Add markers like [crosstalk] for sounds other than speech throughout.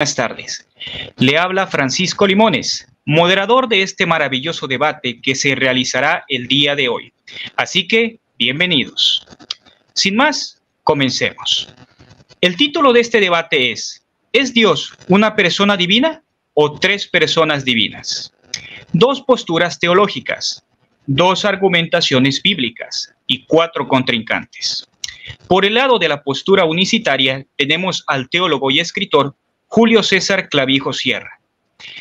Buenas tardes. Le habla Francisco Limones, moderador de este maravilloso debate que se realizará el día de hoy. Así que, bienvenidos. Sin más, comencemos. El título de este debate es, ¿es Dios una persona divina o tres personas divinas? Dos posturas teológicas, dos argumentaciones bíblicas y cuatro contrincantes. Por el lado de la postura unicitaria tenemos al teólogo y escritor Julio César Clavijo Sierra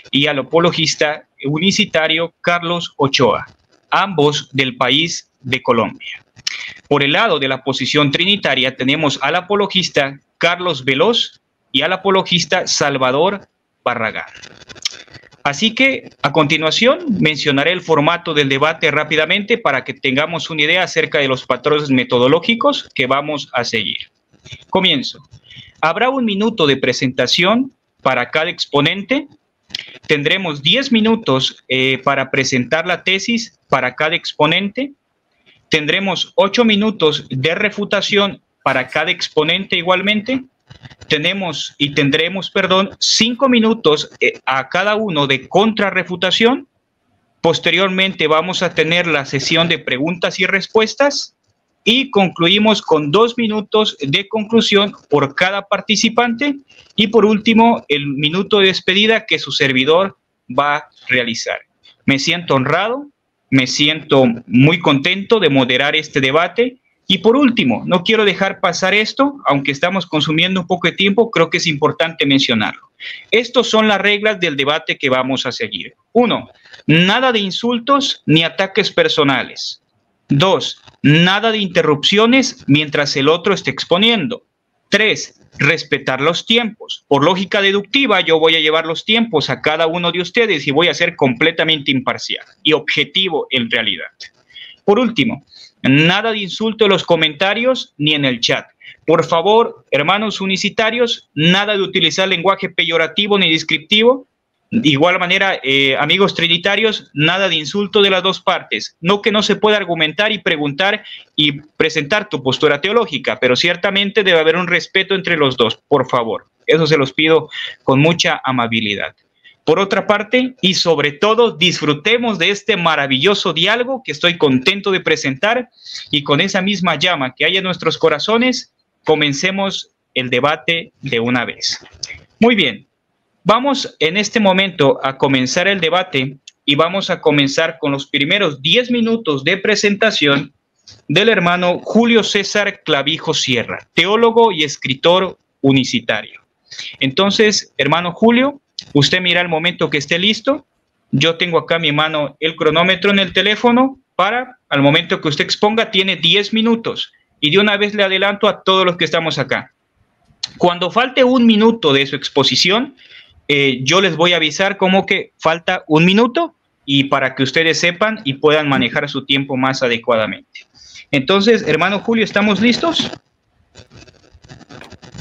y al apologista unicitario Carlos Ochoa, ambos del país de Colombia. Por el lado de la posición trinitaria tenemos al apologista Carlos Veloz y al apologista Salvador Barragán. Así que a continuación mencionaré el formato del debate rápidamente para que tengamos una idea acerca de los patrones metodológicos que vamos a seguir. Comienzo. Habrá un minuto de presentación para cada exponente. Tendremos 10 minutos eh, para presentar la tesis para cada exponente. Tendremos 8 minutos de refutación para cada exponente igualmente. Tenemos y tendremos, perdón, 5 minutos eh, a cada uno de contrarrefutación. Posteriormente vamos a tener la sesión de preguntas y respuestas y concluimos con dos minutos de conclusión por cada participante y por último el minuto de despedida que su servidor va a realizar. Me siento honrado, me siento muy contento de moderar este debate y por último, no quiero dejar pasar esto, aunque estamos consumiendo un poco de tiempo, creo que es importante mencionarlo. Estas son las reglas del debate que vamos a seguir. Uno, nada de insultos ni ataques personales. Dos, nada de interrupciones mientras el otro esté exponiendo. Tres, respetar los tiempos. Por lógica deductiva, yo voy a llevar los tiempos a cada uno de ustedes y voy a ser completamente imparcial y objetivo en realidad. Por último, nada de insulto en los comentarios ni en el chat. Por favor, hermanos unicitarios, nada de utilizar lenguaje peyorativo ni descriptivo de igual manera, eh, amigos trinitarios, nada de insulto de las dos partes. No que no se pueda argumentar y preguntar y presentar tu postura teológica, pero ciertamente debe haber un respeto entre los dos, por favor. Eso se los pido con mucha amabilidad. Por otra parte, y sobre todo, disfrutemos de este maravilloso diálogo que estoy contento de presentar y con esa misma llama que hay en nuestros corazones, comencemos el debate de una vez. Muy bien, Vamos en este momento a comenzar el debate y vamos a comenzar con los primeros 10 minutos de presentación del hermano Julio César Clavijo Sierra, teólogo y escritor unicitario. Entonces, hermano Julio, usted mira el momento que esté listo. Yo tengo acá mi mano el cronómetro en el teléfono para, al momento que usted exponga, tiene 10 minutos. Y de una vez le adelanto a todos los que estamos acá. Cuando falte un minuto de su exposición, eh, yo les voy a avisar como que falta un minuto y para que ustedes sepan y puedan manejar su tiempo más adecuadamente. Entonces, hermano Julio, ¿estamos listos?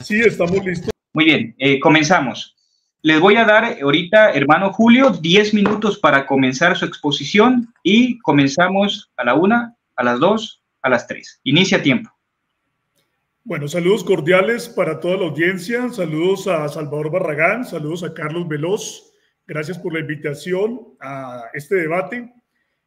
Sí, estamos listos. Muy bien, eh, comenzamos. Les voy a dar ahorita, hermano Julio, 10 minutos para comenzar su exposición y comenzamos a la una, a las dos, a las tres. Inicia tiempo. Bueno, saludos cordiales para toda la audiencia. Saludos a Salvador Barragán, saludos a Carlos Veloz. Gracias por la invitación a este debate.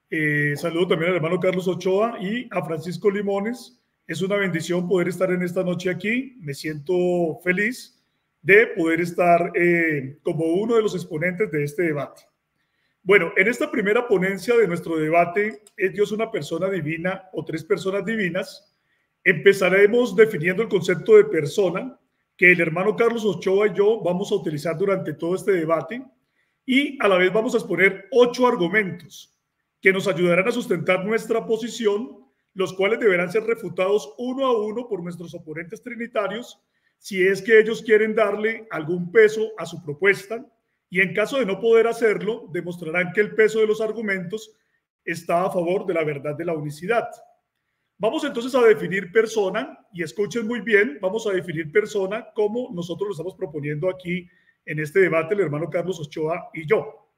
Eh, saludo también al hermano Carlos Ochoa y a Francisco Limones. Es una bendición poder estar en esta noche aquí. Me siento feliz de poder estar eh, como uno de los exponentes de este debate. Bueno, en esta primera ponencia de nuestro debate, eh, ¿es Dios una persona divina o tres personas divinas? Empezaremos definiendo el concepto de persona que el hermano Carlos Ochoa y yo vamos a utilizar durante todo este debate y a la vez vamos a exponer ocho argumentos que nos ayudarán a sustentar nuestra posición, los cuales deberán ser refutados uno a uno por nuestros oponentes trinitarios si es que ellos quieren darle algún peso a su propuesta y en caso de no poder hacerlo, demostrarán que el peso de los argumentos está a favor de la verdad de la unicidad. Vamos entonces a definir persona, y escuchen muy bien, vamos a definir persona como nosotros lo estamos proponiendo aquí en este debate el hermano Carlos Ochoa y yo.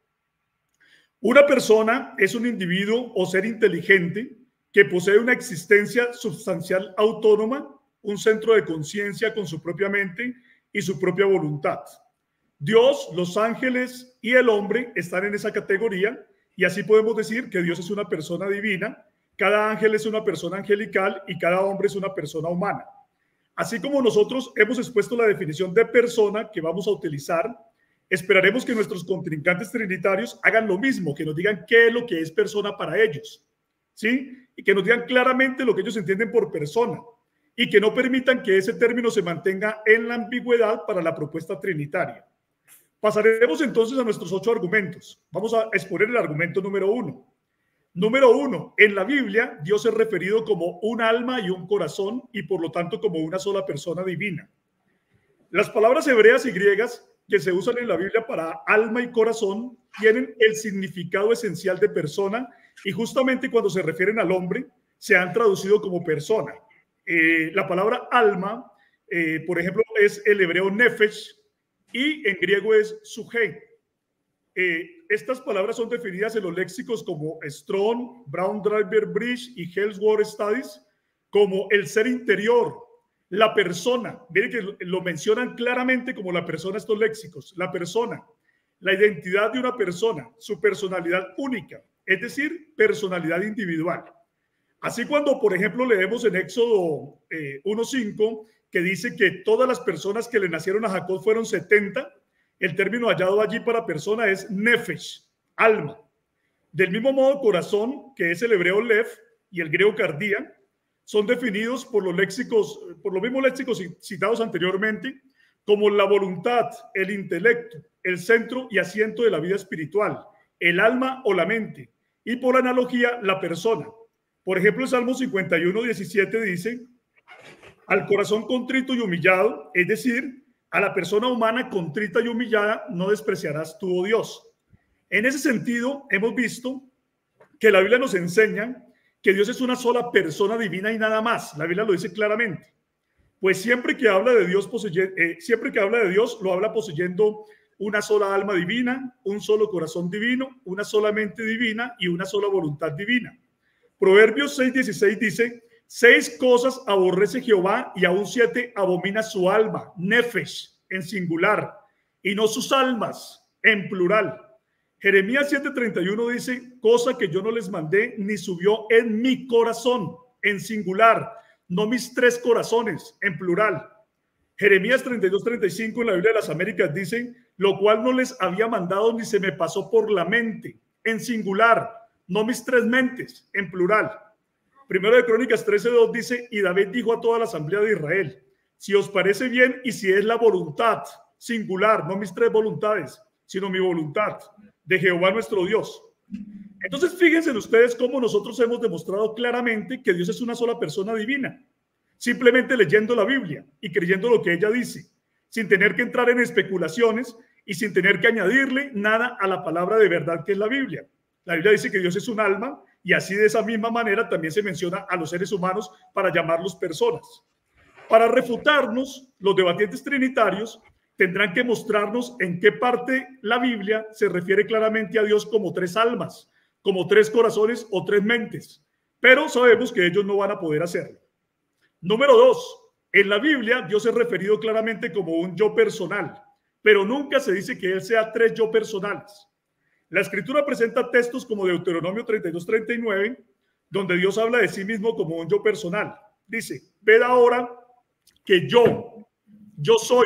Una persona es un individuo o ser inteligente que posee una existencia sustancial autónoma, un centro de conciencia con su propia mente y su propia voluntad. Dios, los ángeles y el hombre están en esa categoría y así podemos decir que Dios es una persona divina cada ángel es una persona angelical y cada hombre es una persona humana. Así como nosotros hemos expuesto la definición de persona que vamos a utilizar, esperaremos que nuestros contrincantes trinitarios hagan lo mismo, que nos digan qué es lo que es persona para ellos, ¿sí? Y que nos digan claramente lo que ellos entienden por persona y que no permitan que ese término se mantenga en la ambigüedad para la propuesta trinitaria. Pasaremos entonces a nuestros ocho argumentos. Vamos a exponer el argumento número uno. Número uno, en la Biblia Dios es referido como un alma y un corazón y por lo tanto como una sola persona divina. Las palabras hebreas y griegas que se usan en la Biblia para alma y corazón tienen el significado esencial de persona y justamente cuando se refieren al hombre se han traducido como persona. Eh, la palabra alma, eh, por ejemplo, es el hebreo nefesh y en griego es suje. Eh, estas palabras son definidas en los léxicos como Strong, Brown Driver Bridge y Health Studies como el ser interior, la persona. Miren que lo mencionan claramente como la persona estos léxicos, la persona, la identidad de una persona, su personalidad única, es decir, personalidad individual. Así cuando, por ejemplo, leemos en Éxodo 1.5 eh, que dice que todas las personas que le nacieron a Jacob fueron 70, el término hallado allí para persona es nefesh, alma. Del mismo modo, corazón, que es el hebreo lev y el griego cardía, son definidos por los léxicos, por los mismos léxicos citados anteriormente, como la voluntad, el intelecto, el centro y asiento de la vida espiritual, el alma o la mente, y por analogía, la persona. Por ejemplo, el Salmo 51, 17 dice, al corazón contrito y humillado, es decir, a la persona humana contrita y humillada no despreciarás tú, oh Dios. En ese sentido, hemos visto que la Biblia nos enseña que Dios es una sola persona divina y nada más. La Biblia lo dice claramente. Pues siempre que habla de Dios, eh, siempre que habla de Dios, lo habla poseyendo una sola alma divina, un solo corazón divino, una sola mente divina y una sola voluntad divina. Proverbios 6:16 dice Seis cosas aborrece Jehová y aún siete abomina su alma, nefesh, en singular, y no sus almas, en plural. Jeremías 7:31 dice, cosa que yo no les mandé ni subió en mi corazón, en singular, no mis tres corazones, en plural. Jeremías 32:35 en la Biblia de las Américas dice, lo cual no les había mandado ni se me pasó por la mente, en singular, no mis tres mentes, en plural. Primero de Crónicas 13.2 dice, y David dijo a toda la asamblea de Israel, si os parece bien y si es la voluntad singular, no mis tres voluntades, sino mi voluntad de Jehová nuestro Dios. Entonces fíjense ustedes cómo nosotros hemos demostrado claramente que Dios es una sola persona divina, simplemente leyendo la Biblia y creyendo lo que ella dice, sin tener que entrar en especulaciones y sin tener que añadirle nada a la palabra de verdad que es la Biblia. La Biblia dice que Dios es un alma y así de esa misma manera también se menciona a los seres humanos para llamarlos personas. Para refutarnos, los debatientes trinitarios tendrán que mostrarnos en qué parte la Biblia se refiere claramente a Dios como tres almas, como tres corazones o tres mentes. Pero sabemos que ellos no van a poder hacerlo. Número dos, en la Biblia Dios es referido claramente como un yo personal, pero nunca se dice que Él sea tres yo personales. La escritura presenta textos como Deuteronomio 32-39, donde Dios habla de sí mismo como un yo personal. Dice, ved ahora que yo, yo soy,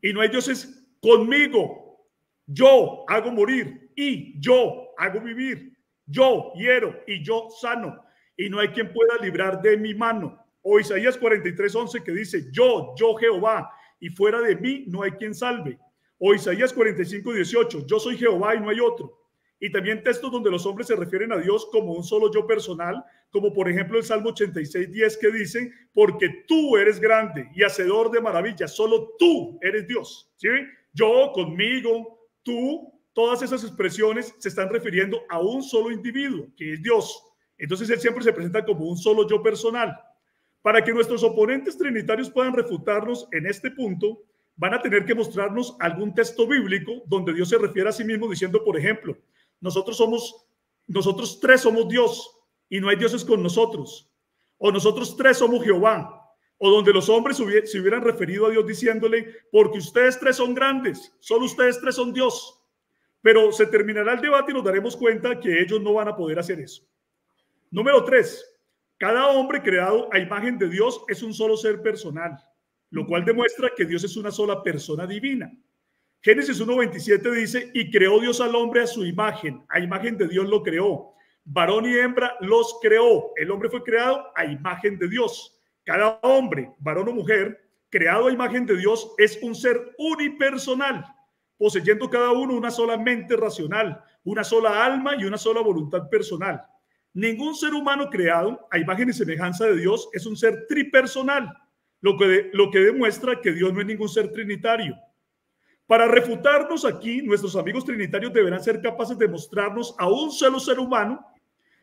y no hay dioses conmigo, yo hago morir y yo hago vivir, yo hiero y yo sano, y no hay quien pueda librar de mi mano. O Isaías 43, 11 que dice, yo, yo Jehová, y fuera de mí no hay quien salve. O Isaías 45, 18, yo soy Jehová y no hay otro. Y también textos donde los hombres se refieren a Dios como un solo yo personal, como por ejemplo el Salmo 86, 10 que dice, porque tú eres grande y hacedor de maravillas, solo tú eres Dios. ¿Sí? Yo, conmigo, tú, todas esas expresiones se están refiriendo a un solo individuo, que es Dios. Entonces él siempre se presenta como un solo yo personal. Para que nuestros oponentes trinitarios puedan refutarnos en este punto, van a tener que mostrarnos algún texto bíblico donde Dios se refiere a sí mismo diciendo, por ejemplo, nosotros somos, nosotros tres somos Dios y no hay dioses con nosotros, o nosotros tres somos Jehová, o donde los hombres se hubieran referido a Dios diciéndole, porque ustedes tres son grandes, solo ustedes tres son Dios. Pero se terminará el debate y nos daremos cuenta que ellos no van a poder hacer eso. Número tres, cada hombre creado a imagen de Dios es un solo ser personal lo cual demuestra que Dios es una sola persona divina. Génesis 1.27 dice, y creó Dios al hombre a su imagen, a imagen de Dios lo creó. Varón y hembra los creó. El hombre fue creado a imagen de Dios. Cada hombre, varón o mujer, creado a imagen de Dios, es un ser unipersonal, poseyendo cada uno una sola mente racional, una sola alma y una sola voluntad personal. Ningún ser humano creado a imagen y semejanza de Dios es un ser tripersonal, lo que, lo que demuestra que Dios no es ningún ser trinitario. Para refutarnos aquí, nuestros amigos trinitarios deberán ser capaces de mostrarnos a un solo ser humano,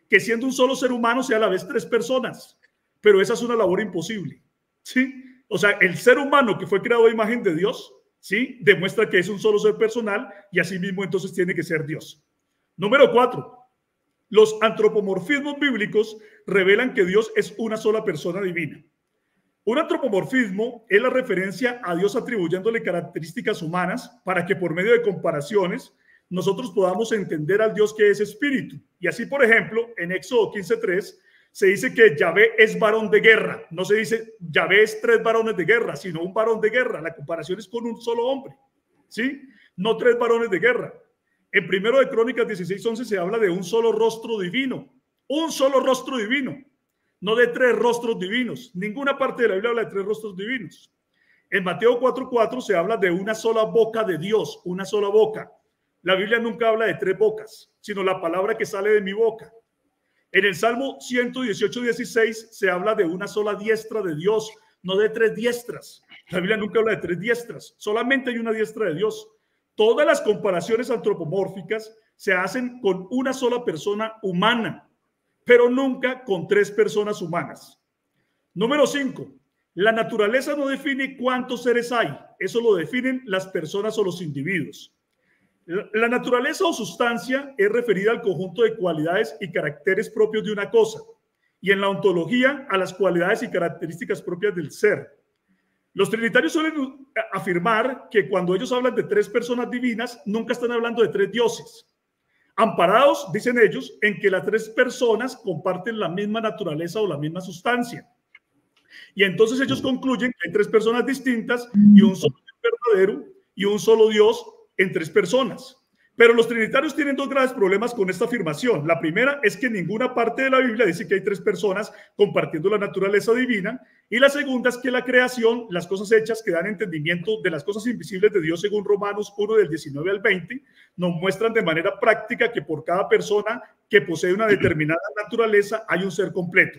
que siendo un solo ser humano sea a la vez tres personas, pero esa es una labor imposible, ¿sí? O sea, el ser humano que fue creado a imagen de Dios, ¿sí? Demuestra que es un solo ser personal y asimismo entonces tiene que ser Dios. Número cuatro, los antropomorfismos bíblicos revelan que Dios es una sola persona divina. Un antropomorfismo es la referencia a Dios atribuyéndole características humanas para que por medio de comparaciones nosotros podamos entender al Dios que es espíritu. Y así, por ejemplo, en Éxodo 15.3 se dice que Yahvé es varón de guerra. No se dice Yahvé es tres varones de guerra, sino un varón de guerra. La comparación es con un solo hombre, ¿sí? No tres varones de guerra. En primero de Crónicas 16.11 se habla de un solo rostro divino, un solo rostro divino no de tres rostros divinos. Ninguna parte de la Biblia habla de tres rostros divinos. En Mateo 4:4 se habla de una sola boca de Dios, una sola boca. La Biblia nunca habla de tres bocas, sino la palabra que sale de mi boca. En el Salmo 118:16 se habla de una sola diestra de Dios, no de tres diestras. La Biblia nunca habla de tres diestras, solamente hay una diestra de Dios. Todas las comparaciones antropomórficas se hacen con una sola persona humana, pero nunca con tres personas humanas. Número cinco, la naturaleza no define cuántos seres hay, eso lo definen las personas o los individuos. La naturaleza o sustancia es referida al conjunto de cualidades y caracteres propios de una cosa, y en la ontología a las cualidades y características propias del ser. Los trinitarios suelen afirmar que cuando ellos hablan de tres personas divinas, nunca están hablando de tres dioses, Amparados, dicen ellos, en que las tres personas comparten la misma naturaleza o la misma sustancia. Y entonces ellos concluyen que hay tres personas distintas y un solo verdadero y un solo Dios en tres personas. Pero los trinitarios tienen dos graves problemas con esta afirmación. La primera es que ninguna parte de la Biblia dice que hay tres personas compartiendo la naturaleza divina. Y la segunda es que la creación, las cosas hechas que dan entendimiento de las cosas invisibles de Dios según Romanos 1 del 19 al 20, nos muestran de manera práctica que por cada persona que posee una determinada naturaleza hay un ser completo.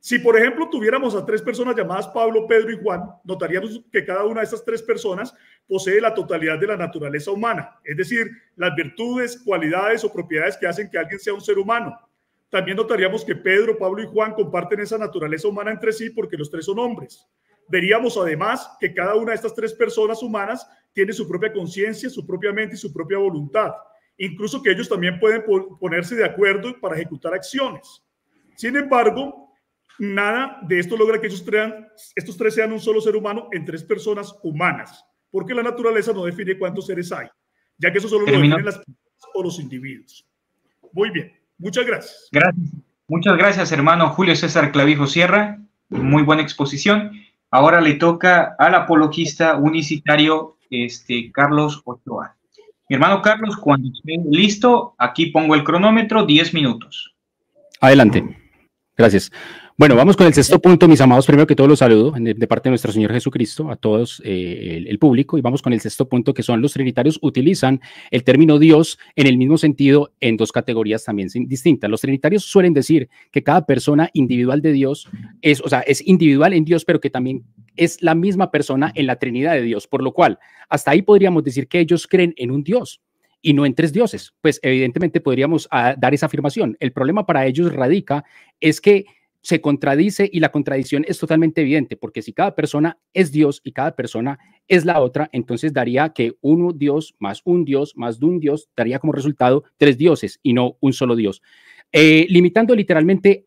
Si, por ejemplo, tuviéramos a tres personas llamadas Pablo, Pedro y Juan, notaríamos que cada una de estas tres personas posee la totalidad de la naturaleza humana, es decir, las virtudes, cualidades o propiedades que hacen que alguien sea un ser humano. También notaríamos que Pedro, Pablo y Juan comparten esa naturaleza humana entre sí porque los tres son hombres. Veríamos además que cada una de estas tres personas humanas tiene su propia conciencia, su propia mente y su propia voluntad. Incluso que ellos también pueden ponerse de acuerdo para ejecutar acciones. Sin embargo, Nada de esto logra que estos tres, estos tres sean un solo ser humano en tres personas humanas, porque la naturaleza no define cuántos seres hay, ya que eso solo lo definen las personas o los individuos. Muy bien, muchas gracias. Gracias. Muchas gracias, hermano Julio César Clavijo Sierra. Muy buena exposición. Ahora le toca al apologista unicitario este, Carlos Ochoa. hermano Carlos, cuando esté listo, aquí pongo el cronómetro, 10 minutos. Adelante. Gracias. Bueno, vamos con el sexto punto, mis amados. Primero que todo, los saludo de parte de nuestro Señor Jesucristo a todos eh, el, público. Y vamos con el sexto punto, que son los trinitarios utilizan el término Dios en el mismo sentido en dos categorías también distintas. Los trinitarios suelen decir que cada persona individual de Dios es, o sea, es individual en Dios, pero que también es la misma persona en la Trinidad de Dios. Por lo cual, hasta ahí podríamos decir que ellos creen en un Dios, y no en tres dioses. Pues evidentemente podríamos ah, dar esa afirmación. El problema para ellos radica es que se contradice y la contradicción es totalmente evidente, porque si cada persona es Dios y cada persona es la otra, entonces daría que uno Dios más un Dios más de un Dios daría como resultado tres dioses y no un solo Dios. Eh, limitando literalmente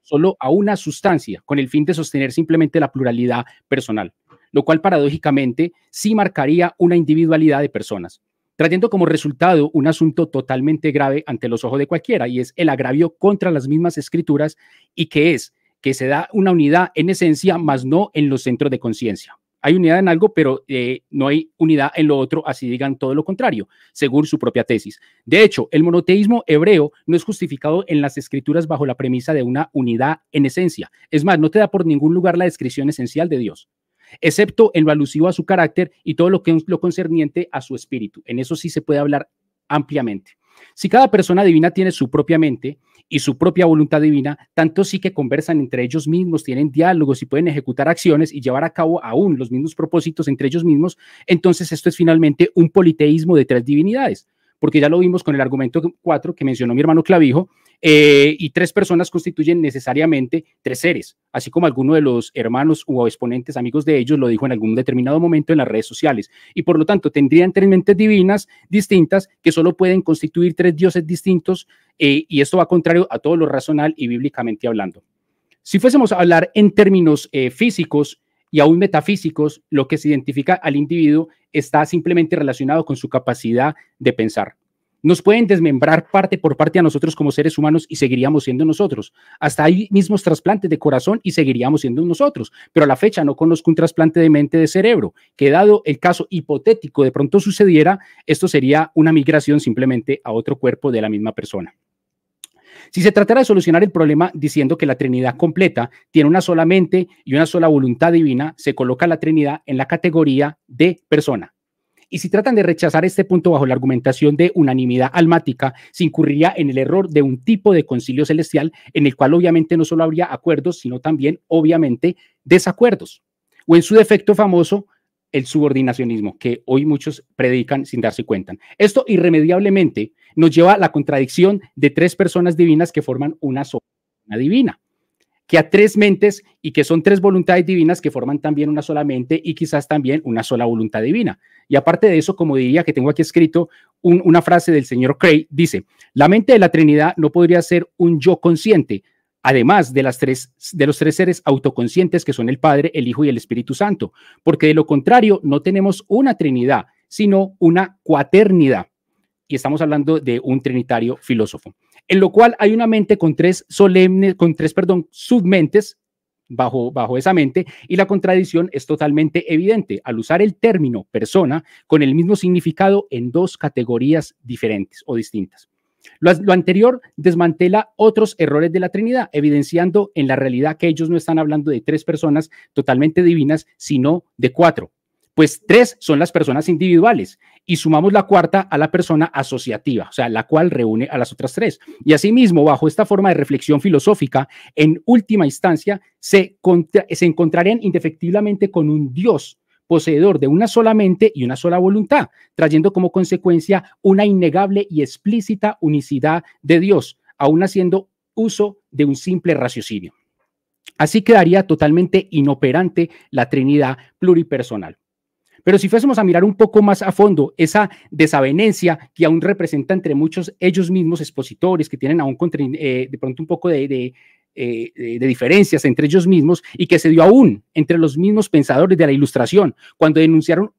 solo a una sustancia con el fin de sostener simplemente la pluralidad personal, lo cual paradójicamente sí marcaría una individualidad de personas trayendo como resultado un asunto totalmente grave ante los ojos de cualquiera, y es el agravio contra las mismas escrituras y que es que se da una unidad en esencia, más no en los centros de conciencia. Hay unidad en algo, pero eh, no hay unidad en lo otro, así digan todo lo contrario, según su propia tesis. De hecho, el monoteísmo hebreo no es justificado en las escrituras bajo la premisa de una unidad en esencia. Es más, no te da por ningún lugar la descripción esencial de Dios excepto en lo alusivo a su carácter y todo lo que es lo concerniente a su espíritu. En eso sí se puede hablar ampliamente. Si cada persona divina tiene su propia mente y su propia voluntad divina, tanto sí que conversan entre ellos mismos, tienen diálogos y pueden ejecutar acciones y llevar a cabo aún los mismos propósitos entre ellos mismos, entonces esto es finalmente un politeísmo de tres divinidades, porque ya lo vimos con el argumento 4 que mencionó mi hermano Clavijo, eh, y tres personas constituyen necesariamente tres seres, así como alguno de los hermanos o exponentes amigos de ellos lo dijo en algún determinado momento en las redes sociales, y por lo tanto tendrían tres mentes divinas distintas que solo pueden constituir tres dioses distintos, eh, y esto va contrario a todo lo racional y bíblicamente hablando. Si fuésemos a hablar en términos eh, físicos, y aún metafísicos, lo que se identifica al individuo está simplemente relacionado con su capacidad de pensar. Nos pueden desmembrar parte por parte a nosotros como seres humanos y seguiríamos siendo nosotros. Hasta ahí mismos trasplantes de corazón y seguiríamos siendo nosotros. Pero a la fecha no conozco un trasplante de mente de cerebro, que dado el caso hipotético de pronto sucediera, esto sería una migración simplemente a otro cuerpo de la misma persona. Si se tratara de solucionar el problema diciendo que la Trinidad completa tiene una sola mente y una sola voluntad divina, se coloca la Trinidad en la categoría de persona. Y si tratan de rechazar este punto bajo la argumentación de unanimidad almática, se incurriría en el error de un tipo de concilio celestial en el cual obviamente no solo habría acuerdos, sino también obviamente desacuerdos. O en su defecto famoso, el subordinacionismo, que hoy muchos predican sin darse cuenta. Esto irremediablemente nos lleva a la contradicción de tres personas divinas que forman una sola divina que a tres mentes y que son tres voluntades divinas que forman también una sola mente y quizás también una sola voluntad divina. Y aparte de eso, como diría que tengo aquí escrito una frase del señor Cray, dice, la mente de la Trinidad no podría ser un yo consciente, además de, las tres, de los tres seres autoconscientes que son el Padre, el Hijo y el Espíritu Santo, porque de lo contrario no tenemos una Trinidad, sino una cuaternidad. Y estamos hablando de un trinitario filósofo en lo cual hay una mente con tres solemnes, con tres, perdón, submentes bajo, bajo esa mente y la contradicción es totalmente evidente al usar el término persona con el mismo significado en dos categorías diferentes o distintas. Lo, lo, anterior desmantela otros errores de la Trinidad, evidenciando en la realidad que ellos no están hablando de tres personas totalmente divinas, sino de cuatro. Pues tres son las personas individuales y sumamos la cuarta a la persona asociativa, o sea, la cual reúne a las otras tres. Y asimismo, bajo esta forma de reflexión filosófica, en última instancia, se, se encontrarían indefectiblemente con un Dios poseedor de una sola mente y una sola voluntad, trayendo como consecuencia una innegable y explícita unicidad de Dios, aún haciendo uso de un simple raciocinio. Así quedaría totalmente inoperante la Trinidad pluripersonal. Pero si fuésemos a mirar un poco más a fondo esa desavenencia que aún representa entre muchos ellos mismos expositores que tienen aún eh, de pronto un poco eh, de, de diferencias entre ellos mismos y que se dio aún entre los mismos pensadores de la Ilustración cuando denunciaron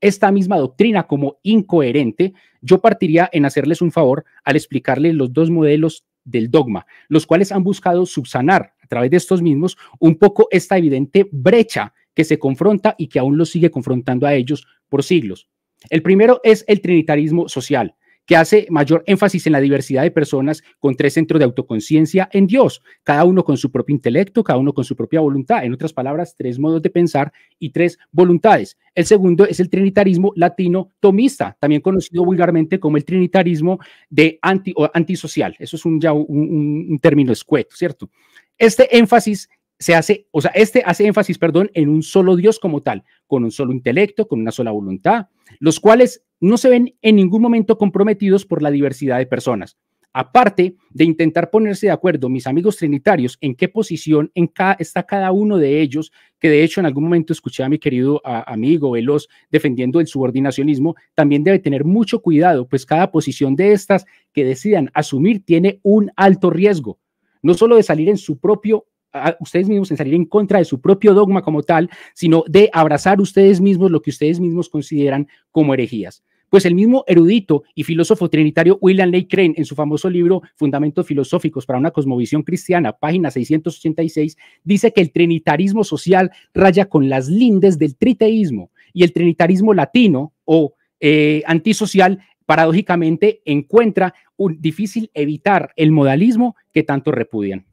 esta misma doctrina como incoherente, yo partiría en hacerles un favor al explicarles los dos modelos del dogma, los cuales han buscado subsanar a través de estos mismos un poco esta evidente brecha que se confronta y que aún lo sigue confrontando a ellos por siglos. El primero es el trinitarismo social, que hace mayor énfasis en la diversidad de personas con tres centros de autoconciencia en Dios, cada uno con su propio intelecto, cada uno con su propia voluntad, en otras palabras, tres modos de pensar y tres voluntades. El segundo es el trinitarismo latino tomista, también conocido vulgarmente como el trinitarismo de anti, antisocial. Eso es un, ya un término escueto, ¿cierto? Este énfasis se hace, o sea, este hace énfasis, perdón, en un solo Dios como tal, con un solo intelecto, con una sola voluntad, los cuales no se ven en ningún momento comprometidos por la diversidad de personas. Aparte de intentar ponerse de acuerdo, mis amigos trinitarios, en qué posición está cada uno de ellos, que de hecho en algún momento escuché a mi querido amigo Veloz defendiendo el subordinacionismo, también debe tener mucho cuidado, pues cada posición de estas que decidan asumir tiene un alto riesgo, no solo de salir en su propio ustedes mismos en salir en contra de su propio dogma como tal, sino de abrazar ustedes mismos lo que ustedes mismos consideran como herejías. Pues el mismo erudito y filósofo trinitario William Ley Crane, en su famoso libro Fundamentos Filosóficos para una Cosmovisión Cristiana, página 686, dice que el trinitarismo social raya con las lindes del triteísmo y el trinitarismo latino o eh, antisocial paradójicamente encuentra un difícil evitar el modalismo que tanto repudian.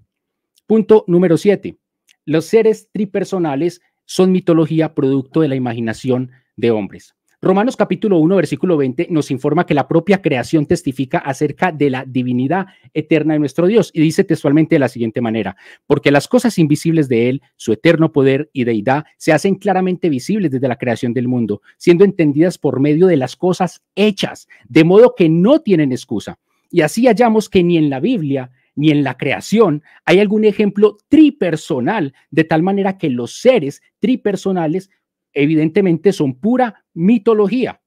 Punto número siete: Los seres tripersonales son mitología producto de la imaginación de hombres. Romanos capítulo 1, versículo 20 nos informa que la propia creación testifica acerca de la divinidad eterna de nuestro Dios y dice textualmente de la siguiente manera, porque las cosas invisibles de Él, su eterno poder y deidad, se hacen claramente visibles desde la creación del mundo, siendo entendidas por medio de las cosas hechas, de modo que no tienen excusa. Y así hallamos que ni en la Biblia ni en la creación hay algún ejemplo tripersonal, de tal manera que los seres tripersonales evidentemente son pura mitología.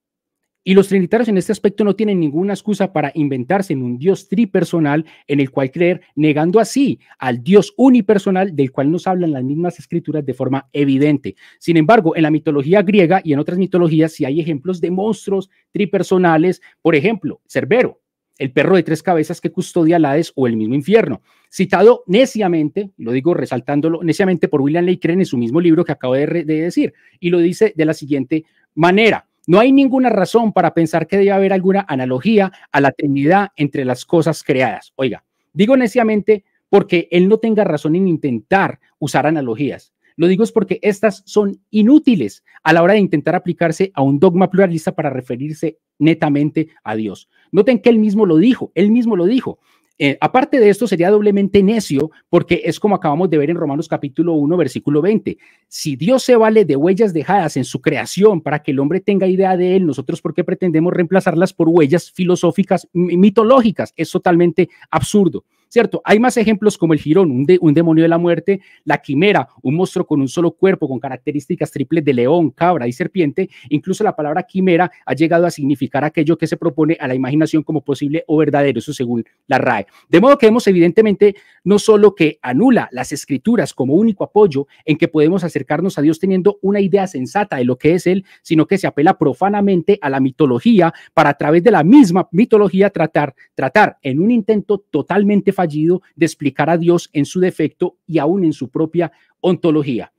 Y los trinitarios en este aspecto no tienen ninguna excusa para inventarse en un Dios tripersonal en el cual creer, negando así al Dios unipersonal del cual nos hablan las mismas escrituras de forma evidente. Sin embargo, en la mitología griega y en otras mitologías si hay ejemplos de monstruos tripersonales. Por ejemplo, Cerbero, el perro de tres cabezas que custodia el Hades o el mismo infierno. Citado neciamente, lo digo resaltándolo neciamente por William Ley Crane en su mismo libro que acabo de, decir, y lo dice de la siguiente manera. No hay ninguna razón para pensar que deba haber alguna analogía a la Trinidad entre las cosas creadas. Oiga, digo neciamente porque él no tenga razón en intentar usar analogías. Lo digo es porque estas son inútiles a la hora de intentar aplicarse a un dogma pluralista para referirse netamente a Dios. Noten que él mismo lo dijo, él mismo lo dijo. Eh, aparte de esto, sería doblemente necio porque es como acabamos de ver en Romanos capítulo 1, versículo 20. Si Dios se vale de huellas dejadas en su creación para que el hombre tenga idea de él, nosotros por qué pretendemos reemplazarlas por huellas filosóficas mitológicas? Es totalmente absurdo. ¿cierto? Hay más ejemplos como el Girón, un, demonio de la muerte, la Quimera, un monstruo con un solo cuerpo, con características triples de león, cabra y serpiente. Incluso la palabra quimera ha llegado a significar aquello que se propone a la imaginación como posible o verdadero, eso según la RAE. De modo que vemos evidentemente no solo que anula las escrituras como único apoyo en que podemos acercarnos a Dios teniendo una idea sensata de lo que es Él, sino que se apela profanamente a la mitología para a través de la misma mitología tratar, tratar en un intento totalmente fallido de explicar a Dios en su defecto y aún en su propia ontología.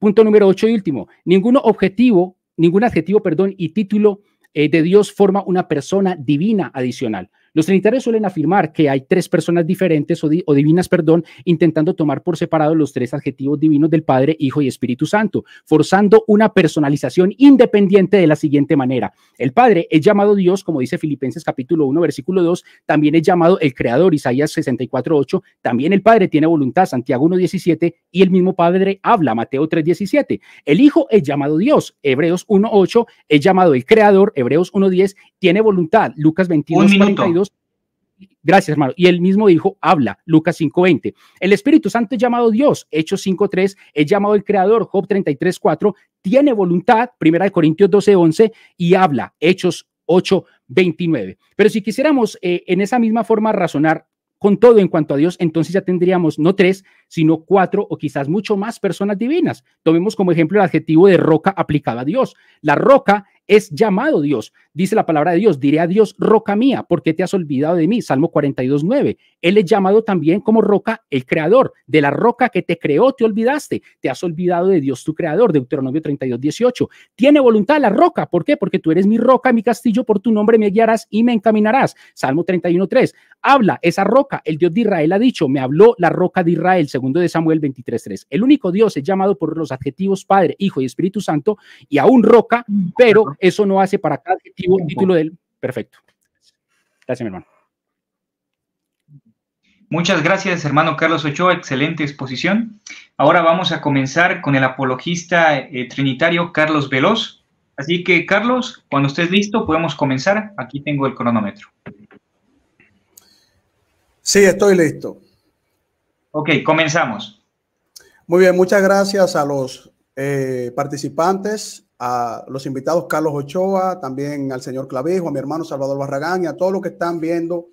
Punto número ocho y último, ningún objetivo, ningún adjetivo, perdón, y título eh, de Dios forma una persona divina adicional. Los trinitarios suelen afirmar que hay tres personas diferentes o, divinas, perdón, intentando tomar por separado los tres adjetivos divinos del Padre, Hijo y Espíritu Santo, forzando una personalización independiente de la siguiente manera. El Padre es llamado Dios, como dice Filipenses capítulo 1, versículo 2, también es llamado el Creador, Isaías 64, 8, también el Padre tiene voluntad, Santiago 1, 17, y el mismo Padre habla, Mateo 3, 17. El Hijo es llamado Dios, Hebreos 1, 8, es llamado el Creador, Hebreos 1, 10, tiene voluntad. Lucas 22, 42. Gracias, hermano. Y él mismo dijo, habla, Lucas 5:20. El Espíritu Santo es llamado Dios, Hechos 5:3, es llamado el Creador, Job 33:4, tiene voluntad, 1 Corintios 12:11, y habla, Hechos 8:29. Pero si quisiéramos eh, en esa misma forma razonar con todo en cuanto a Dios, entonces ya tendríamos no tres, sino cuatro o quizás mucho más personas divinas. Tomemos como ejemplo el adjetivo de roca aplicada a Dios. La roca es llamado Dios. Dice la palabra de Dios, diré a Dios, roca mía, ¿por qué te has olvidado de mí? Salmo 42, 9. Él es llamado también como roca, el creador. De la roca que te creó, te olvidaste. Te has olvidado de Dios, tu creador. Deuteronomio 32, 18. Tiene voluntad la roca. ¿Por qué? Porque tú eres mi roca, mi castillo, por tu nombre me guiarás y me encaminarás. Salmo 31, 3. Habla esa roca. El Dios de Israel ha dicho, me habló la roca de Israel, segundo de Samuel 23, 3. El único Dios es llamado por los adjetivos Padre, Hijo y Espíritu Santo y aún roca, mm, pero eso no hace para cada adjetivo título del perfecto. Gracias, mi hermano. Muchas gracias, hermano Carlos Ochoa. Excelente exposición. Ahora vamos a comenzar con el apologista eh, trinitario Carlos Veloz. Así que, Carlos, cuando estés listo, podemos comenzar. Aquí tengo el cronómetro. Sí, estoy listo. Ok, comenzamos. Muy bien, muchas gracias a los eh, participantes a los invitados Carlos Ochoa, también al señor Clavijo, a mi hermano Salvador Barragán y a todos los que están viendo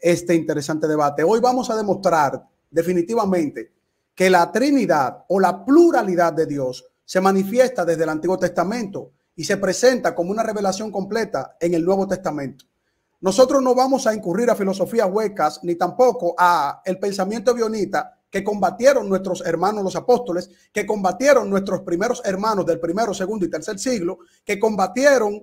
este interesante debate. Hoy vamos a demostrar definitivamente que la Trinidad o la pluralidad de Dios se manifiesta desde el Antiguo Testamento y se presenta como una revelación completa en el Nuevo Testamento. Nosotros no vamos a incurrir a filosofías huecas ni tampoco a el pensamiento bionita que combatieron nuestros hermanos los apóstoles, que combatieron nuestros primeros hermanos del primero, segundo y tercer siglo, que combatieron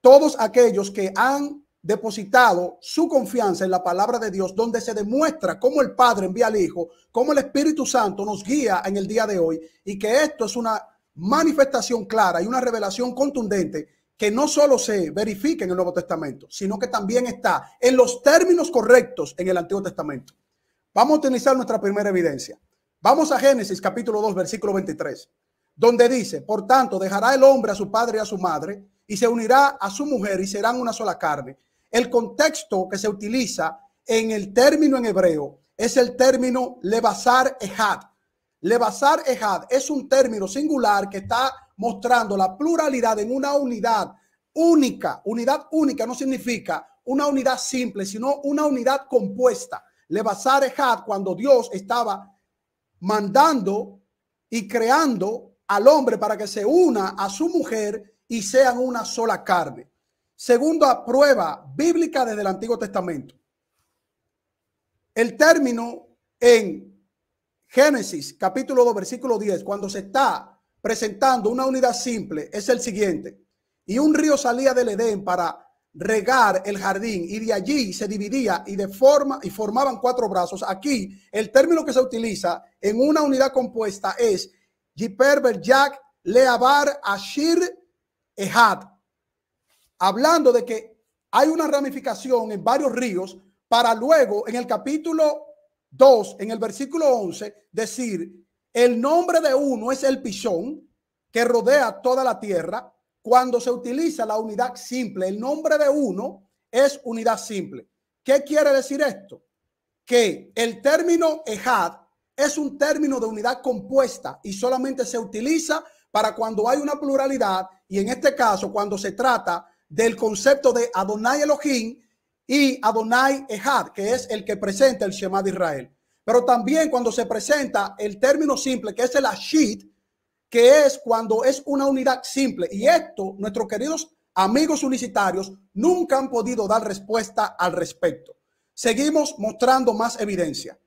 todos aquellos que han depositado su confianza en la palabra de Dios, donde se demuestra cómo el Padre envía al Hijo, cómo el Espíritu Santo nos guía en el día de hoy y que esto es una manifestación clara y una revelación contundente que no solo se verifica en el Nuevo Testamento, sino que también está en los términos correctos en el Antiguo Testamento. Vamos a utilizar nuestra primera evidencia. Vamos a Génesis capítulo 2, versículo 23, donde dice, por tanto, dejará el hombre a su padre y a su madre y se unirá a su mujer y serán una sola carne. El contexto que se utiliza en el término en hebreo es el término levasar ejad. Levasar ejad es un término singular que está mostrando la pluralidad en una unidad única. Unidad única no significa una unidad simple, sino una unidad compuesta. Lebazar cuando Dios estaba mandando y creando al hombre para que se una a su mujer y sean una sola carne. Segunda prueba bíblica desde el Antiguo Testamento. El término en Génesis capítulo 2 versículo 10, cuando se está presentando una unidad simple, es el siguiente. Y un río salía del Edén para regar el jardín y de allí se dividía y de forma y formaban cuatro brazos. Aquí el término que se utiliza en una unidad compuesta es Jiper Berjak Leabar Ashir Ehad. Hablando de que hay una ramificación en varios ríos para luego en el capítulo 2, en el versículo 11, decir, el nombre de uno es el pichón que rodea toda la tierra cuando se utiliza la unidad simple. El nombre de uno es unidad simple. ¿Qué quiere decir esto? Que el término ejad es un término de unidad compuesta y solamente se utiliza para cuando hay una pluralidad y en este caso cuando se trata del concepto de Adonai Elohim y Adonai Ejad, que es el que presenta el Shema de Israel. Pero también cuando se presenta el término simple, que es el Ashid, que es cuando es una unidad simple. Y esto, nuestros queridos amigos unicitarios nunca han podido dar respuesta al respecto. Seguimos mostrando más evidencia.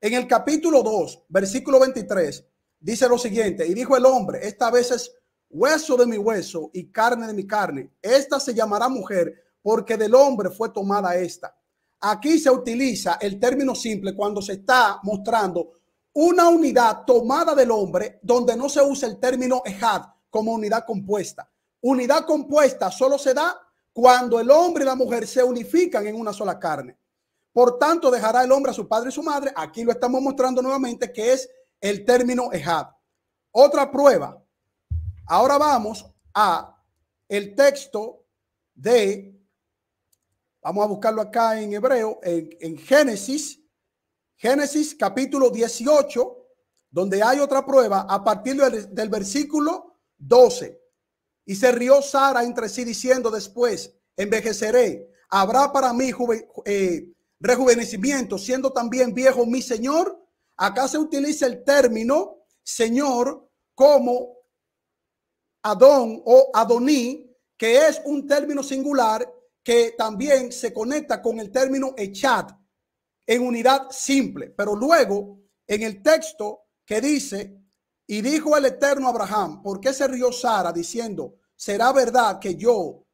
En el capítulo 2, versículo 23, dice lo siguiente, y dijo el hombre, esta vez es hueso de mi hueso y carne de mi carne, esta se llamará mujer porque del hombre fue tomada esta. Aquí se utiliza el término simple cuando se está mostrando una unidad tomada del hombre donde no se usa el término ejad como unidad compuesta. Unidad compuesta solo se da cuando el hombre y la mujer se unifican en una sola carne. Por tanto, dejará el hombre a su padre y su madre. Aquí lo estamos mostrando nuevamente que es el término ejad. Otra prueba. Ahora vamos a el texto de, vamos a buscarlo acá en hebreo, en, en Génesis Génesis capítulo 18, donde hay otra prueba a partir del, versículo 12. Y se rió Sara entre sí diciendo después, envejeceré, habrá para mí eh, rejuvenecimiento, siendo también viejo mi Señor. Acá se utiliza el término Señor como Adón o Adoní, que es un término singular que también se conecta con el término echad en unidad simple. Pero luego, en el texto que dice, y dijo el Eterno Abraham, ¿por qué se rió Sara diciendo, será verdad que yo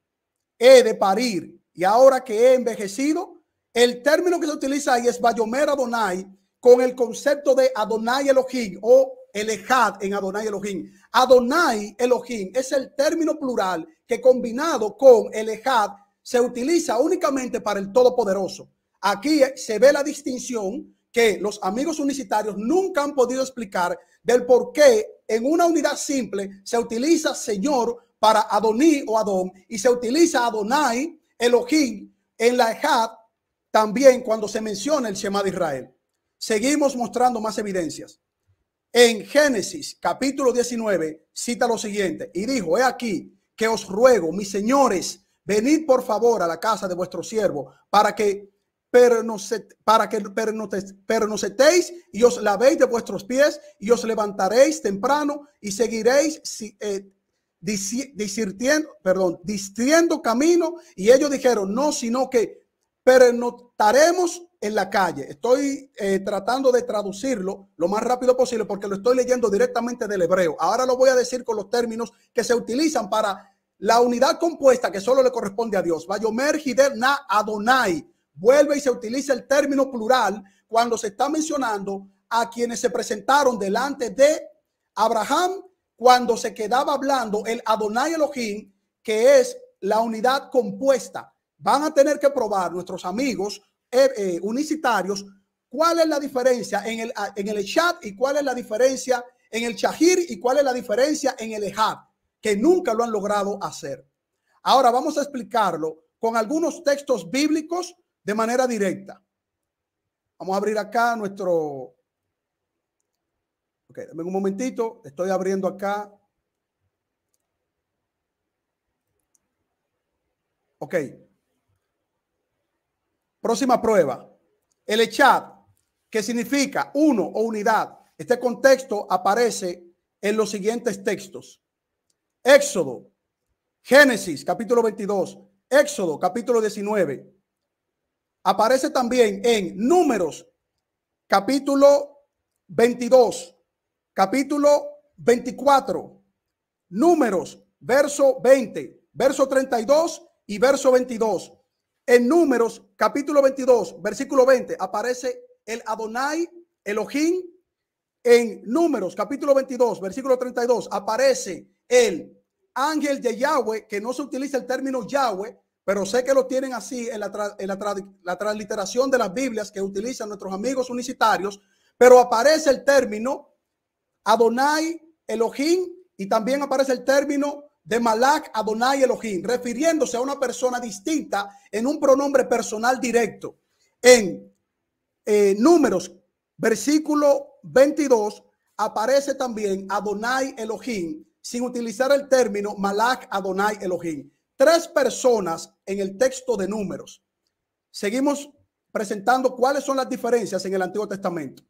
he de parir y ahora que he envejecido? El término que se utiliza ahí es Bayomer Adonai con el concepto de Adonai Elohim o Elejad en Adonai Elohim. Adonai Elohim es el término plural que combinado con Elejad se utiliza únicamente para el Todopoderoso. Aquí se ve la distinción que los amigos unicitarios nunca han podido explicar del por qué en una unidad simple se utiliza Señor para Adoní o Adón y se utiliza Adonai, Elohim, en la Ejad también cuando se menciona el Shema de Israel. Seguimos mostrando más evidencias. En Génesis capítulo 19 cita lo siguiente y dijo, he aquí que os ruego, mis señores, venid por favor a la casa de vuestro siervo para que se para que no y os lavéis de vuestros pies y os levantaréis temprano y seguiréis eh, perdón, distiendo camino. Y ellos dijeron, no, sino que pernotaremos en la calle. Estoy eh, tratando de traducirlo lo más rápido posible porque lo estoy leyendo directamente del hebreo. Ahora lo voy a decir con los términos que se utilizan para la unidad compuesta que solo le corresponde a Dios. Vayomer Hider Na Adonai vuelve y se utiliza el término plural cuando se está mencionando a quienes se presentaron delante de Abraham cuando se quedaba hablando el Adonai Elohim, que es la unidad compuesta. Van a tener que probar nuestros amigos eh, eh, unicitarios cuál es la diferencia en el, en chat y cuál es la diferencia en el chahir y cuál es la diferencia en el Ejad, que nunca lo han logrado hacer. Ahora vamos a explicarlo con algunos textos bíblicos de manera directa. Vamos a abrir acá nuestro... Ok, dame un momentito. Estoy abriendo acá. Ok. Próxima prueba. El chat. que significa uno o unidad. Este contexto aparece en los siguientes textos. Éxodo, Génesis capítulo 22, Éxodo capítulo 19, aparece también en Números, capítulo 22, capítulo 24, Números, verso 20, verso 32 y verso 22. En Números, capítulo 22, versículo 20, aparece el Adonai Elohim. En Números, capítulo 22, versículo 32, aparece el ángel de Yahweh, que no se utiliza el término Yahweh, pero sé que lo tienen así en, la, transliteración de las Biblias que utilizan nuestros amigos unicitarios, pero aparece el término Adonai Elohim y también aparece el término de Malak Adonai Elohim, refiriéndose a una persona distinta en un pronombre personal directo. En eh, números, versículo 22, aparece también Adonai Elohim sin utilizar el término Malak Adonai Elohim tres personas en el texto de números. Seguimos presentando cuáles son las diferencias en el Antiguo Testamento.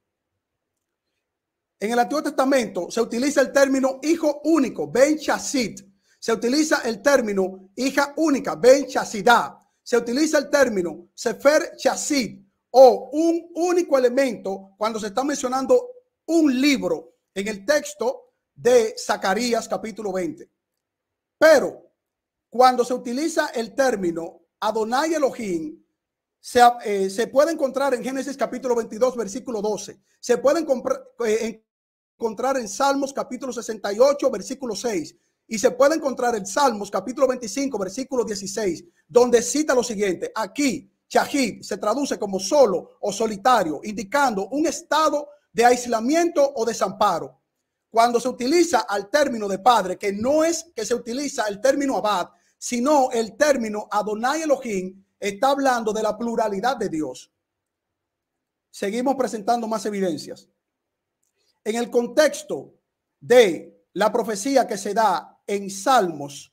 En el Antiguo Testamento se utiliza el término hijo único, Ben Chasid. Se utiliza el término hija única, Ben Chasidá. Se utiliza el término Sefer chasid o un único elemento cuando se está mencionando un libro en el texto de Zacarías capítulo 20. Pero cuando se utiliza el término Adonai Elohim, se, eh, puede encontrar en Génesis capítulo 22, versículo 12. Se puede eh, encontrar en Salmos capítulo 68, versículo 6. Y se puede encontrar en Salmos capítulo 25, versículo 16, donde cita lo siguiente. Aquí, Chahid se traduce como solo o solitario, indicando un estado de aislamiento o desamparo. Cuando se utiliza al término de padre, que no es que se utiliza el término abad, sino el término Adonai Elohim está hablando de la pluralidad de Dios. Seguimos presentando más evidencias. En el contexto de la profecía que se da en Salmos,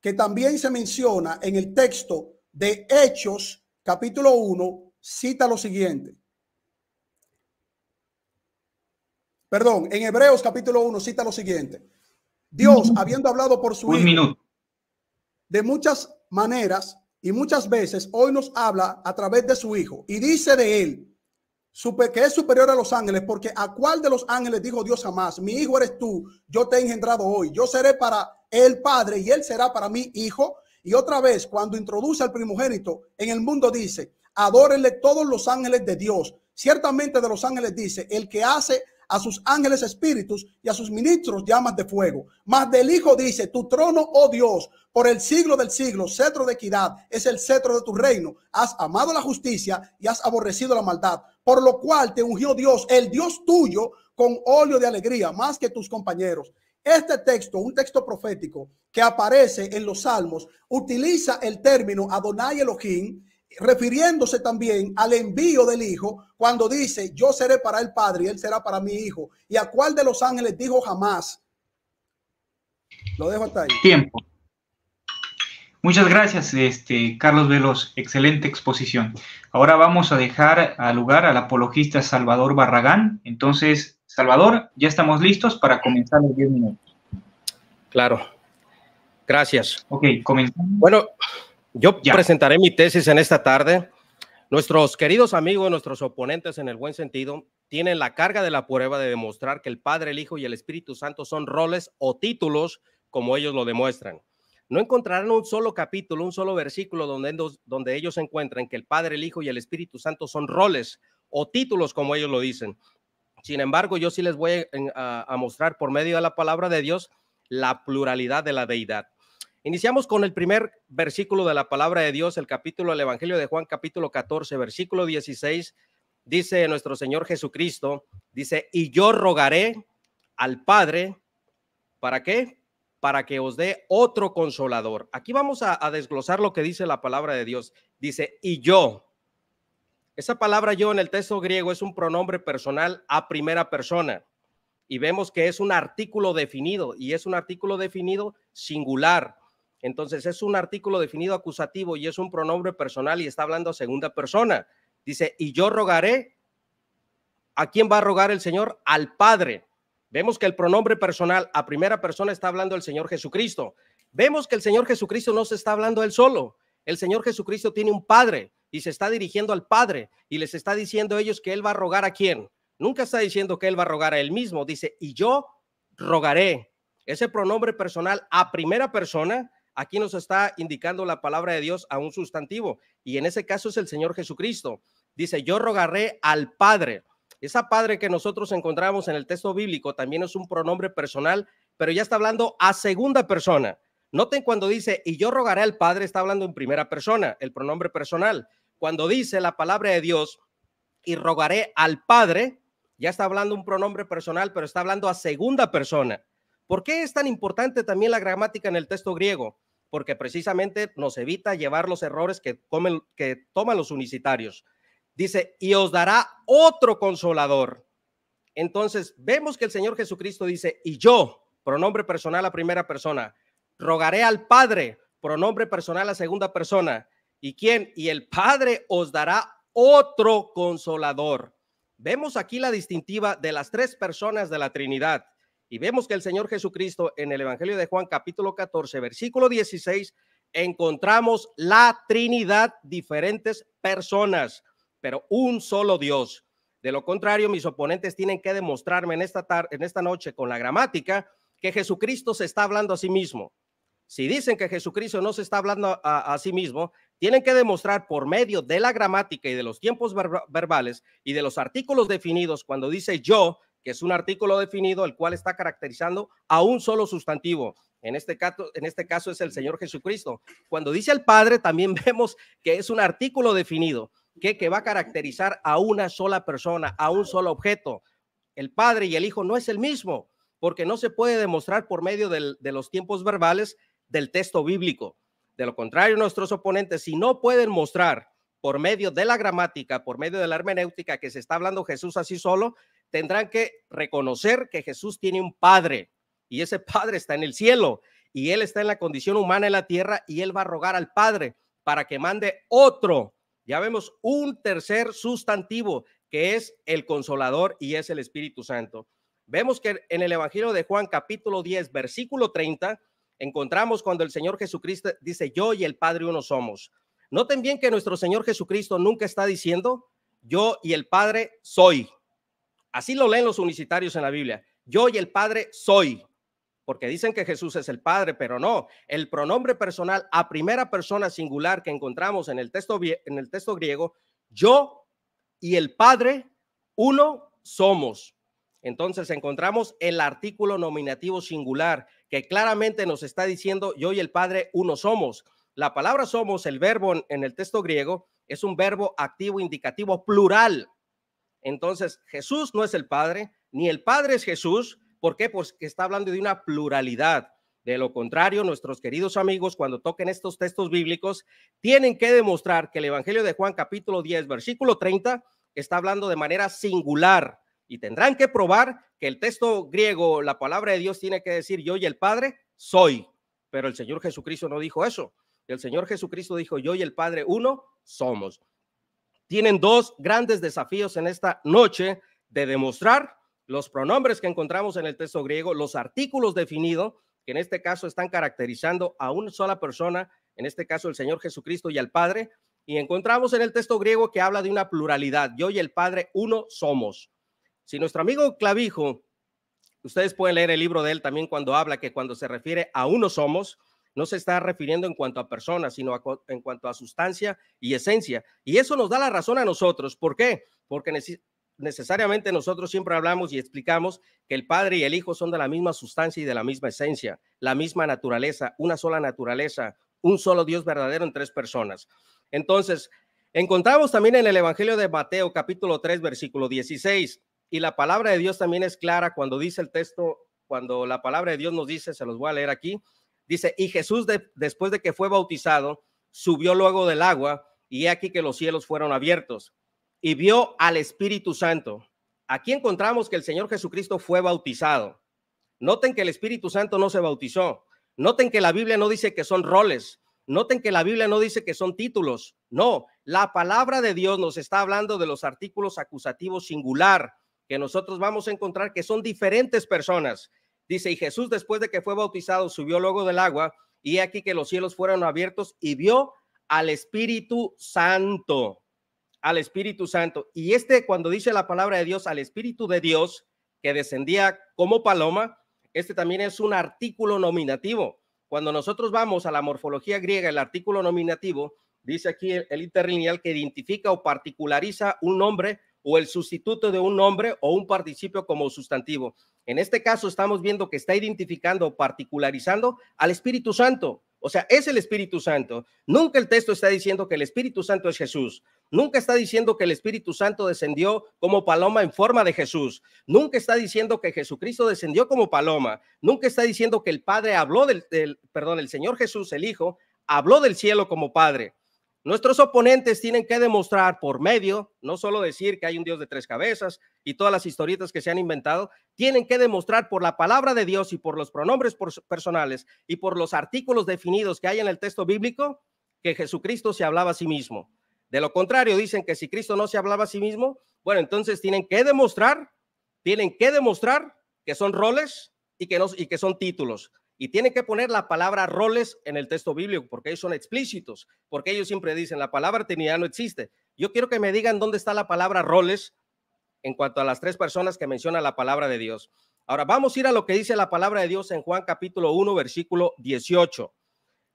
que también se menciona en el texto de Hechos, capítulo 1, cita lo siguiente. Perdón, en Hebreos capítulo 1 cita lo siguiente. Dios, habiendo hablado por su Un minuto de muchas maneras y muchas veces hoy nos habla a través de su hijo y dice de él que es superior a los ángeles, porque a cuál de los ángeles dijo Dios jamás, mi hijo eres tú, yo te he engendrado hoy, yo seré para el padre y él será para mi hijo. Y otra vez, cuando introduce al primogénito en el mundo, dice, adórenle todos los ángeles de Dios. Ciertamente de los ángeles dice, el que hace a sus ángeles espíritus y a sus ministros llamas de fuego. Mas del Hijo dice, tu trono, oh Dios, por el siglo del siglo, cetro de equidad, es el cetro de tu reino. Has amado la justicia y has aborrecido la maldad, por lo cual te ungió Dios, el Dios tuyo, con óleo de alegría, más que tus compañeros. Este texto, un texto profético que aparece en los Salmos, utiliza el término Adonai Elohim refiriéndose también al envío del Hijo, cuando dice, yo seré para el Padre y Él será para mi Hijo. ¿Y a cuál de los ángeles dijo jamás? Lo dejo hasta ahí. Tiempo. Muchas gracias, este, Carlos Veloz. Excelente exposición. Ahora vamos a dejar al lugar al apologista Salvador Barragán. Entonces, Salvador, ya estamos listos para comenzar los 10 minutos. Claro. Gracias. Ok, comenzamos. Bueno, yo presentaré mi tesis en esta tarde. Nuestros queridos amigos, nuestros oponentes en el buen sentido, tienen la carga de la prueba de demostrar que el Padre, el Hijo y el Espíritu Santo son roles o títulos como ellos lo demuestran. No encontrarán un solo capítulo, un solo versículo donde, donde ellos encuentren que el Padre, el Hijo y el Espíritu Santo son roles o títulos como ellos lo dicen. Sin embargo, yo sí les voy a mostrar por medio de la palabra de Dios la pluralidad de la deidad. Iniciamos con el primer versículo de la palabra de Dios, el capítulo del Evangelio de Juan, capítulo 14, versículo 16. Dice nuestro Señor Jesucristo, dice, y yo rogaré al Padre, ¿para qué? Para que os dé otro consolador. Aquí vamos a, a desglosar lo que dice la palabra de Dios. Dice, y yo. Esa palabra yo en el texto griego es un pronombre personal a primera persona y vemos que es un artículo definido y es un artículo definido singular. Entonces es un artículo definido acusativo y es un pronombre personal y está hablando a segunda persona. Dice, y yo rogaré. ¿A quién va a rogar el Señor? Al Padre. Vemos que el pronombre personal a primera persona está hablando el Señor Jesucristo. Vemos que el Señor Jesucristo no se está hablando él solo. El Señor Jesucristo tiene un Padre y se está dirigiendo al Padre y les está diciendo a ellos que Él va a rogar a quién. Nunca está diciendo que Él va a rogar a Él mismo. Dice, y yo rogaré. Ese pronombre personal a primera persona Aquí nos está indicando la palabra de Dios a un sustantivo y en ese caso es el Señor Jesucristo. Dice, yo rogaré al Padre. Esa Padre que nosotros encontramos en el texto bíblico también es un pronombre personal, pero ya está hablando a segunda persona. Noten cuando dice, y yo rogaré al Padre, está hablando en primera persona, el pronombre personal. Cuando dice la palabra de Dios, y rogaré al Padre, ya está hablando un pronombre personal, pero está hablando a segunda persona. ¿Por qué es tan importante también la gramática en el texto griego? Porque precisamente nos evita llevar los errores que, toman los unicitarios. Dice, y os dará otro consolador. Entonces, vemos que el Señor Jesucristo dice, y yo, pronombre personal a primera persona, rogaré al Padre, pronombre personal a segunda persona. ¿Y quién? Y el Padre os dará otro consolador. Vemos aquí la distintiva de las tres personas de la Trinidad y vemos que el Señor Jesucristo en el Evangelio de Juan capítulo 14, versículo 16, encontramos la Trinidad, diferentes personas, pero un solo Dios. De lo contrario, mis oponentes tienen que demostrarme en esta, tarde, en esta noche con la gramática que Jesucristo se está hablando a sí mismo. Si dicen que Jesucristo no se está hablando a, sí mismo, tienen que demostrar por medio de la gramática y de los tiempos verbales y de los artículos definidos cuando dice yo, que es un artículo definido el cual está caracterizando a un solo sustantivo. En este, este caso, es el Señor Jesucristo. Cuando dice el Padre, también [laughs] vemos que es un artículo definido, que, va a caracterizar a una sola persona, a un solo objeto. El Padre y el Hijo no es el mismo, porque no se puede demostrar por medio de los tiempos verbales del texto bíblico. De lo contrario, nuestros oponentes, si no pueden mostrar por medio de la gramática, por medio de la hermenéutica, que se está hablando Jesús así solo, tendrán que reconocer que Jesús tiene un Padre y ese Padre está en el cielo y Él está en la condición humana en la tierra y Él va a rogar al Padre para que mande otro. Ya vemos un tercer sustantivo que es el consolador y es el Espíritu Santo. Vemos que en el Evangelio de Juan capítulo 10, versículo 30, encontramos cuando el Señor Jesucristo dice, yo y el Padre uno somos. Noten bien que nuestro Señor Jesucristo nunca está diciendo, yo y el Padre soy Así lo leen los unicitarios en la Biblia. Yo y el Padre soy, porque dicen que Jesús es el Padre, pero no. El pronombre personal a primera persona singular que encontramos en el texto, en el texto griego, yo y el Padre, uno somos. Entonces encontramos el artículo nominativo singular que claramente nos está diciendo yo y el Padre uno somos. La palabra somos, el verbo en el texto griego, es un verbo activo indicativo plural entonces, Jesús no es el Padre, ni el Padre es Jesús. ¿Por qué? Porque pues está hablando de una pluralidad. De lo contrario, nuestros queridos amigos, cuando toquen estos textos bíblicos, tienen que demostrar que el Evangelio de Juan capítulo 10, versículo 30, está hablando de manera singular y tendrán que probar que el texto griego, la palabra de Dios tiene que decir yo y el Padre soy. Pero el Señor Jesucristo no dijo eso. El Señor Jesucristo dijo yo y el Padre uno somos tienen dos grandes desafíos en esta noche de demostrar los pronombres que encontramos en el texto griego, los artículos definidos, que en este caso están caracterizando a una sola persona, en este caso el Señor Jesucristo y al Padre, y encontramos en el texto griego que habla de una pluralidad, yo y el Padre uno somos. Si nuestro amigo Clavijo, ustedes pueden leer el libro de él también cuando habla que cuando se refiere a uno somos, no se está refiriendo en cuanto a personas, sino en cuanto a sustancia y esencia. Y eso nos da la razón a nosotros. ¿Por qué? Porque necesariamente nosotros siempre hablamos y explicamos que el Padre y el Hijo son de la misma sustancia y de la misma esencia, la misma naturaleza, una sola naturaleza, un solo Dios verdadero en tres personas. Entonces, encontramos también en el Evangelio de Mateo capítulo 3, versículo 16, y la palabra de Dios también es clara cuando dice el texto, cuando la palabra de Dios nos dice, se los voy a leer aquí, Dice, y Jesús después de que fue bautizado, subió luego del agua y aquí que los cielos fueron abiertos y vio al Espíritu Santo. Aquí encontramos que el Señor Jesucristo fue bautizado. Noten que el Espíritu Santo no se bautizó. Noten que la Biblia no dice que son roles. Noten que la Biblia no dice que son títulos. No, la palabra de Dios nos está hablando de los artículos acusativos singular, que nosotros vamos a encontrar que son diferentes personas. Dice, y Jesús después de que fue bautizado subió luego del agua y aquí que los cielos fueron abiertos y vio al Espíritu Santo, al Espíritu Santo. Y este cuando dice la palabra de Dios, al Espíritu de Dios, que descendía como paloma, este también es un artículo nominativo. Cuando nosotros vamos a la morfología griega, el artículo nominativo, dice aquí el, interlineal que identifica o particulariza un nombre o el sustituto de un nombre o un participio como sustantivo. En este caso estamos viendo que está identificando o particularizando al Espíritu Santo. O sea, es el Espíritu Santo. Nunca el texto está diciendo que el Espíritu Santo es Jesús. Nunca está diciendo que el Espíritu Santo descendió como paloma en forma de Jesús. Nunca está diciendo que Jesucristo descendió como paloma. Nunca está diciendo que el Padre habló del, del perdón, el Señor Jesús, el Hijo, habló del cielo como Padre. Nuestros oponentes tienen que demostrar por medio, no solo decir que hay un Dios de tres cabezas y todas las historietas que se han inventado, tienen que demostrar por la palabra de Dios y por los pronombres personales y por los artículos definidos que hay en el texto bíblico que Jesucristo se hablaba a sí mismo. De lo contrario, dicen que si Cristo no se hablaba a sí mismo, bueno, entonces tienen que demostrar, tienen que demostrar que son roles y que, no, y que son títulos. Y tienen que poner la palabra roles en el texto bíblico, porque ellos son explícitos, porque ellos siempre dicen, la palabra Trinidad no existe. Yo quiero que me digan dónde está la palabra roles en cuanto a las tres personas que menciona la palabra de Dios. Ahora vamos a ir a lo que dice la palabra de Dios en Juan capítulo 1, versículo 18.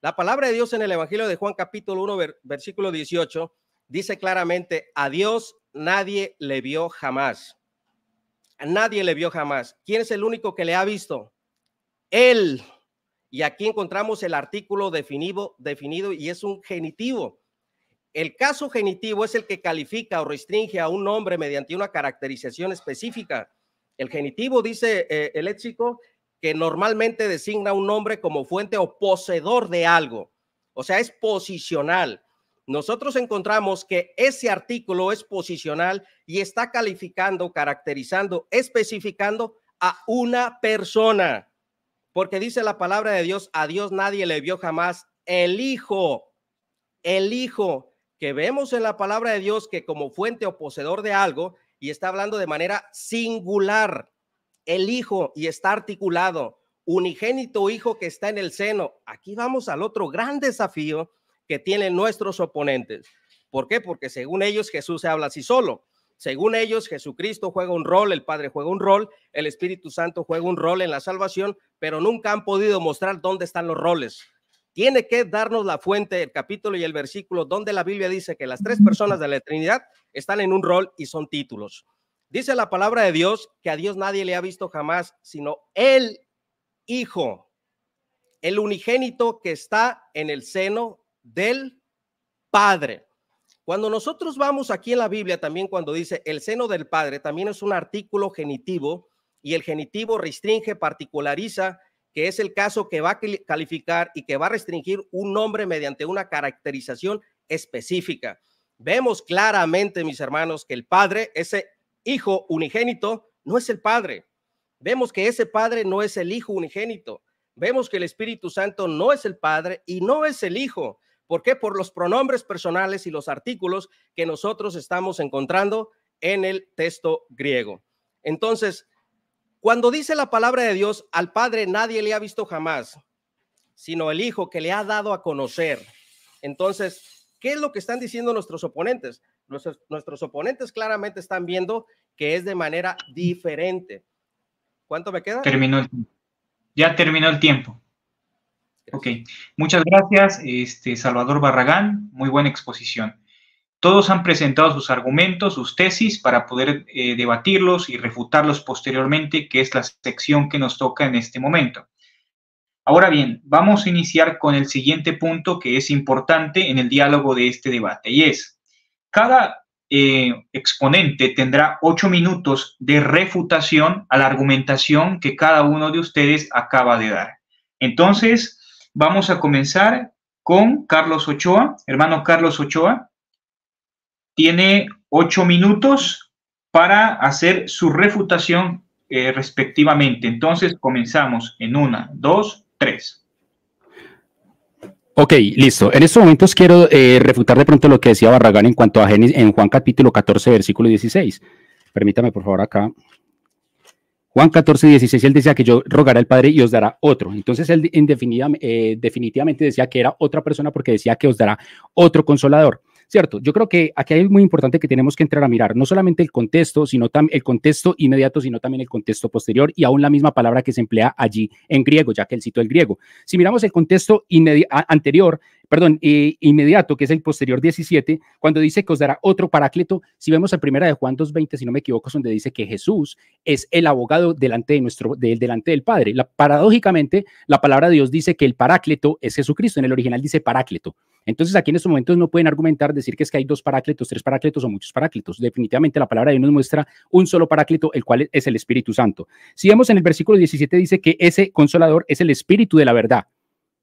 La palabra de Dios en el Evangelio de Juan capítulo 1, versículo 18, dice claramente, a Dios nadie le vio jamás. nadie le vio jamás. ¿Quién es el único que le ha visto? él. Y aquí encontramos el artículo definido, definido y es un genitivo. El caso genitivo es el que califica o restringe a un nombre mediante una caracterización específica. El genitivo, dice eh, el léxico, que normalmente designa un nombre como fuente o poseedor de algo. O sea, es posicional. Nosotros encontramos que ese artículo es posicional y está calificando, caracterizando, especificando a una persona porque dice la palabra de Dios, a Dios nadie le vio jamás. El Hijo, el Hijo, que vemos en la palabra de Dios que como fuente o poseedor de algo, y está hablando de manera singular, el Hijo, y está articulado, unigénito Hijo que está en el seno. Aquí vamos al otro gran desafío que tienen nuestros oponentes. ¿Por qué? Porque según ellos Jesús se habla así solo. Según ellos, Jesucristo juega un rol, el Padre juega un rol, el Espíritu Santo juega un rol en la salvación, pero nunca han podido mostrar dónde están los roles. Tiene que darnos la fuente, el capítulo y el versículo donde la Biblia dice que las tres personas de la Trinidad están en un rol y son títulos. Dice la palabra de Dios que a Dios nadie le ha visto jamás, sino el Hijo, el unigénito que está en el seno del Padre. Cuando nosotros vamos aquí en la Biblia, también cuando dice el seno del Padre, también es un artículo genitivo y el genitivo restringe, particulariza, que es el caso que va a calificar y que va a restringir un nombre mediante una caracterización específica. Vemos claramente, mis hermanos, que el Padre, ese hijo unigénito, no es el Padre. Vemos que ese Padre no es el Hijo unigénito. Vemos que el Espíritu Santo no es el Padre y no es el Hijo. ¿Por qué? Por los pronombres personales y los artículos que nosotros estamos encontrando en el texto griego. Entonces, cuando dice la palabra de Dios, al Padre nadie le ha visto jamás, sino el Hijo que le ha dado a conocer. Entonces, ¿qué es lo que están diciendo nuestros oponentes? Nuestros, oponentes claramente están viendo que es de manera diferente. ¿Cuánto me queda? Terminó ya terminó el tiempo. Ok, muchas gracias, este, Salvador Barragán, muy buena exposición. Todos han presentado sus argumentos, sus tesis, para poder eh, debatirlos y refutarlos posteriormente, que es la sección que nos toca en este momento. Ahora bien, vamos a iniciar con el siguiente punto que es importante en el diálogo de este debate, y es, cada eh, exponente tendrá ocho minutos de refutación a la argumentación que cada uno de ustedes acaba de dar. Entonces, Vamos a comenzar con Carlos Ochoa. Hermano Carlos Ochoa tiene ocho minutos para hacer su refutación eh, respectivamente. Entonces comenzamos en una, dos, tres. Ok, listo. En estos momentos quiero eh, refutar de pronto lo que decía Barragán en cuanto a Génesis, en Juan capítulo 14, versículo 16. Permítame por favor acá Juan 14, 16, él decía que yo rogaré al Padre y os dará otro. Entonces él en eh, definitivamente decía que era otra persona porque decía que os dará otro consolador. ¿cierto? Yo creo que aquí hay muy importante que tenemos que entrar a mirar, no solamente el contexto, sino también el contexto inmediato, sino también el contexto posterior y aún la misma palabra que se emplea allí en griego, ya que el cito el griego. Si miramos el contexto anterior, perdón, eh, inmediato, que es el posterior 17, cuando dice que os dará otro paráclito, si vemos el primera de Juan 2.20, si no me equivoco, es donde dice que Jesús es el abogado delante, de nuestro, delante del Padre. paradójicamente, la palabra de Dios dice que el paráclito es Jesucristo, en el original dice paráclito. Entonces, aquí en estos momentos no pueden argumentar, decir que es que hay dos paráclitos, tres paráclitos o muchos paráclitos. Definitivamente la palabra de Dios nos muestra un solo paráclito, el cual es el Espíritu Santo. Si vemos en el versículo 17, dice que ese consolador es el Espíritu de la verdad.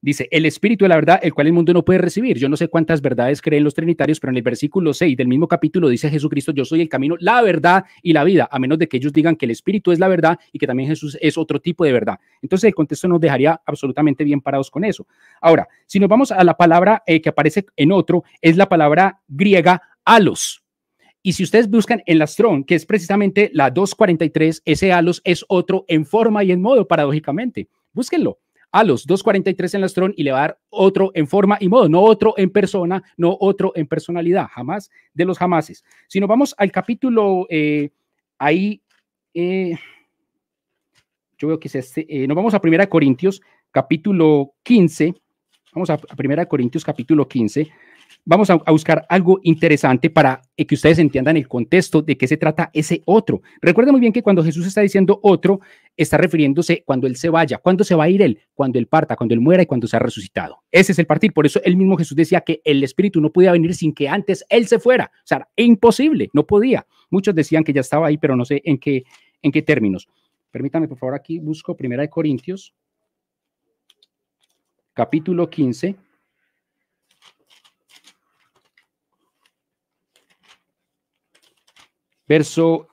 Dice, el espíritu de la verdad, el cual el mundo no puede recibir. Yo no sé cuántas verdades creen los trinitarios, pero en el versículo 6 del mismo capítulo dice Jesucristo, yo soy el camino, la verdad y la vida, a menos de que ellos digan que el espíritu es la verdad y que también Jesús es otro tipo de verdad. Entonces el contexto nos dejaría absolutamente bien parados con eso. Ahora, si nos vamos a la palabra eh, que aparece en otro, es la palabra griega alos. Y si ustedes buscan en la Strong, que es precisamente la 243, ese alos es otro en forma y en modo, paradójicamente. Búsquenlo a los 2.43 en Lastrón y le va a dar otro en forma y modo, no otro en persona, no otro en personalidad, jamás de los jamases. Si nos vamos al capítulo, eh, ahí, eh, yo veo que es este, eh, nos vamos a Primera Corintios, capítulo 15, vamos a, a Primera Corintios, capítulo 15, vamos a, buscar algo interesante para eh, que ustedes entiendan el contexto de qué se trata ese otro. Recuerden muy bien que cuando Jesús está diciendo otro, está refiriéndose cuando Él se vaya. ¿Cuándo se va a ir Él? Cuando Él parta, cuando Él muera y cuando ha resucitado. Ese es el partir. Por eso el mismo Jesús decía que el Espíritu no podía venir sin que antes Él se fuera. O sea, imposible, no podía. Muchos decían que ya estaba ahí, pero no sé en qué, en qué términos. Permítame, por favor, aquí busco Primera de Corintios, capítulo 15. verso,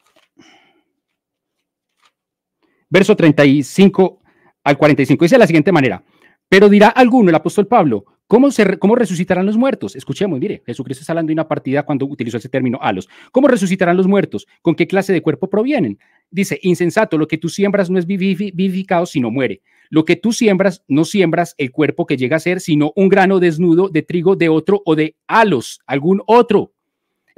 verso 35 al 45. Dice de la siguiente manera, pero dirá alguno, el apóstol Pablo, ¿Cómo, se, ¿Cómo, resucitarán los muertos? Escuchemos, mire, Jesucristo está hablando de una partida cuando utilizó ese término alos. ¿Cómo resucitarán los muertos? ¿Con qué clase de cuerpo provienen? Dice, insensato, lo que tú siembras no es vivificado, sino muere. Lo que tú siembras, no siembras el cuerpo que llega a ser, sino un grano desnudo de trigo de otro o de alos, algún otro.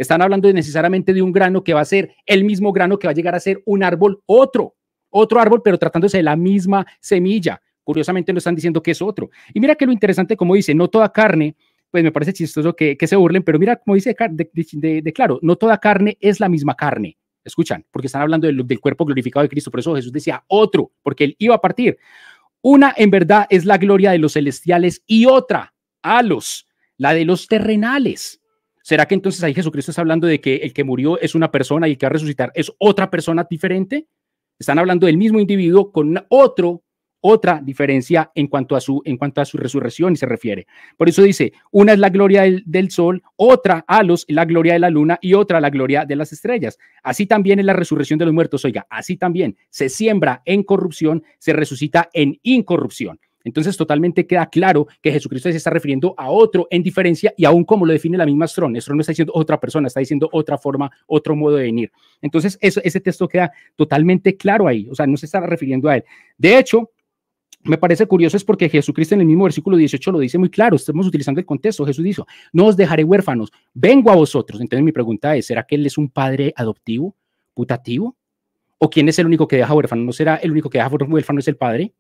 Están hablando necesariamente de un grano que va a ser el mismo grano que va a llegar a ser un árbol otro, otro árbol, pero tratándose de la misma semilla. Curiosamente no están diciendo que es otro. Y mira que lo interesante, como dice, no toda carne, pues me parece chistoso que, se burlen, pero mira como dice de, claro, no toda carne es la misma carne. Escuchan, porque están hablando del, del cuerpo glorificado de Cristo. Por eso Jesús decía otro, porque él iba a partir. Una en verdad es la gloria de los celestiales y otra, a los, la de los terrenales. ¿Será que entonces ahí Jesucristo está hablando de que el que murió es una persona y el que va a resucitar es otra persona diferente? Están hablando del mismo individuo con otro otra diferencia en cuanto a su en cuanto a su resurrección y se refiere. Por eso dice, una es la gloria del, sol, otra a los la gloria de la luna y otra la gloria de las estrellas. Así también es la resurrección de los muertos, oiga, así también se siembra en corrupción, se resucita en incorrupción. Entonces, totalmente queda claro que Jesucristo se está refiriendo a otro en diferencia y aún como lo define la misma Strong. Strong no está diciendo otra persona, está diciendo otra forma, otro modo de venir. Entonces, eso, ese texto queda totalmente claro ahí, o sea, no se está refiriendo a él. De hecho, me parece curioso es porque Jesucristo en el mismo versículo 18 lo dice muy claro, estamos utilizando el contexto, Jesús dijo, no os dejaré huérfanos, vengo a vosotros. Entonces mi pregunta es, ¿será que Él es un padre adoptivo, putativo? ¿O quién es el único que deja huérfano? ¿No será el único que deja huérfano es el padre?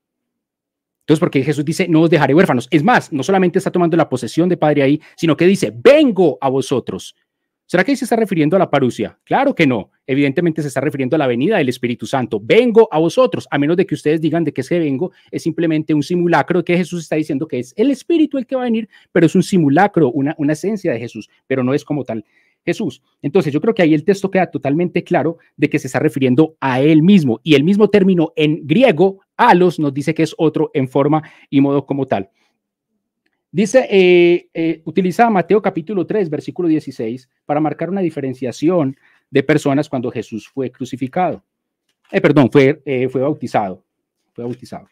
porque Jesús dice, no os dejaré huérfanos. Es más, no solamente está tomando la posesión de Padre ahí, sino que dice, vengo a vosotros. ¿Será que ahí se está refiriendo a la parusia? Claro que no. Evidentemente se está refiriendo a la venida del Espíritu Santo. Vengo a vosotros, a menos de que ustedes digan de que se vengo es simplemente un simulacro de que Jesús está diciendo que es el Espíritu el que va a venir, pero es un simulacro, una, una esencia de Jesús, pero no es como tal Jesús. Entonces yo creo que ahí el texto queda totalmente claro de que se está refiriendo a él mismo y el mismo término en griego Alos nos dice que es otro en forma y modo como tal. Dice, eh, eh, utiliza Mateo capítulo 3, versículo 16, para marcar una diferenciación de personas cuando Jesús fue crucificado. Eh, perdón, fue, fue bautizado. Fue bautizado.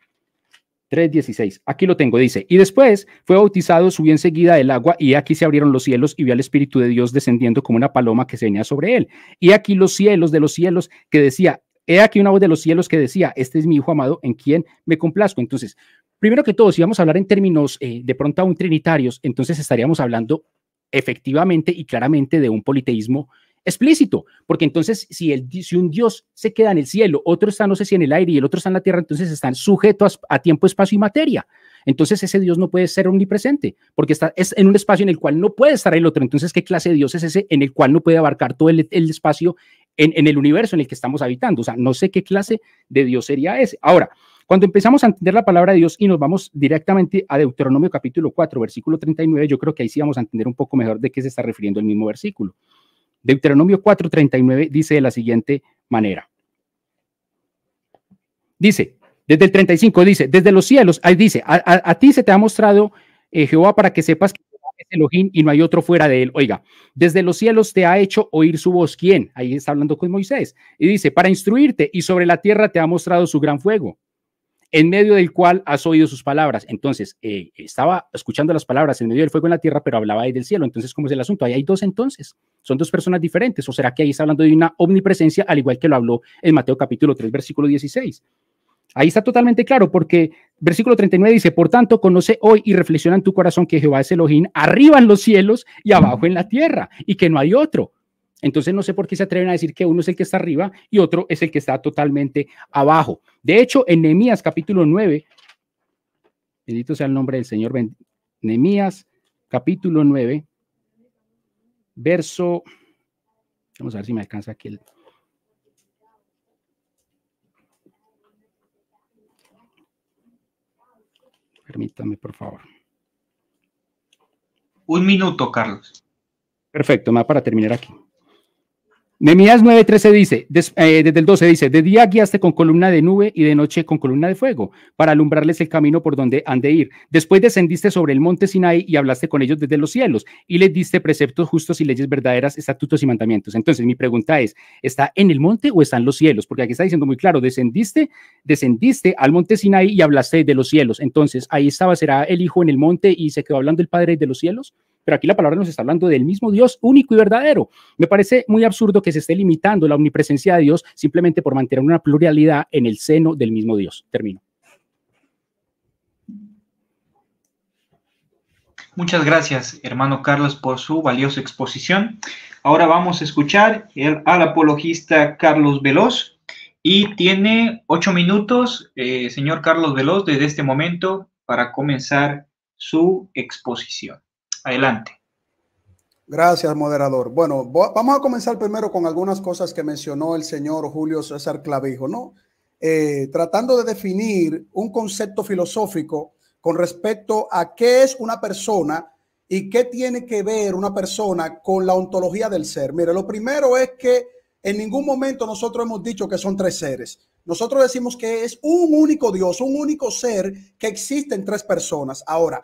3.16. Aquí lo tengo, dice, y después fue bautizado, subió enseguida del agua, y aquí se abrieron los cielos y vio al Espíritu de Dios descendiendo como una paloma que se venía sobre él. Y aquí los cielos de los cielos que decía, He aquí una voz de los cielos que decía, este es mi hijo amado en quien me complazco. Entonces, primero que todo, si vamos a hablar en términos eh, de pronto aún trinitarios, entonces estaríamos hablando efectivamente y claramente de un politeísmo explícito, porque entonces si, el, si un Dios se queda en el cielo, otro está no sé si en el aire y el otro está en la tierra, entonces están sujetos a, tiempo, espacio y materia. Entonces ese Dios no puede ser omnipresente, porque está es en un espacio en el cual no puede estar el otro. Entonces, ¿qué clase de Dios es ese en el cual no puede abarcar todo el, el espacio en, el universo en el que estamos habitando. O sea, no sé qué clase de Dios sería ese. Ahora, cuando empezamos a entender la palabra de Dios y nos vamos directamente a Deuteronomio capítulo 4, versículo 39, yo creo que ahí sí vamos a entender un poco mejor de qué se está refiriendo el mismo versículo. Deuteronomio 4, 39 dice de la siguiente manera. Dice, desde el 35 dice, desde los cielos, ahí dice, a, ti se te ha mostrado eh, Jehová para que sepas que este Elohim y no hay otro fuera de él. Oiga, desde los cielos te ha hecho oír su voz. ¿Quién? Ahí está hablando con Moisés. Y dice, para instruirte y sobre la tierra te ha mostrado su gran fuego, en medio del cual has oído sus palabras. Entonces, eh, estaba escuchando las palabras en medio del fuego en la tierra, pero hablaba ahí del cielo. Entonces, ¿cómo es el asunto? Ahí hay dos entonces. Son dos personas diferentes. ¿O será que ahí está hablando de una omnipresencia, al igual que lo habló en Mateo capítulo 3, versículo 16? Ahí está totalmente claro, porque Versículo 39 dice, por tanto, conoce hoy y reflexiona en tu corazón que Jehová es Elohim, arriba en los cielos y abajo en la tierra, y que no hay otro. Entonces no sé por qué se atreven a decir que uno es el que está arriba y otro es el que está totalmente abajo. De hecho, en Nehemías capítulo 9, bendito sea el nombre del Señor, Nehemías capítulo 9, verso, vamos a ver si me alcanza aquí el Permítame, por favor. Un minuto, Carlos. Perfecto, más para terminar aquí. Nemías 9:13 dice, eh, desde el 12 dice, de día guiaste con columna de nube y de noche con columna de fuego, para alumbrarles el camino por donde han de ir. Después descendiste sobre el monte Sinai y hablaste con ellos desde los cielos y les diste preceptos justos y leyes verdaderas, estatutos y mandamientos. Entonces mi pregunta es, ¿está en el monte o están los cielos? Porque aquí está diciendo muy claro, descendiste, descendiste al monte Sinai y hablaste de los cielos. Entonces ahí estaba, será el hijo en el monte y se quedó hablando el padre de los cielos pero aquí la palabra nos está hablando del mismo Dios único y verdadero. Me parece muy absurdo que se esté limitando la omnipresencia de Dios simplemente por mantener una pluralidad en el seno del mismo Dios. Termino. Muchas gracias, hermano Carlos, por su valiosa exposición. Ahora vamos a escuchar al apologista Carlos Veloz y tiene ocho minutos, eh, señor Carlos Veloz, desde este momento para comenzar su exposición. Adelante. Gracias, moderador. Bueno, vamos a comenzar primero con algunas cosas que mencionó el señor Julio César Clavijo, ¿no? Eh, tratando de definir un concepto filosófico con respecto a qué es una persona y qué tiene que ver una persona con la ontología del ser. Mire, lo primero es que en ningún momento nosotros hemos dicho que son tres seres. Nosotros decimos que es un único Dios, un único ser que existe en tres personas. Ahora,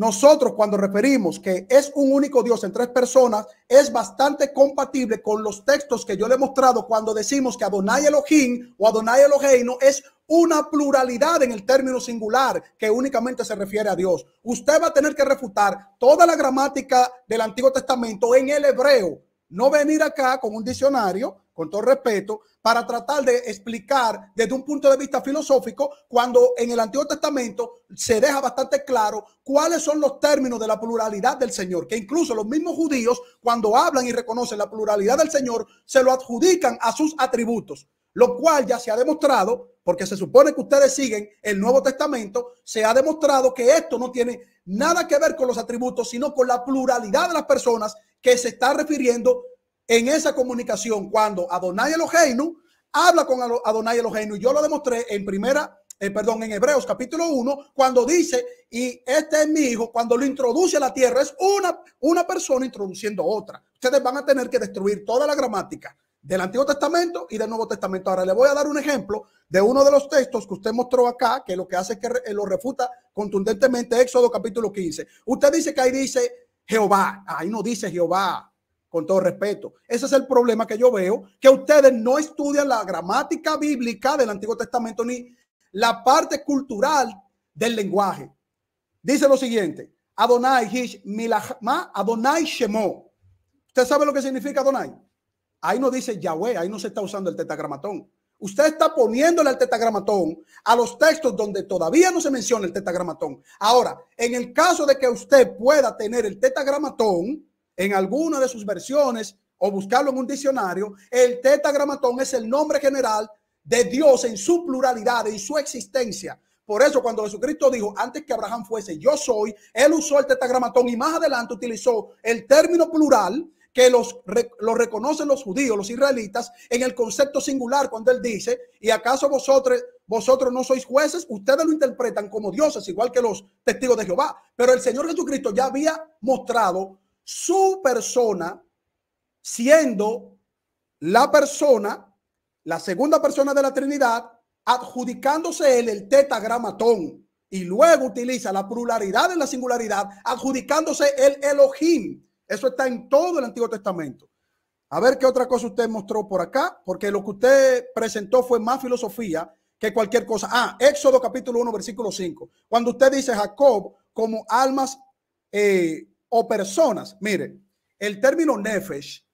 nosotros cuando referimos que es un único Dios en tres personas, es bastante compatible con los textos que yo le he mostrado cuando decimos que Adonai Elohim o Adonai Eloheinu es una pluralidad en el término singular que únicamente se refiere a Dios. Usted va a tener que refutar toda la gramática del Antiguo Testamento en el hebreo, no venir acá con un diccionario con todo respeto, para tratar de explicar desde un punto de vista filosófico, cuando en el Antiguo Testamento se deja bastante claro cuáles son los términos de la pluralidad del Señor, que incluso los mismos judíos, cuando hablan y reconocen la pluralidad del Señor, se lo adjudican a sus atributos, lo cual ya se ha demostrado, porque se supone que ustedes siguen el Nuevo Testamento, se ha demostrado que esto no tiene nada que ver con los atributos, sino con la pluralidad de las personas que se está refiriendo en esa comunicación cuando Adonai Eloheinu habla con Adonai Eloheinu. Yo lo demostré en primera, eh, perdón, en Hebreos capítulo 1, cuando dice, y este es mi hijo, cuando lo introduce a la tierra, es una, una persona introduciendo otra. Ustedes van a tener que destruir toda la gramática del Antiguo Testamento y del Nuevo Testamento. Ahora le voy a dar un ejemplo de uno de los textos que usted mostró acá, que lo que hace es que eh, lo refuta contundentemente, Éxodo capítulo 15. Usted dice que ahí dice Jehová, ahí no dice Jehová, con todo respeto. Ese es el problema que yo veo, que ustedes no estudian la gramática bíblica del Antiguo Testamento ni la parte cultural del lenguaje. Dice lo siguiente, Adonai Hish Milachma Adonai Shemo. ¿Usted sabe lo que significa Adonai? Ahí no dice Yahweh, ahí no se está usando el tetagramatón. Usted está poniéndole el tetagramatón a los textos donde todavía no se menciona el tetagramatón. Ahora, en el caso de que usted pueda tener el tetagramatón, en alguna de sus versiones o buscarlo en un diccionario, el tetragramatón es el nombre general de Dios en su pluralidad, y su existencia. Por eso cuando Jesucristo dijo, antes que Abraham fuese, yo soy, él usó el tetragramatón y más adelante utilizó el término plural que los, lo reconocen los judíos, los israelitas, en el concepto singular cuando él dice, ¿y acaso vosotros, vosotros no sois jueces? Ustedes lo interpretan como dioses, igual que los testigos de Jehová. Pero el Señor Jesucristo ya había mostrado su persona siendo la persona, la segunda persona de la Trinidad, adjudicándose él el tetagramatón y luego utiliza la pluralidad en la singularidad, adjudicándose el Elohim. Eso está en todo el Antiguo Testamento. A ver qué otra cosa usted mostró por acá, porque lo que usted presentó fue más filosofía que cualquier cosa. Ah, Éxodo capítulo 1, versículo 5. Cuando usted dice Jacob como almas eh, o personas. Mire, el término nefesh,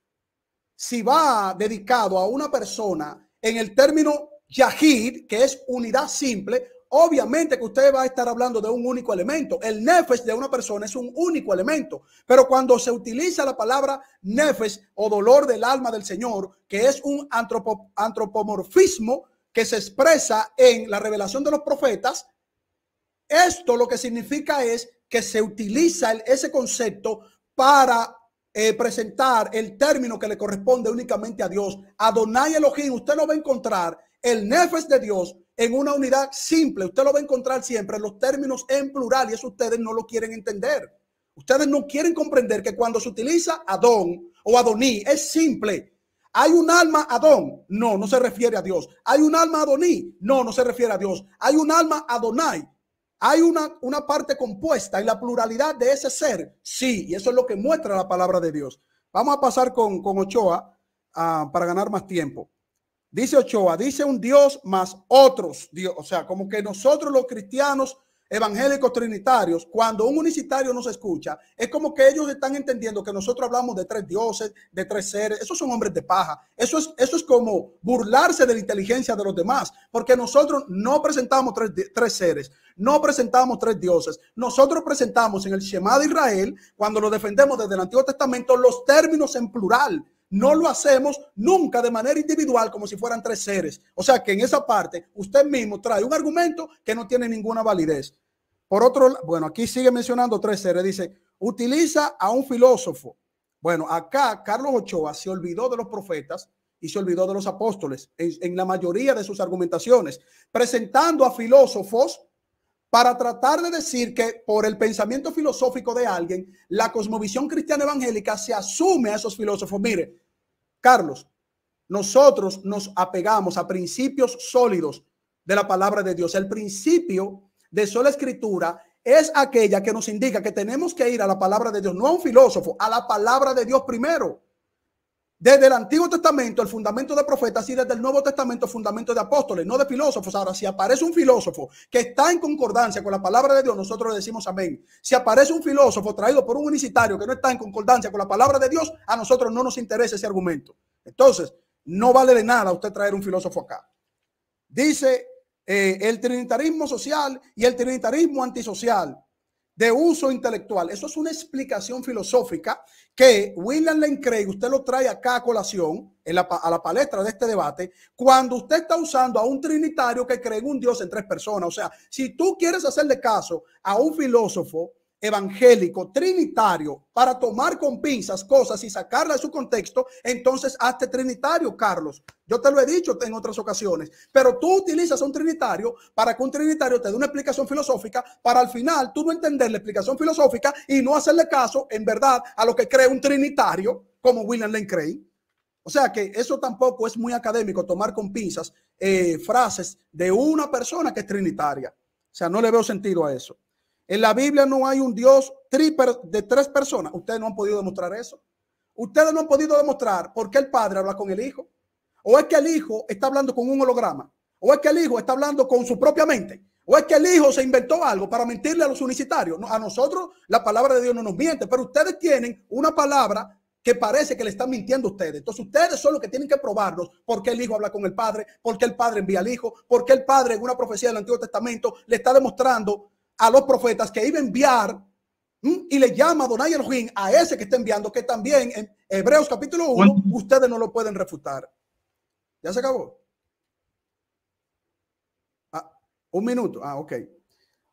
si va dedicado a una persona, en el término yahid, que es unidad simple, obviamente que usted va a estar hablando de un único elemento. El nefesh de una persona es un único elemento. Pero cuando se utiliza la palabra nefesh o dolor del alma del Señor, que es un antropomorfismo que se expresa en la revelación de los profetas, esto lo que significa es que se utiliza ese concepto para eh, presentar el término que le corresponde únicamente a Dios. Adonai Elohim, usted lo va a encontrar, el Nefes de Dios, en una unidad simple. Usted lo va a encontrar siempre, los términos en plural, y eso ustedes no lo quieren entender. Ustedes no quieren comprender que cuando se utiliza Adon o Adoní, es simple. Hay un alma Adon, no, no se refiere a Dios. Hay un alma Adoní, no, no se refiere a Dios. Hay un alma Adonai, hay una, una parte compuesta y la pluralidad de ese ser. Sí, y eso es lo que muestra la palabra de Dios. Vamos a pasar con, Ochoa ah, para ganar más tiempo. Dice Ochoa, dice un Dios más otros Dios. O sea, como que nosotros los cristianos evangélicos trinitarios, cuando un unicitario nos escucha, es como que ellos están entendiendo que nosotros hablamos de tres dioses, de tres seres, esos son hombres de paja. Eso es, eso es como burlarse de la inteligencia de los demás, porque nosotros no presentamos tres, tres seres, no presentamos tres dioses. Nosotros presentamos en el Shema de Israel, cuando lo defendemos desde el Antiguo Testamento, los términos en plural no lo hacemos nunca de manera individual como si fueran tres seres. O sea que en esa parte usted mismo trae un argumento que no tiene ninguna validez. Por otro lado, bueno, aquí sigue mencionando tres seres. Dice, utiliza a un filósofo. Bueno, acá Carlos Ochoa se olvidó de los profetas y se olvidó de los apóstoles en, en la mayoría de sus argumentaciones, presentando a filósofos para tratar de decir que por el pensamiento filosófico de alguien, la cosmovisión cristiana evangélica se asume a esos filósofos. Mire, Carlos, nosotros nos apegamos a principios sólidos de la palabra de Dios. El principio de sola escritura es aquella que nos indica que tenemos que ir a la palabra de Dios, no a un filósofo, a la palabra de Dios primero. Desde el Antiguo Testamento, el fundamento de profetas, y desde el Nuevo Testamento, el fundamento de apóstoles, no de filósofos. Ahora, si aparece un filósofo que está en concordancia con la palabra de Dios, nosotros le decimos amén. Si aparece un filósofo traído por un unicitario que no está en concordancia con la palabra de Dios, a nosotros no nos interesa ese argumento. Entonces, no vale de nada usted traer un filósofo acá. Dice eh, el trinitarismo social y el trinitarismo antisocial de uso intelectual. Eso es una explicación filosófica que William Lane Craig, usted lo trae acá a colación, la, a la palestra de este debate, cuando usted está usando a un trinitario que cree en un Dios en tres personas. O sea, si tú quieres hacerle caso a un filósofo evangélico, trinitario, para tomar con pinzas cosas y sacarlas de su contexto, entonces hazte trinitario, Carlos. Yo te lo he dicho en otras ocasiones, pero tú utilizas un trinitario para que un trinitario te dé una explicación filosófica para al final tú no entender la explicación filosófica y no hacerle caso, en verdad, a lo que cree un trinitario como William Lane Craig. O sea que eso tampoco es muy académico, tomar con pinzas eh, frases de una persona que es trinitaria. O sea, no le veo sentido a eso. En la Biblia no hay un Dios de tres personas. Ustedes no han podido demostrar eso. Ustedes no han podido demostrar por qué el padre habla con el hijo. O es que el hijo está hablando con un holograma. O es que el hijo está hablando con su propia mente. O es que el hijo se inventó algo para mentirle a los unicitarios. a nosotros la palabra de Dios no nos miente, pero ustedes tienen una palabra que parece que le están mintiendo a ustedes. Entonces ustedes son los que tienen que probarnos por qué el hijo habla con el padre, por qué el padre envía al hijo, por qué el padre en una profecía del Antiguo Testamento le está demostrando a los profetas que iba a enviar y le llama Adonai Elohim a ese que está enviando, que también en Hebreos capítulo 1, ustedes no lo pueden refutar. ¿Ya se acabó? Ah, un minuto. Ah, ok.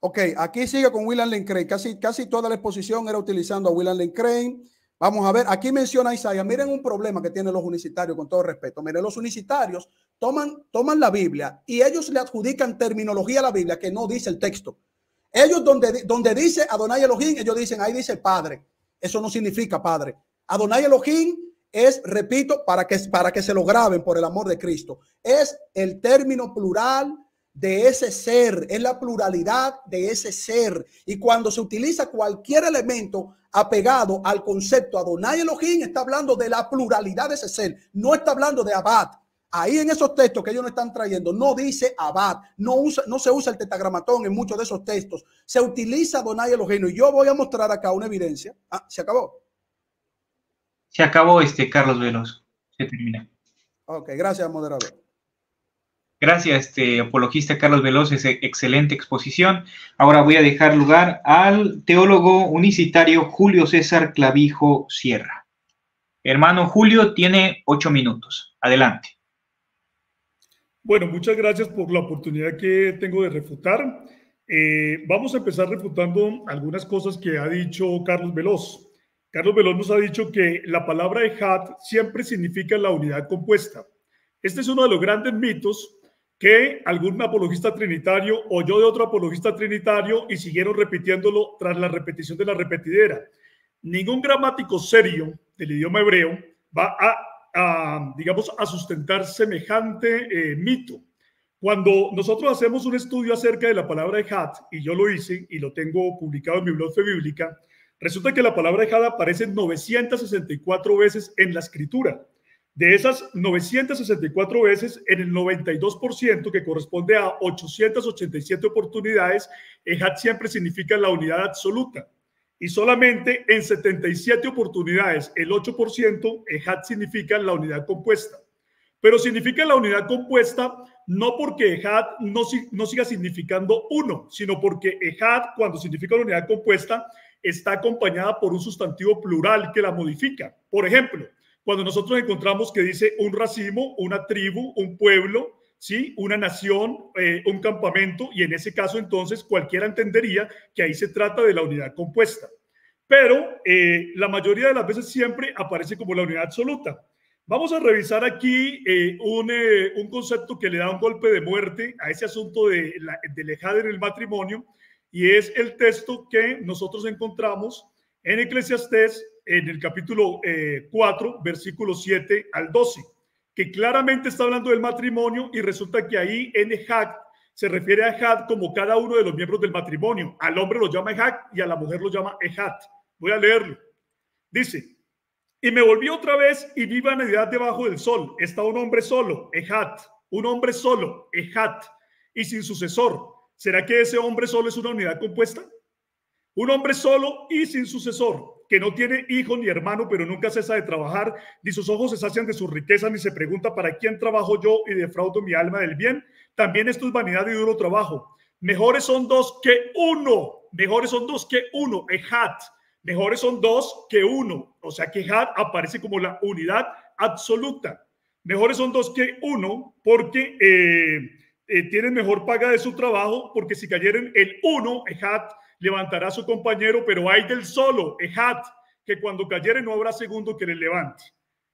Ok, aquí sigue con William Lane Casi, casi toda la exposición era utilizando a William Lane Vamos a ver, aquí menciona a Isaías. Miren un problema que tienen los unicitarios, con todo respeto. Miren, los unicitarios toman, toman la Biblia y ellos le adjudican terminología a la Biblia que no dice el texto. Ellos donde, donde dice Adonai Elohim, ellos dicen, ahí dice Padre. Eso no significa Padre. Adonai Elohim es, repito, para que, para que se lo graben por el amor de Cristo, es el término plural de ese ser, es la pluralidad de ese ser. Y cuando se utiliza cualquier elemento apegado al concepto Adonai Elohim, está hablando de la pluralidad de ese ser, no está hablando de Abad, Ahí en esos textos que ellos no están trayendo, no dice abad, no, usa, no se usa el tetagramatón en muchos de esos textos. Se utiliza Donai Elogeno. Y yo voy a mostrar acá una evidencia. Ah, se acabó. Se acabó este, Carlos Veloz. Se termina. Ok, gracias, moderador. Gracias, este apologista Carlos Veloz, Esa excelente exposición. Ahora voy a dejar lugar al teólogo unicitario Julio César Clavijo Sierra. Hermano Julio tiene ocho minutos. Adelante. Bueno, muchas gracias por la oportunidad que tengo de refutar. Eh, vamos a empezar refutando algunas cosas que ha dicho Carlos Veloz. Carlos Veloz nos ha dicho que la palabra Ejat siempre significa la unidad compuesta. Este es uno de los grandes mitos que algún apologista trinitario o yo de otro apologista trinitario y siguieron repitiéndolo tras la repetición de la repetidera. Ningún gramático serio del idioma hebreo va a digamos, a sustentar semejante eh, mito. Cuando nosotros hacemos un estudio acerca de la palabra Ejat, y yo lo hice y lo tengo publicado en mi blog Fe Bíblica, resulta que la palabra Ejat aparece 964 veces en la escritura. De esas 964 veces, en el 92%, que corresponde a 887 oportunidades, Ejat siempre significa la unidad absoluta y solamente en 77 oportunidades, el 8%, EJAT significa la unidad compuesta. Pero significa la unidad compuesta no porque EHAT no, siga significando uno, sino porque EHAT, cuando significa la unidad compuesta, está acompañada por un sustantivo plural que la modifica. Por ejemplo, cuando nosotros encontramos que dice un racimo, una tribu, un pueblo, ¿sí? una nación, eh, un campamento, y en ese caso entonces cualquiera entendería que ahí se trata de la unidad compuesta. Pero eh, la mayoría de las veces siempre aparece como la unidad absoluta. Vamos a revisar aquí eh, un, concepto que le da un golpe de muerte a ese asunto de la, de en el matrimonio, y es el texto que nosotros encontramos en Eclesiastés, en el capítulo 4, versículo 7 al 12 que claramente está hablando del matrimonio y resulta que ahí en hack se refiere a hat como cada uno de los miembros del matrimonio. Al hombre lo llama hack y a la mujer lo llama Ejat. Voy a leerlo. Dice, y me volví otra vez y vi vanidad debajo del sol. Está un hombre solo, Ejat. Un hombre solo, Ejat. Y sin sucesor. ¿Será que ese hombre solo es una unidad compuesta? Un hombre solo y sin sucesor, que no tiene hijo ni hermano, pero nunca cesa de trabajar, ni sus ojos se sacian de su riqueza, ni se pregunta para quién trabajo yo y defraudo mi alma del bien. También esto es vanidad y duro trabajo. Mejores son dos que uno. Mejores son dos que uno. Ejat. Mejores son dos que uno. O sea que Ejat aparece como la unidad absoluta. Mejores son dos que uno porque eh, eh, tienen mejor paga de su trabajo, porque si cayeren el uno, Ejat, levantará a su compañero, pero hay del solo, Ejat, que cuando cayere no habrá segundo que le levante.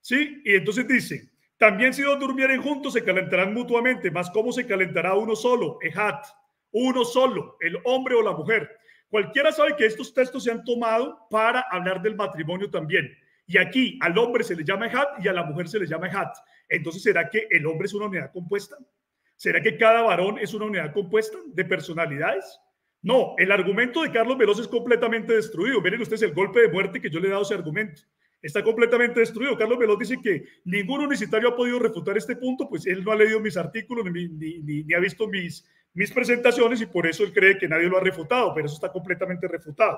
¿Sí? Y entonces dice, también si dos durmieren juntos se calentarán mutuamente, más cómo se calentará uno solo, Ejat, uno solo, el hombre o la mujer. Cualquiera sabe que estos textos se han tomado para hablar del matrimonio también. Y aquí al hombre se le llama Ejat y a la mujer se le llama Ejat. Entonces, ¿será que el hombre es una unidad compuesta? ¿Será que cada varón es una unidad compuesta de personalidades? No, el argumento de Carlos Veloz es completamente destruido. Miren ustedes el golpe de muerte que yo le he dado a ese argumento. Está completamente destruido. Carlos Veloz dice que ningún universitario ha podido refutar este punto, pues él no ha leído mis artículos ni, ha visto mis, mis presentaciones y por eso él cree que nadie lo ha refutado, pero eso está completamente refutado.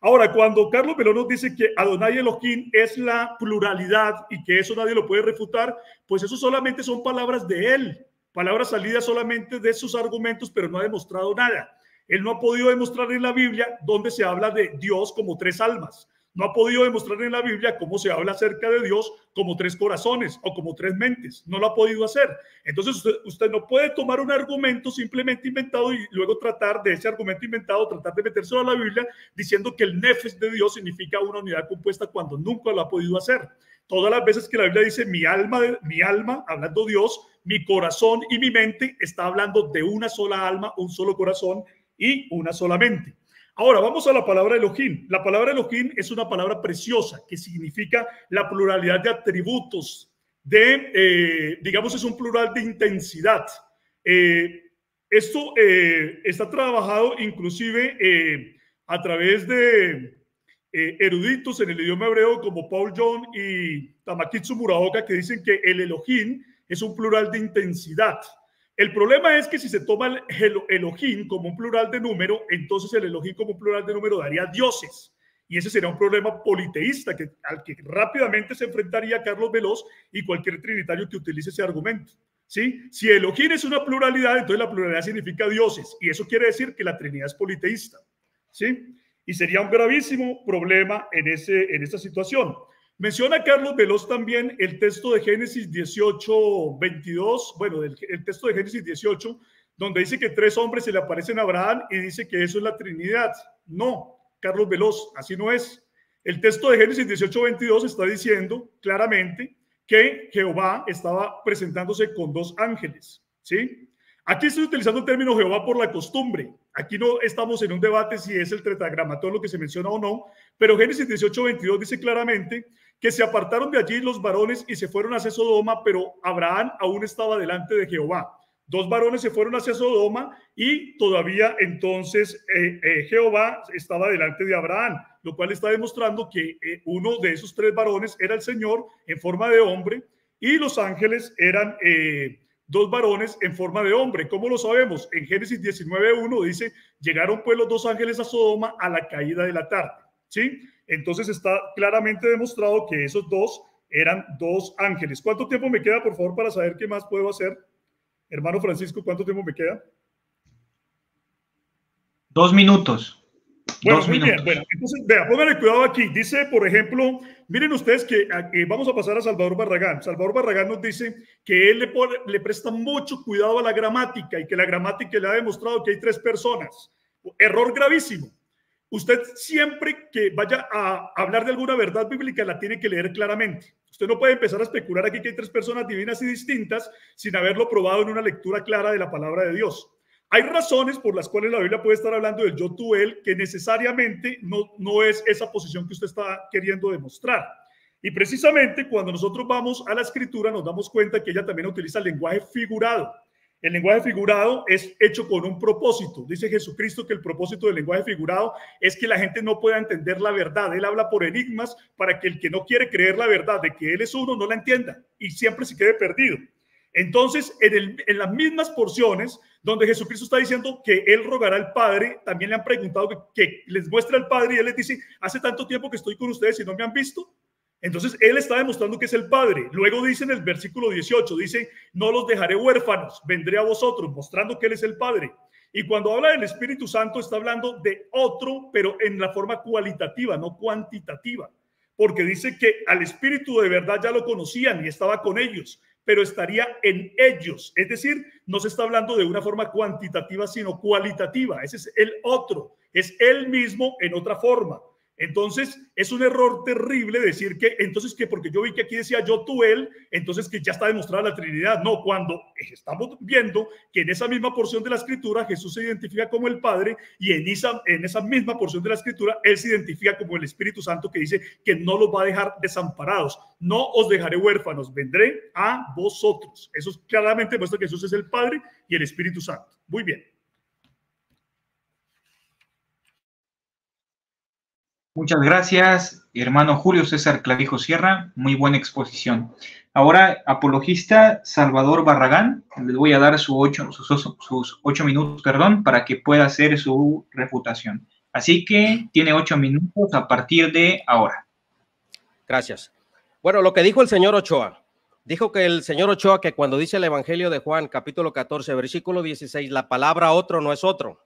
Ahora, cuando Carlos Veloz nos dice que Adonai Elohim es la pluralidad y que eso nadie lo puede refutar, pues eso solamente son palabras de él, palabras salidas solamente de sus argumentos, pero no ha demostrado nada. Él no ha podido demostrar en la Biblia donde se habla de Dios como tres almas. No ha podido demostrar en la Biblia cómo se habla acerca de Dios como tres corazones o como tres mentes. No lo ha podido hacer. Entonces usted, no puede tomar un argumento simplemente inventado y luego tratar de ese argumento inventado, tratar de meterse a la Biblia diciendo que el nefes de Dios significa una unidad compuesta cuando nunca lo ha podido hacer. Todas las veces que la Biblia dice mi alma, mi alma, hablando Dios, mi corazón y mi mente, está hablando de una sola alma, un solo corazón y una solamente. Ahora vamos a la palabra Elohim. La palabra Elohim es una palabra preciosa que significa la pluralidad de atributos, de, eh, digamos, es un plural de intensidad. Eh, esto eh, está trabajado inclusive a través de eruditos en el idioma hebreo como Paul John y Tamakitsu Muraoka que dicen que el Elohim es un plural de intensidad. El problema es que si se toma el Elohim como un plural de número, entonces el Elohim como plural de número daría dioses. Y ese sería un problema politeísta al que rápidamente se enfrentaría Carlos Veloz y cualquier trinitario que utilice ese argumento. ¿sí? Si Elohim es una pluralidad, entonces la pluralidad significa dioses. Y eso quiere decir que la Trinidad es politeísta. ¿sí? Y sería un gravísimo problema en, ese, en esta situación. Menciona Carlos Veloz también el texto de Génesis 18, 22, bueno, el, texto de Génesis 18, donde dice que tres hombres se le aparecen a Abraham y dice que eso es la Trinidad. No, Carlos Veloz, así no es. El texto de Génesis 18, 22 está diciendo claramente que Jehová estaba presentándose con dos ángeles, ¿sí? Aquí estoy utilizando el término Jehová por la costumbre. Aquí no estamos en un debate si es el todo lo que se menciona o no, pero Génesis 18, 22 dice claramente que se apartaron de allí los varones y se fueron hacia Sodoma, pero Abraham aún estaba delante de Jehová. Dos varones se fueron hacia Sodoma y todavía entonces eh, eh, Jehová estaba delante de Abraham, lo cual está demostrando que eh, uno de esos tres varones era el Señor en forma de hombre y los ángeles eran dos varones en forma de hombre. ¿Cómo lo sabemos? En Génesis 19.1 dice, llegaron pues los dos ángeles a Sodoma a la caída de la tarde. ¿Sí? Entonces está claramente demostrado que esos dos eran dos ángeles. ¿Cuánto tiempo me queda, por favor, para saber qué más puedo hacer? Hermano Francisco, ¿cuánto tiempo me queda? Dos minutos. Bueno, Dos minutos. bueno, entonces, vea, póngale cuidado aquí. Dice, por ejemplo, miren ustedes que ah, eh, vamos a pasar a Salvador Barragán. Salvador Barragán nos dice que él le presta mucho cuidado a la gramática y que la gramática le ha demostrado que hay tres personas. Error gravísimo Usted siempre que vaya a hablar de alguna verdad bíblica la tiene que leer claramente. Usted no puede empezar a especular aquí que hay tres personas divinas y distintas sin haberlo probado en una lectura clara de la palabra de Dios. Hay razones por las cuales la Biblia puede estar hablando del yo tú él que necesariamente no, no es esa posición que usted está queriendo demostrar. Y precisamente cuando nosotros vamos a la escritura nos damos cuenta que ella también utiliza el lenguaje figurado. El lenguaje figurado es hecho con un propósito. Dice Jesucristo que el propósito del lenguaje figurado es que la gente no pueda entender la verdad. Él habla por enigmas para que el que no quiere creer la verdad de que Él es uno no la entienda y siempre se quede perdido. Entonces, en, las mismas porciones donde Jesucristo está diciendo que Él rogará al Padre, también le han preguntado que, les muestre al Padre y Él les dice, hace tanto tiempo que estoy con ustedes y no me han visto. Entonces, Él está demostrando que es el Padre. Luego dice en el versículo 18, dice, no los dejaré huérfanos, vendré a vosotros, mostrando que Él es el Padre. Y cuando habla del Espíritu Santo, está hablando de otro, pero en la forma cualitativa, no cuantitativa, porque dice que al Espíritu de verdad ya lo conocían y estaba con ellos, pero estaría en ellos. Es decir, no se está hablando de una forma cuantitativa, sino cualitativa. Ese es el otro, es él mismo en otra forma. Entonces, es un error terrible decir que, entonces, que porque yo vi que aquí decía yo, tú, él, entonces que ya está demostrada la Trinidad. No, cuando estamos viendo que en esa misma porción de la Escritura Jesús se identifica como el Padre y en esa, en esa misma porción de la Escritura Él se identifica como el Espíritu Santo que dice que no los va a dejar desamparados. No os dejaré huérfanos, vendré a vosotros. Eso claramente muestra que Jesús es el Padre y el Espíritu Santo. Muy bien. Muchas gracias, hermano Julio César Clavijo Sierra. Muy buena exposición. Ahora, apologista Salvador Barragán, le voy a dar su ocho, sus, ocho minutos perdón, para que pueda hacer su refutación. Así que tiene ocho minutos a partir de ahora. Gracias. Bueno, lo que dijo el señor Ochoa. Dijo que el señor Ochoa que cuando dice el Evangelio de Juan, capítulo 14, versículo 16, la palabra otro no es otro.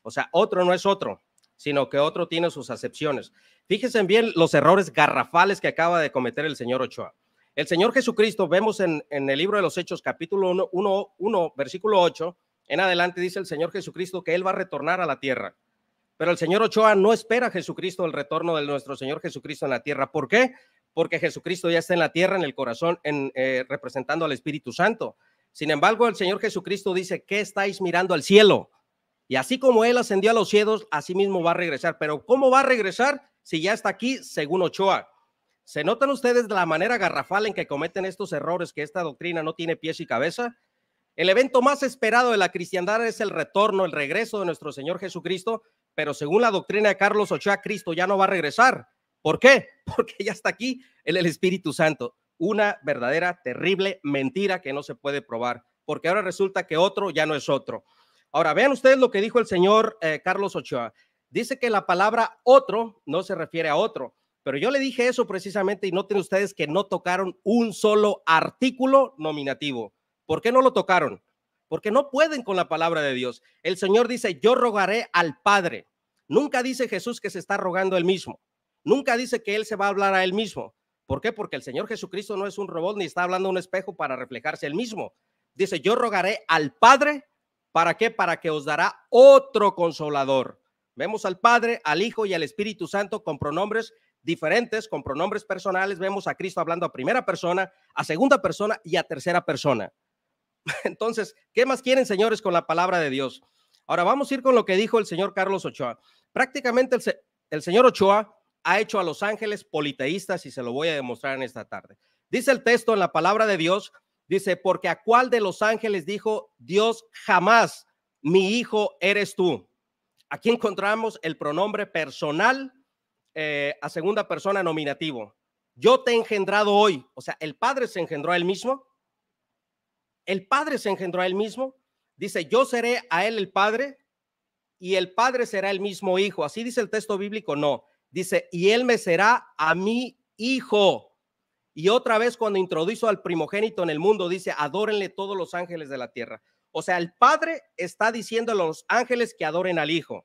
O sea, otro no es otro sino que otro tiene sus acepciones. Fíjense bien los errores garrafales que acaba de cometer el señor Ochoa. El Señor Jesucristo, vemos en, el libro de los Hechos, capítulo 1, versículo 8, en adelante dice el Señor Jesucristo que Él va a retornar a la tierra. Pero el Señor Ochoa no espera Jesucristo el retorno de nuestro Señor Jesucristo en la tierra. ¿Por qué? Porque Jesucristo ya está en la tierra, en el corazón, en, eh, representando al Espíritu Santo. Sin embargo, el Señor Jesucristo dice, ¿qué estáis mirando al cielo? Y así como él ascendió a los cielos, así mismo va a regresar. Pero ¿cómo va a regresar si ya está aquí, según Ochoa? ¿Se notan ustedes la manera garrafal en que cometen estos errores que esta doctrina no tiene pies y cabeza? El evento más esperado de la cristiandad es el retorno, el regreso de nuestro Señor Jesucristo, pero según la doctrina de Carlos Ochoa, Cristo ya no va a regresar. ¿Por qué? [laughs] Porque ya está aquí en el Espíritu Santo. Una verdadera, terrible mentira que no se puede probar, porque ahora resulta que otro ya no es otro. Ahora, vean ustedes lo que dijo el señor eh, Carlos Ochoa. Dice que la palabra otro no se refiere a otro, pero yo le dije eso precisamente y noten ustedes que no tocaron un solo artículo nominativo. ¿Por qué no lo tocaron? Porque no pueden con la palabra de Dios. El Señor dice, yo rogaré al Padre. Nunca dice Jesús que se está rogando él mismo. Nunca dice que él se va a hablar a él mismo. ¿Por qué? Porque el Señor Jesucristo no es un robot ni está hablando un espejo para reflejarse él mismo. Dice, yo rogaré al Padre ¿Para qué? Para que os dará otro consolador. Vemos al Padre, al Hijo y al Espíritu Santo con pronombres diferentes, con pronombres personales. Vemos a Cristo hablando a primera persona, a segunda persona y a tercera persona. [laughs] Entonces, ¿qué más quieren, señores, con la palabra de Dios? Ahora vamos a ir con lo que dijo el señor Carlos Ochoa. Prácticamente el, señor Ochoa ha hecho a los ángeles politeístas y se lo voy a demostrar en esta tarde. Dice el texto en la palabra de Dios Dice, porque a cuál de los ángeles dijo Dios jamás, mi hijo eres tú. Aquí encontramos el pronombre personal eh, a segunda persona nominativo. Yo te he engendrado hoy. O sea, el Padre se engendró a él mismo. El Padre se engendró a él mismo. Dice, yo seré a él el Padre y el Padre será el mismo Hijo. Así dice el texto bíblico, no. Dice, y él me será a mi Hijo. Y otra vez cuando introdujo al primogénito en el mundo, dice, adórenle todos los ángeles de la tierra. O sea, el Padre está diciendo a los ángeles que adoren al Hijo,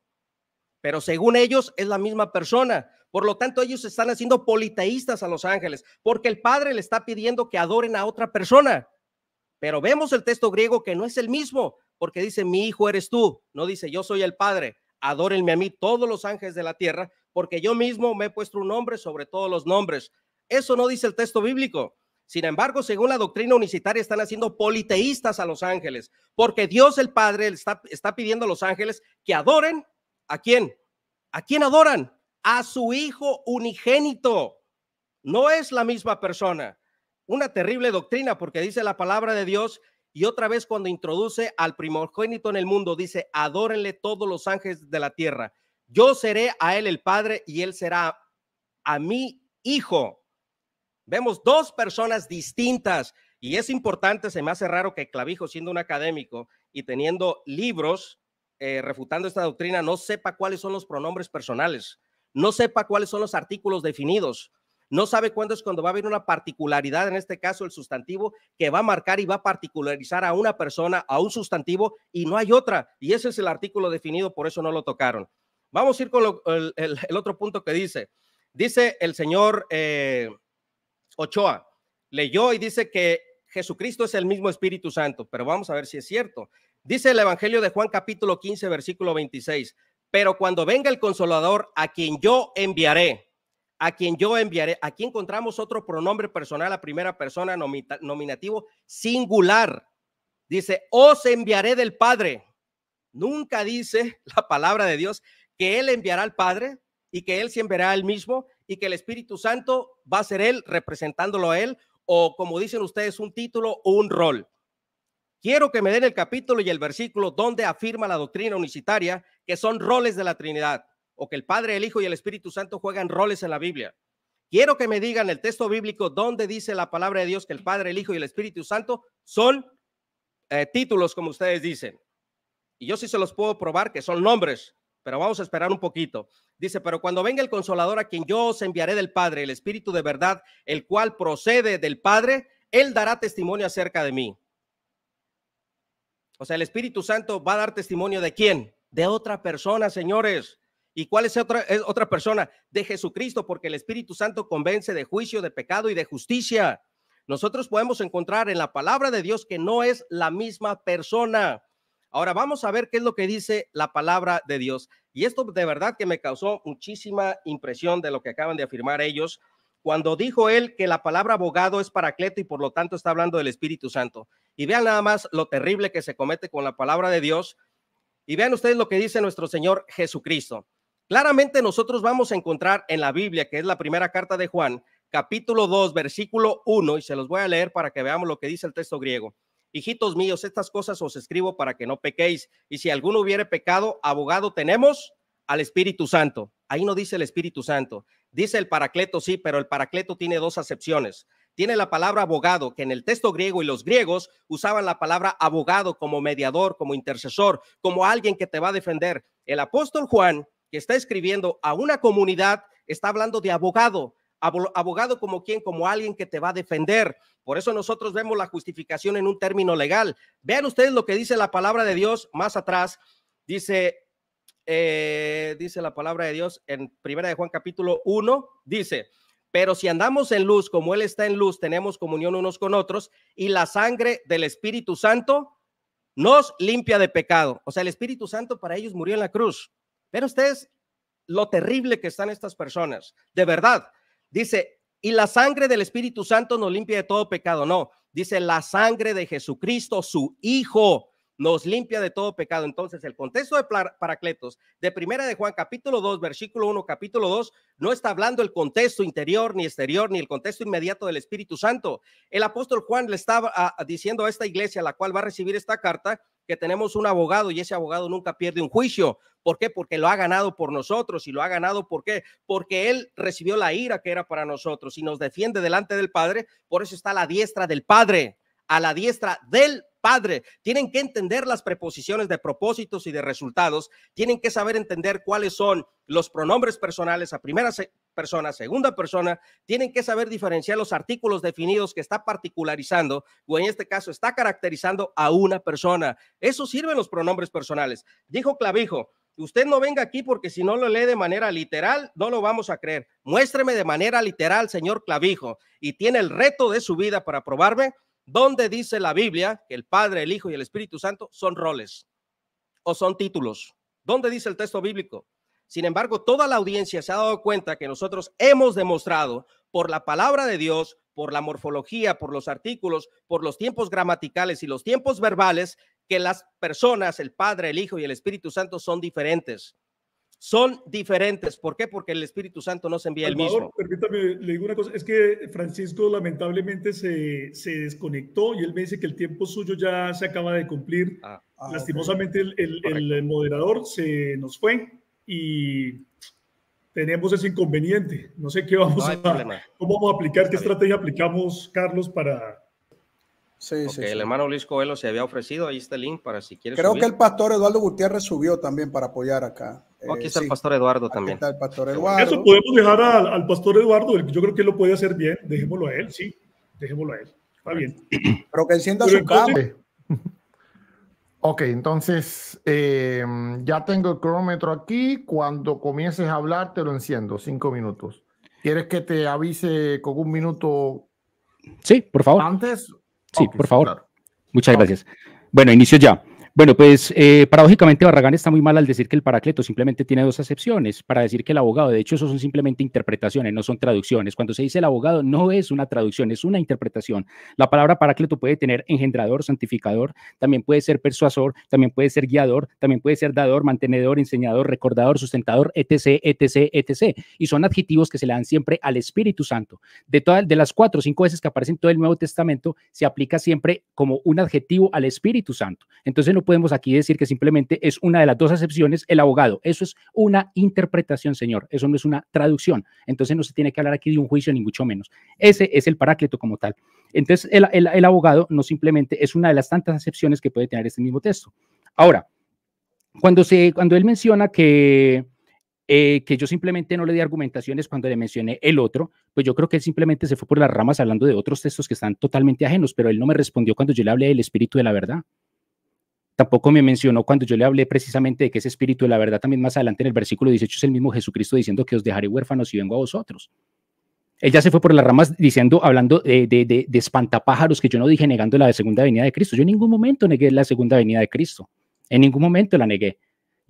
pero según ellos es la misma persona. Por lo tanto, ellos están haciendo politeístas a los ángeles, porque el Padre le está pidiendo que adoren a otra persona. Pero vemos el texto griego que no es el mismo, porque dice, mi hijo eres tú, no dice, yo soy el Padre, adórenme a mí todos los ángeles de la tierra, porque yo mismo me he puesto un nombre sobre todos los nombres, eso no dice el texto bíblico. Sin embargo, según la doctrina unicitaria, están haciendo politeístas a los ángeles, porque Dios el Padre está, pidiendo a los ángeles que adoren a quién. ¿A quién adoran? A su Hijo unigénito. No es la misma persona. Una terrible doctrina, porque dice la palabra de Dios y otra vez cuando introduce al primogénito en el mundo, dice, adórenle todos los ángeles de la tierra. Yo seré a él el Padre y él será a mi Hijo. Vemos dos personas distintas y es importante, se me hace raro que Clavijo, siendo un académico y teniendo libros eh, refutando esta doctrina, no sepa cuáles son los pronombres personales, no sepa cuáles son los artículos definidos, no sabe cuándo es cuando va a haber una particularidad, en este caso el sustantivo, que va a marcar y va a particularizar a una persona, a un sustantivo, y no hay otra. Y ese es el artículo definido, por eso no lo tocaron. Vamos a ir con el, otro punto que dice. Dice el señor eh, Ochoa leyó y dice que Jesucristo es el mismo Espíritu Santo, pero vamos a ver si es cierto. Dice el Evangelio de Juan capítulo 15, versículo 26, pero cuando venga el consolador, a quien yo enviaré, a quien yo enviaré, aquí encontramos otro pronombre personal a primera persona nominativo singular. Dice, os enviaré del Padre. Nunca dice [laughs] la palabra de Dios que Él enviará al Padre y que Él siempre enviará el mismo y que el Espíritu Santo va a ser él representándolo a él o como dicen ustedes, un título o un rol. Quiero que me den el capítulo y el versículo donde afirma la doctrina unicitaria que son roles de la Trinidad o que el Padre, el Hijo y el Espíritu Santo juegan roles en la Biblia. Quiero que me digan el texto bíblico donde dice la palabra de Dios que el Padre, el Hijo y el Espíritu Santo son eh, títulos, como ustedes dicen. Y yo sí se los puedo probar que son nombres, pero vamos a esperar un poquito. Dice, pero cuando venga el consolador a quien yo os enviaré del Padre, el Espíritu de verdad, el cual procede del Padre, él dará testimonio acerca de mí. O sea, el Espíritu Santo va a dar testimonio de quién? De otra persona, señores. ¿Y cuál es otra, otra persona? De Jesucristo, porque el Espíritu Santo convence de juicio, de pecado y de justicia. Nosotros podemos encontrar en la palabra de Dios que no es la misma persona. Ahora vamos a ver qué es lo que dice la palabra de Dios. Y esto de verdad que me causó muchísima impresión de lo que acaban de afirmar ellos cuando dijo él que la palabra abogado es paracleto y por lo tanto está hablando del Espíritu Santo. Y vean nada más lo terrible que se comete con la palabra de Dios. Y vean ustedes lo que dice nuestro Señor Jesucristo. Claramente nosotros vamos a encontrar en la Biblia, que es la primera carta de Juan, capítulo 2, versículo 1, y se los voy a leer para que veamos lo que dice el texto griego. Hijitos míos, estas cosas os escribo para que no pequéis. Y si alguno hubiere pecado, abogado tenemos al Espíritu Santo. Ahí no dice el Espíritu Santo. Dice el Paracleto, sí, pero el Paracleto tiene dos acepciones. Tiene la palabra abogado, que en el texto griego y los griegos usaban la palabra abogado como mediador, como intercesor, como alguien que te va a defender. El apóstol Juan, que está escribiendo a una comunidad, está hablando de abogado, abogado como quien, como alguien que te va a defender. Por eso nosotros vemos la justificación en un término legal. Vean ustedes lo que dice la palabra de Dios más atrás. Dice, eh, dice la palabra de Dios en Primera de Juan capítulo 1, dice, pero si andamos en luz como Él está en luz, tenemos comunión unos con otros y la sangre del Espíritu Santo nos limpia de pecado. O sea, el Espíritu Santo para ellos murió en la cruz. Pero ustedes lo terrible que están estas personas. De verdad, Dice, y la sangre del Espíritu Santo nos limpia de todo pecado. No, dice la sangre de Jesucristo, su Hijo, nos limpia de todo pecado. Entonces, el contexto de Paracletos de Primera de Juan, capítulo 2, versículo 1, capítulo 2, no está hablando el contexto interior ni exterior, ni el contexto inmediato del Espíritu Santo. El apóstol Juan le estaba ah, ah, diciendo a esta iglesia, la cual va a recibir esta carta, que tenemos un abogado y ese abogado nunca pierde un juicio. ¿Por qué? Porque lo ha ganado por nosotros y lo ha ganado ¿por qué? Porque él recibió la ira que era para nosotros y nos defiende delante del Padre, por eso está la diestra del Padre a la diestra del Padre. Tienen que entender las preposiciones de propósitos y de resultados. Tienen que saber entender cuáles son los pronombres personales a primera persona, segunda persona. Tienen que saber diferenciar los artículos definidos que está particularizando o en este caso está caracterizando a una persona. Eso sirven los pronombres personales. Dijo Clavijo. Usted no venga aquí porque si no lo lee de manera literal, no lo vamos a creer. Muéstreme de manera literal, señor Clavijo, y tiene el reto de su vida para probarme ¿Dónde dice la Biblia que el Padre, el Hijo y el Espíritu Santo son roles o son títulos? ¿Dónde dice el texto bíblico? Sin embargo, toda la audiencia se ha dado cuenta que nosotros hemos demostrado por la palabra de Dios, por la morfología, por los artículos, por los tiempos gramaticales y los tiempos verbales, que las personas, el Padre, el Hijo y el Espíritu Santo son diferentes son diferentes. ¿Por qué? Porque el Espíritu Santo nos envía el mismo. Permítame, le digo una cosa, es que Francisco lamentablemente se, desconectó y él me dice que el tiempo suyo ya se acaba de cumplir. Ah, ah, Lastimosamente el, moderador se nos fue y tenemos ese inconveniente. No sé qué vamos a cómo aplicar, qué estrategia aplicamos, Carlos, para Sí, sí, el hermano Luis Coelho se había ofrecido, ahí está el link para si quieres. Creo que el pastor Eduardo Gutiérrez subió también para apoyar acá aquí eh, está el pastor Eduardo también. Eso podemos dejar al, pastor Eduardo, yo creo que él lo puede hacer bien, dejémoslo a él, sí, dejémoslo a él. Está bien. Pero que encienda su cable. [laughs] Ok, entonces em, ya tengo el cronómetro aquí. Cuando comiences a hablar, te lo enciendo, cinco minutos. ¿Quieres que te avise con un minuto? Sí, por favor. ¿Antes? Sí, por favor. Muchas gracias. Bueno, inicio ya. Bueno, pues eh, paradójicamente Barragán está muy mal al decir que el Paracleto simplemente tiene dos acepciones, para decir que el abogado, de hecho, eso son simplemente interpretaciones, no son traducciones. Cuando se dice el abogado, no es una traducción, es una interpretación. La palabra Paracleto puede tener engendrador, santificador, también puede ser persuasor, también puede ser guiador, también puede ser dador, mantenedor, enseñador, recordador, sustentador, etc., etc., etc. Y son adjetivos que se le dan siempre al Espíritu Santo. De, todas, de las cuatro o cinco veces que aparecen todo el Nuevo Testamento, se aplica siempre como un adjetivo al Espíritu Santo. Entonces podemos aquí decir que simplemente es una de las dos acepciones el abogado. Eso es una interpretación, señor. Eso no es una traducción. Entonces no se tiene que hablar aquí de un juicio, ni mucho menos. Ese es el paráclito como tal. Entonces el, abogado no simplemente es una de las tantas acepciones que puede tener este mismo texto. Ahora, cuando, se, cuando él menciona que, eh, que yo simplemente no le di argumentaciones cuando le mencioné el otro, pues yo creo que él simplemente se fue por las ramas hablando de otros textos que están totalmente ajenos, pero él no me respondió cuando yo le hablé del espíritu de la verdad. Tampoco me mencionó cuando yo le hablé precisamente de que ese espíritu de la verdad, también más adelante en el versículo 18, es el mismo Jesucristo diciendo que os dejaré huérfanos y vengo a vosotros. Él ya se fue por las ramas diciendo, hablando de, de espantapájaros, que yo no dije negando la segunda venida de Cristo. Yo en ningún momento negué la segunda venida de Cristo. En ningún momento la negué.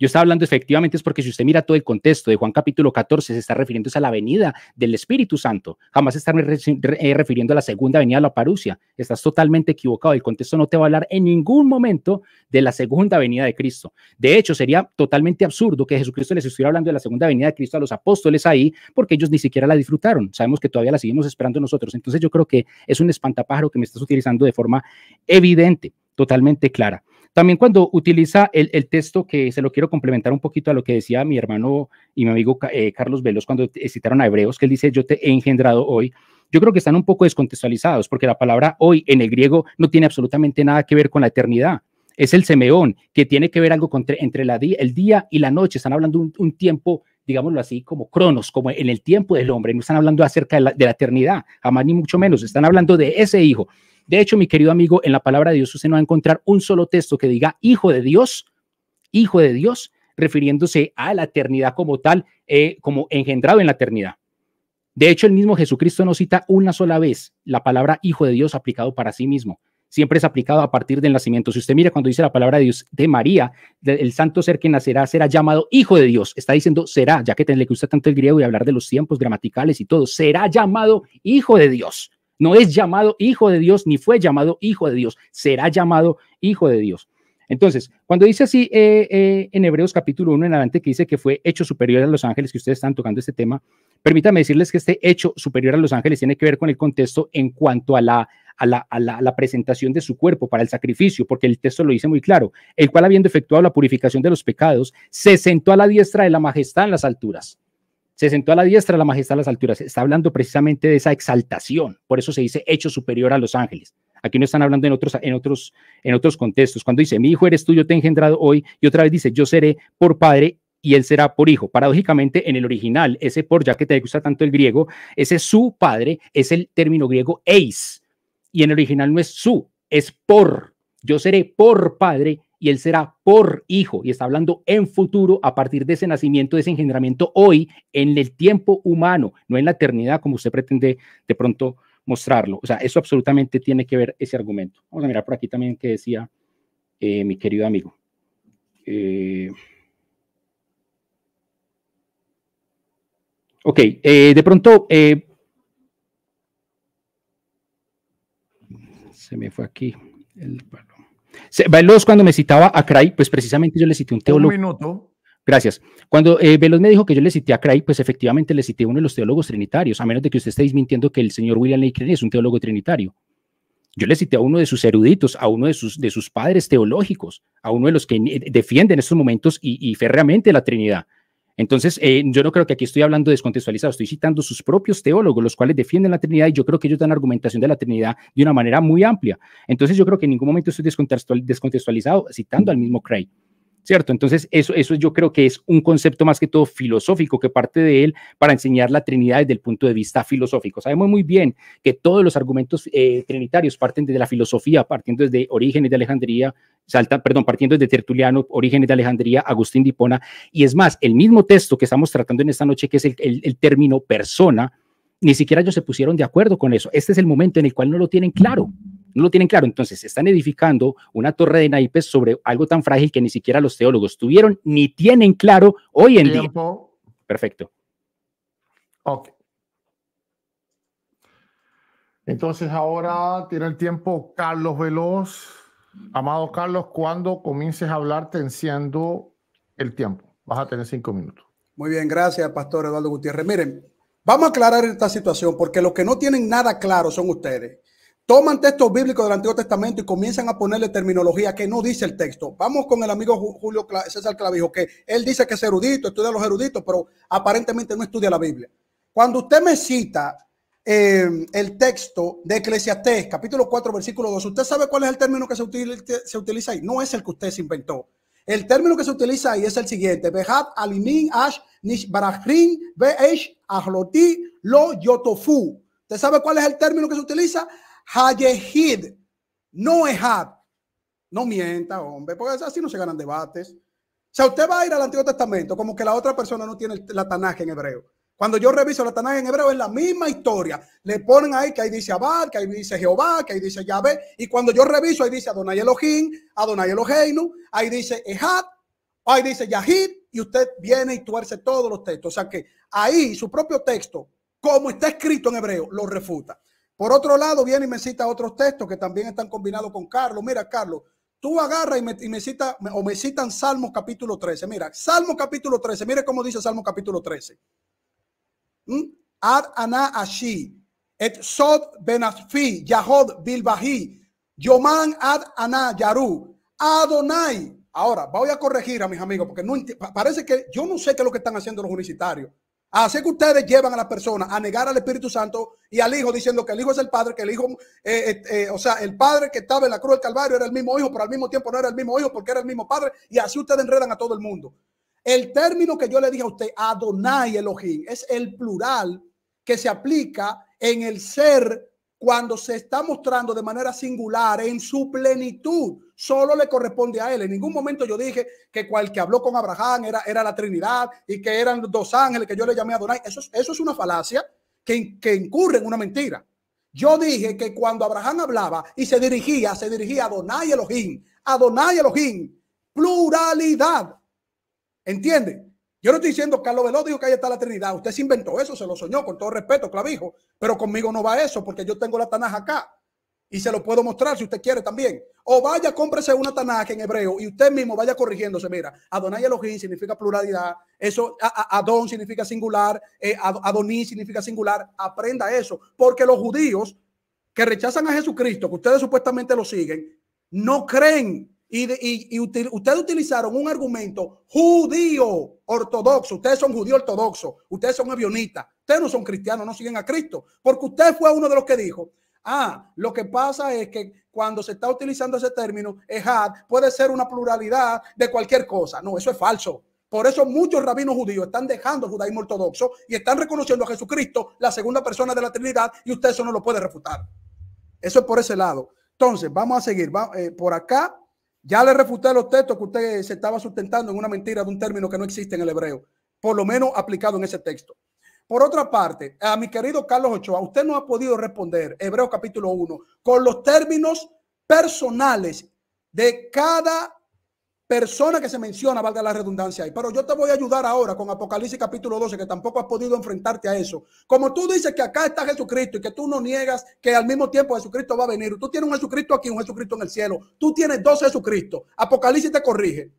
Yo estaba hablando efectivamente es porque si usted mira todo el contexto de Juan capítulo 14, se está refiriendo a la venida del Espíritu Santo. Jamás está eh, refiriendo a la segunda venida de la parusia. Estás totalmente equivocado. El contexto no te va a hablar en ningún momento de la segunda venida de Cristo. De hecho, sería totalmente absurdo que Jesucristo les estuviera hablando de la segunda venida de Cristo a los apóstoles ahí, porque ellos ni siquiera la disfrutaron. Sabemos que todavía la seguimos esperando nosotros. Entonces yo creo que es un espantapájaro que me estás utilizando de forma evidente, totalmente clara. También cuando utiliza el, texto, que se lo quiero complementar un poquito a lo que decía mi hermano y mi amigo eh, Carlos Velos cuando eh, citaron a Hebreos, que él dice, yo te he engendrado hoy. Yo creo que están un poco descontextualizados, porque la palabra hoy en el griego no tiene absolutamente nada que ver con la eternidad. Es el semeón, que tiene que ver algo entre la el día y la noche. Están hablando un, un tiempo digámoslo así, como cronos, como en el tiempo del hombre. No están hablando acerca de la, de la, eternidad, jamás ni mucho menos. Están hablando de ese hijo de hecho, mi querido amigo, en la palabra de Dios usted no va a encontrar un solo texto que diga hijo de Dios, hijo de Dios, refiriéndose a la eternidad como tal, eh, como engendrado en la eternidad. De hecho, el mismo Jesucristo no cita una sola vez la palabra hijo de Dios aplicado para sí mismo. Siempre es aplicado a partir del nacimiento. Si usted mira cuando dice la palabra de Dios de María, el santo ser que nacerá será llamado hijo de Dios. Está diciendo será, ya que que gusta tanto el griego y hablar de los tiempos gramaticales y todo, será llamado hijo de Dios no es llamado hijo de Dios ni fue llamado hijo de Dios, será llamado hijo de Dios. Entonces, cuando dice así eh, eh, en Hebreos capítulo 1 en adelante que dice que fue hecho superior a los ángeles, que ustedes están tocando este tema, permítame decirles que este hecho superior a los ángeles tiene que ver con el contexto en cuanto a la, a la, a la presentación de su cuerpo para el sacrificio, porque el texto lo dice muy claro, el cual habiendo efectuado la purificación de los pecados, se sentó a la diestra de la majestad en las alturas. Se sentó a la diestra la majestad a las alturas. Está hablando precisamente de esa exaltación. Por eso se dice hecho superior a los ángeles. Aquí no están hablando en otros, en otros, en otros contextos. Cuando dice, mi hijo eres tú, yo te he engendrado hoy, y otra vez dice, yo seré por padre y él será por hijo. Paradójicamente, en el original, ese por, ya que te gusta tanto el griego, ese su padre es el término griego eis. Y en el original no es su, es por. Yo seré por padre y Él será por hijo, y está hablando en futuro a partir de ese nacimiento, de ese engendramiento hoy, en el tiempo humano, no en la eternidad como usted pretende de pronto mostrarlo. O sea, eso absolutamente tiene que ver ese argumento. Vamos a mirar por aquí también que decía eh, mi querido amigo. Eh, ok, eh, de pronto... se me fue aquí el Veloz cuando me citaba a Cray, pues precisamente yo le cité un teólogo. Un minuto. Gracias. Cuando eh, me dijo que yo le cité a Cray, pues efectivamente le cité a uno de los teólogos trinitarios, a menos de que usted esté mintiendo que el señor William Lane es un teólogo trinitario. Yo le cité a uno de sus eruditos, a uno de sus, de sus padres teológicos, a uno de los que defienden en estos momentos y, y férreamente la Trinidad. Entonces, eh, yo no creo que aquí estoy hablando descontextualizado, estoy citando sus propios teólogos, los cuales defienden la Trinidad y yo creo que ellos dan argumentación de la Trinidad de una manera muy amplia. Entonces, yo creo que en ningún momento estoy descontextualizado citando al mismo Craig. ¿cierto? Entonces, eso, eso yo creo que es un concepto más que todo filosófico que parte de él para enseñar la Trinidad desde el punto de vista filosófico. Sabemos muy bien que todos los argumentos eh, trinitarios parten desde la filosofía, partiendo desde Orígenes de Alejandría, salta, perdón, partiendo desde Tertuliano, Orígenes de Alejandría, Agustín de Hipona, y es más, el mismo texto que estamos tratando en esta noche, que es el término persona, ni siquiera ellos se pusieron de acuerdo con eso. Este es el momento en el cual no lo tienen claro no lo tienen claro. Entonces, están edificando una torre de naipes sobre algo tan frágil que ni siquiera los teólogos tuvieron ni tienen claro hoy en día. Perfecto. Ok. Entonces, ahora tiene el tiempo Carlos Veloz. Amado Carlos, cuando comiences a hablar, te el tiempo. Vas a tener cinco minutos. Muy bien, gracias, Pastor Eduardo Gutiérrez. Miren, vamos a aclarar esta situación porque los que no tienen nada claro son ustedes toman textos bíblicos del Antiguo Testamento y comienzan a ponerle terminología que no dice el texto. Vamos con el amigo Julio César Clavijo, que él dice que es erudito, estudia los eruditos, pero aparentemente no estudia la Biblia. Cuando usted me cita em, el texto de Eclesiastés, capítulo 4, versículo 2, ¿usted sabe cuál es el término que se utiliza, ahí? No es el que usted se inventó. El término que se utiliza ahí es el siguiente: Behat alimin ash beesh ahloti lo yotofu. ¿Usted sabe cuál es el término que se utiliza? Hayehid, no Ehab. No mienta, hombre, porque así no se ganan debates. O sea, usted va a ir al Antiguo Testamento como que la otra persona no tiene la tanaje en hebreo. Cuando yo reviso la tanaje en hebreo es la misma historia. Le ponen ahí que ahí dice Abad, que ahí dice Jehová, que ahí dice Yahvé. Y cuando yo reviso ahí dice Adonai Elohim, Adonai Eloheinu, ahí dice Ejad, ahí dice Yahid. Y usted viene y tuerce todos los textos. O sea que ahí su propio texto, como está escrito en hebreo, lo refuta. Por otro lado, viene y me cita otros textos que también están combinados con Carlos. Mira, Carlos, tú agarras y me, y me cita, o me citan Salmos capítulo 13. Mira, Salmo capítulo 13. Mire cómo dice Salmo capítulo 13. ¿Mm? Ad ana ashi, et sod benafi yahod bilbahi, yoman ad ana yaru, adonai. Ahora, voy a corregir a mis amigos, porque parece que yo no sé qué es lo que están haciendo los unicitarios. Así que ustedes llevan a la persona a negar al Espíritu Santo y al Hijo diciendo que el Hijo es el Padre, que el Hijo, eh, eh, eh, o sea, el Padre que estaba en la cruz del Calvario era el mismo Hijo, pero al mismo tiempo no era el mismo Hijo porque era el mismo Padre. Y así ustedes enredan a todo el mundo. El término que yo le dije a usted, Adonai Elohim, es el plural que se aplica en el ser cuando se está mostrando de manera singular, en su plenitud, solo le corresponde a él. En ningún momento yo dije que cual que habló con Abraham era, era la Trinidad y que eran dos ángeles que yo le llamé a Donai. Eso, eso es una falacia que, que incurre en una mentira. Yo dije que cuando Abraham hablaba y se dirigía, se dirigía a Donai Elohim, a y Elohim, pluralidad. ¿Entiende? Yo no estoy diciendo, Carlos Veló dijo que ahí está la Trinidad. Usted se inventó eso, se lo soñó, con todo respeto, clavijo. Pero conmigo no va eso, porque yo tengo la tanaja acá. Y se lo puedo mostrar si usted quiere también. O vaya, cómprese una tanaja en hebreo y usted mismo vaya corrigiéndose. Mira, Adonai Elohim significa pluralidad. Eso, Adón significa singular. Eh, Adoní significa singular. Aprenda eso. Porque los judíos que rechazan a Jesucristo, que ustedes supuestamente lo siguen, no creen y, ustedes utilizaron un argumento judío ortodoxo. Ustedes son judío ortodoxo. Ustedes son avionistas. Ustedes no son cristianos, no siguen a Cristo. Porque usted fue uno de los que dijo, ah, lo que pasa es que cuando se está utilizando ese término, ejad puede ser una pluralidad de cualquier cosa. No, eso es falso. Por eso muchos rabinos judíos están dejando el judaísmo ortodoxo y están reconociendo a Jesucristo, la segunda persona de la Trinidad, y usted eso no lo puede refutar. Eso es por ese lado. Entonces, vamos a seguir. Eh, por acá ya le refuté los textos que usted se estaba sustentando en una mentira de un término que no existe en el hebreo, por lo menos aplicado en ese texto. Por otra parte, a mi querido Carlos Ochoa, usted no ha podido responder, Hebreo capítulo 1, con los términos personales de cada persona que se menciona, valga la redundancia ahí. Pero yo te voy a ayudar ahora con Apocalipsis capítulo 12, que tampoco has podido enfrentarte a eso. Como tú dices que acá está Jesucristo y que tú no niegas que al mismo tiempo Jesucristo va a venir. Tú tienes un Jesucristo aquí, un Jesucristo en el cielo. Tú tienes dos Jesucristo. Apocalipsis te corrige.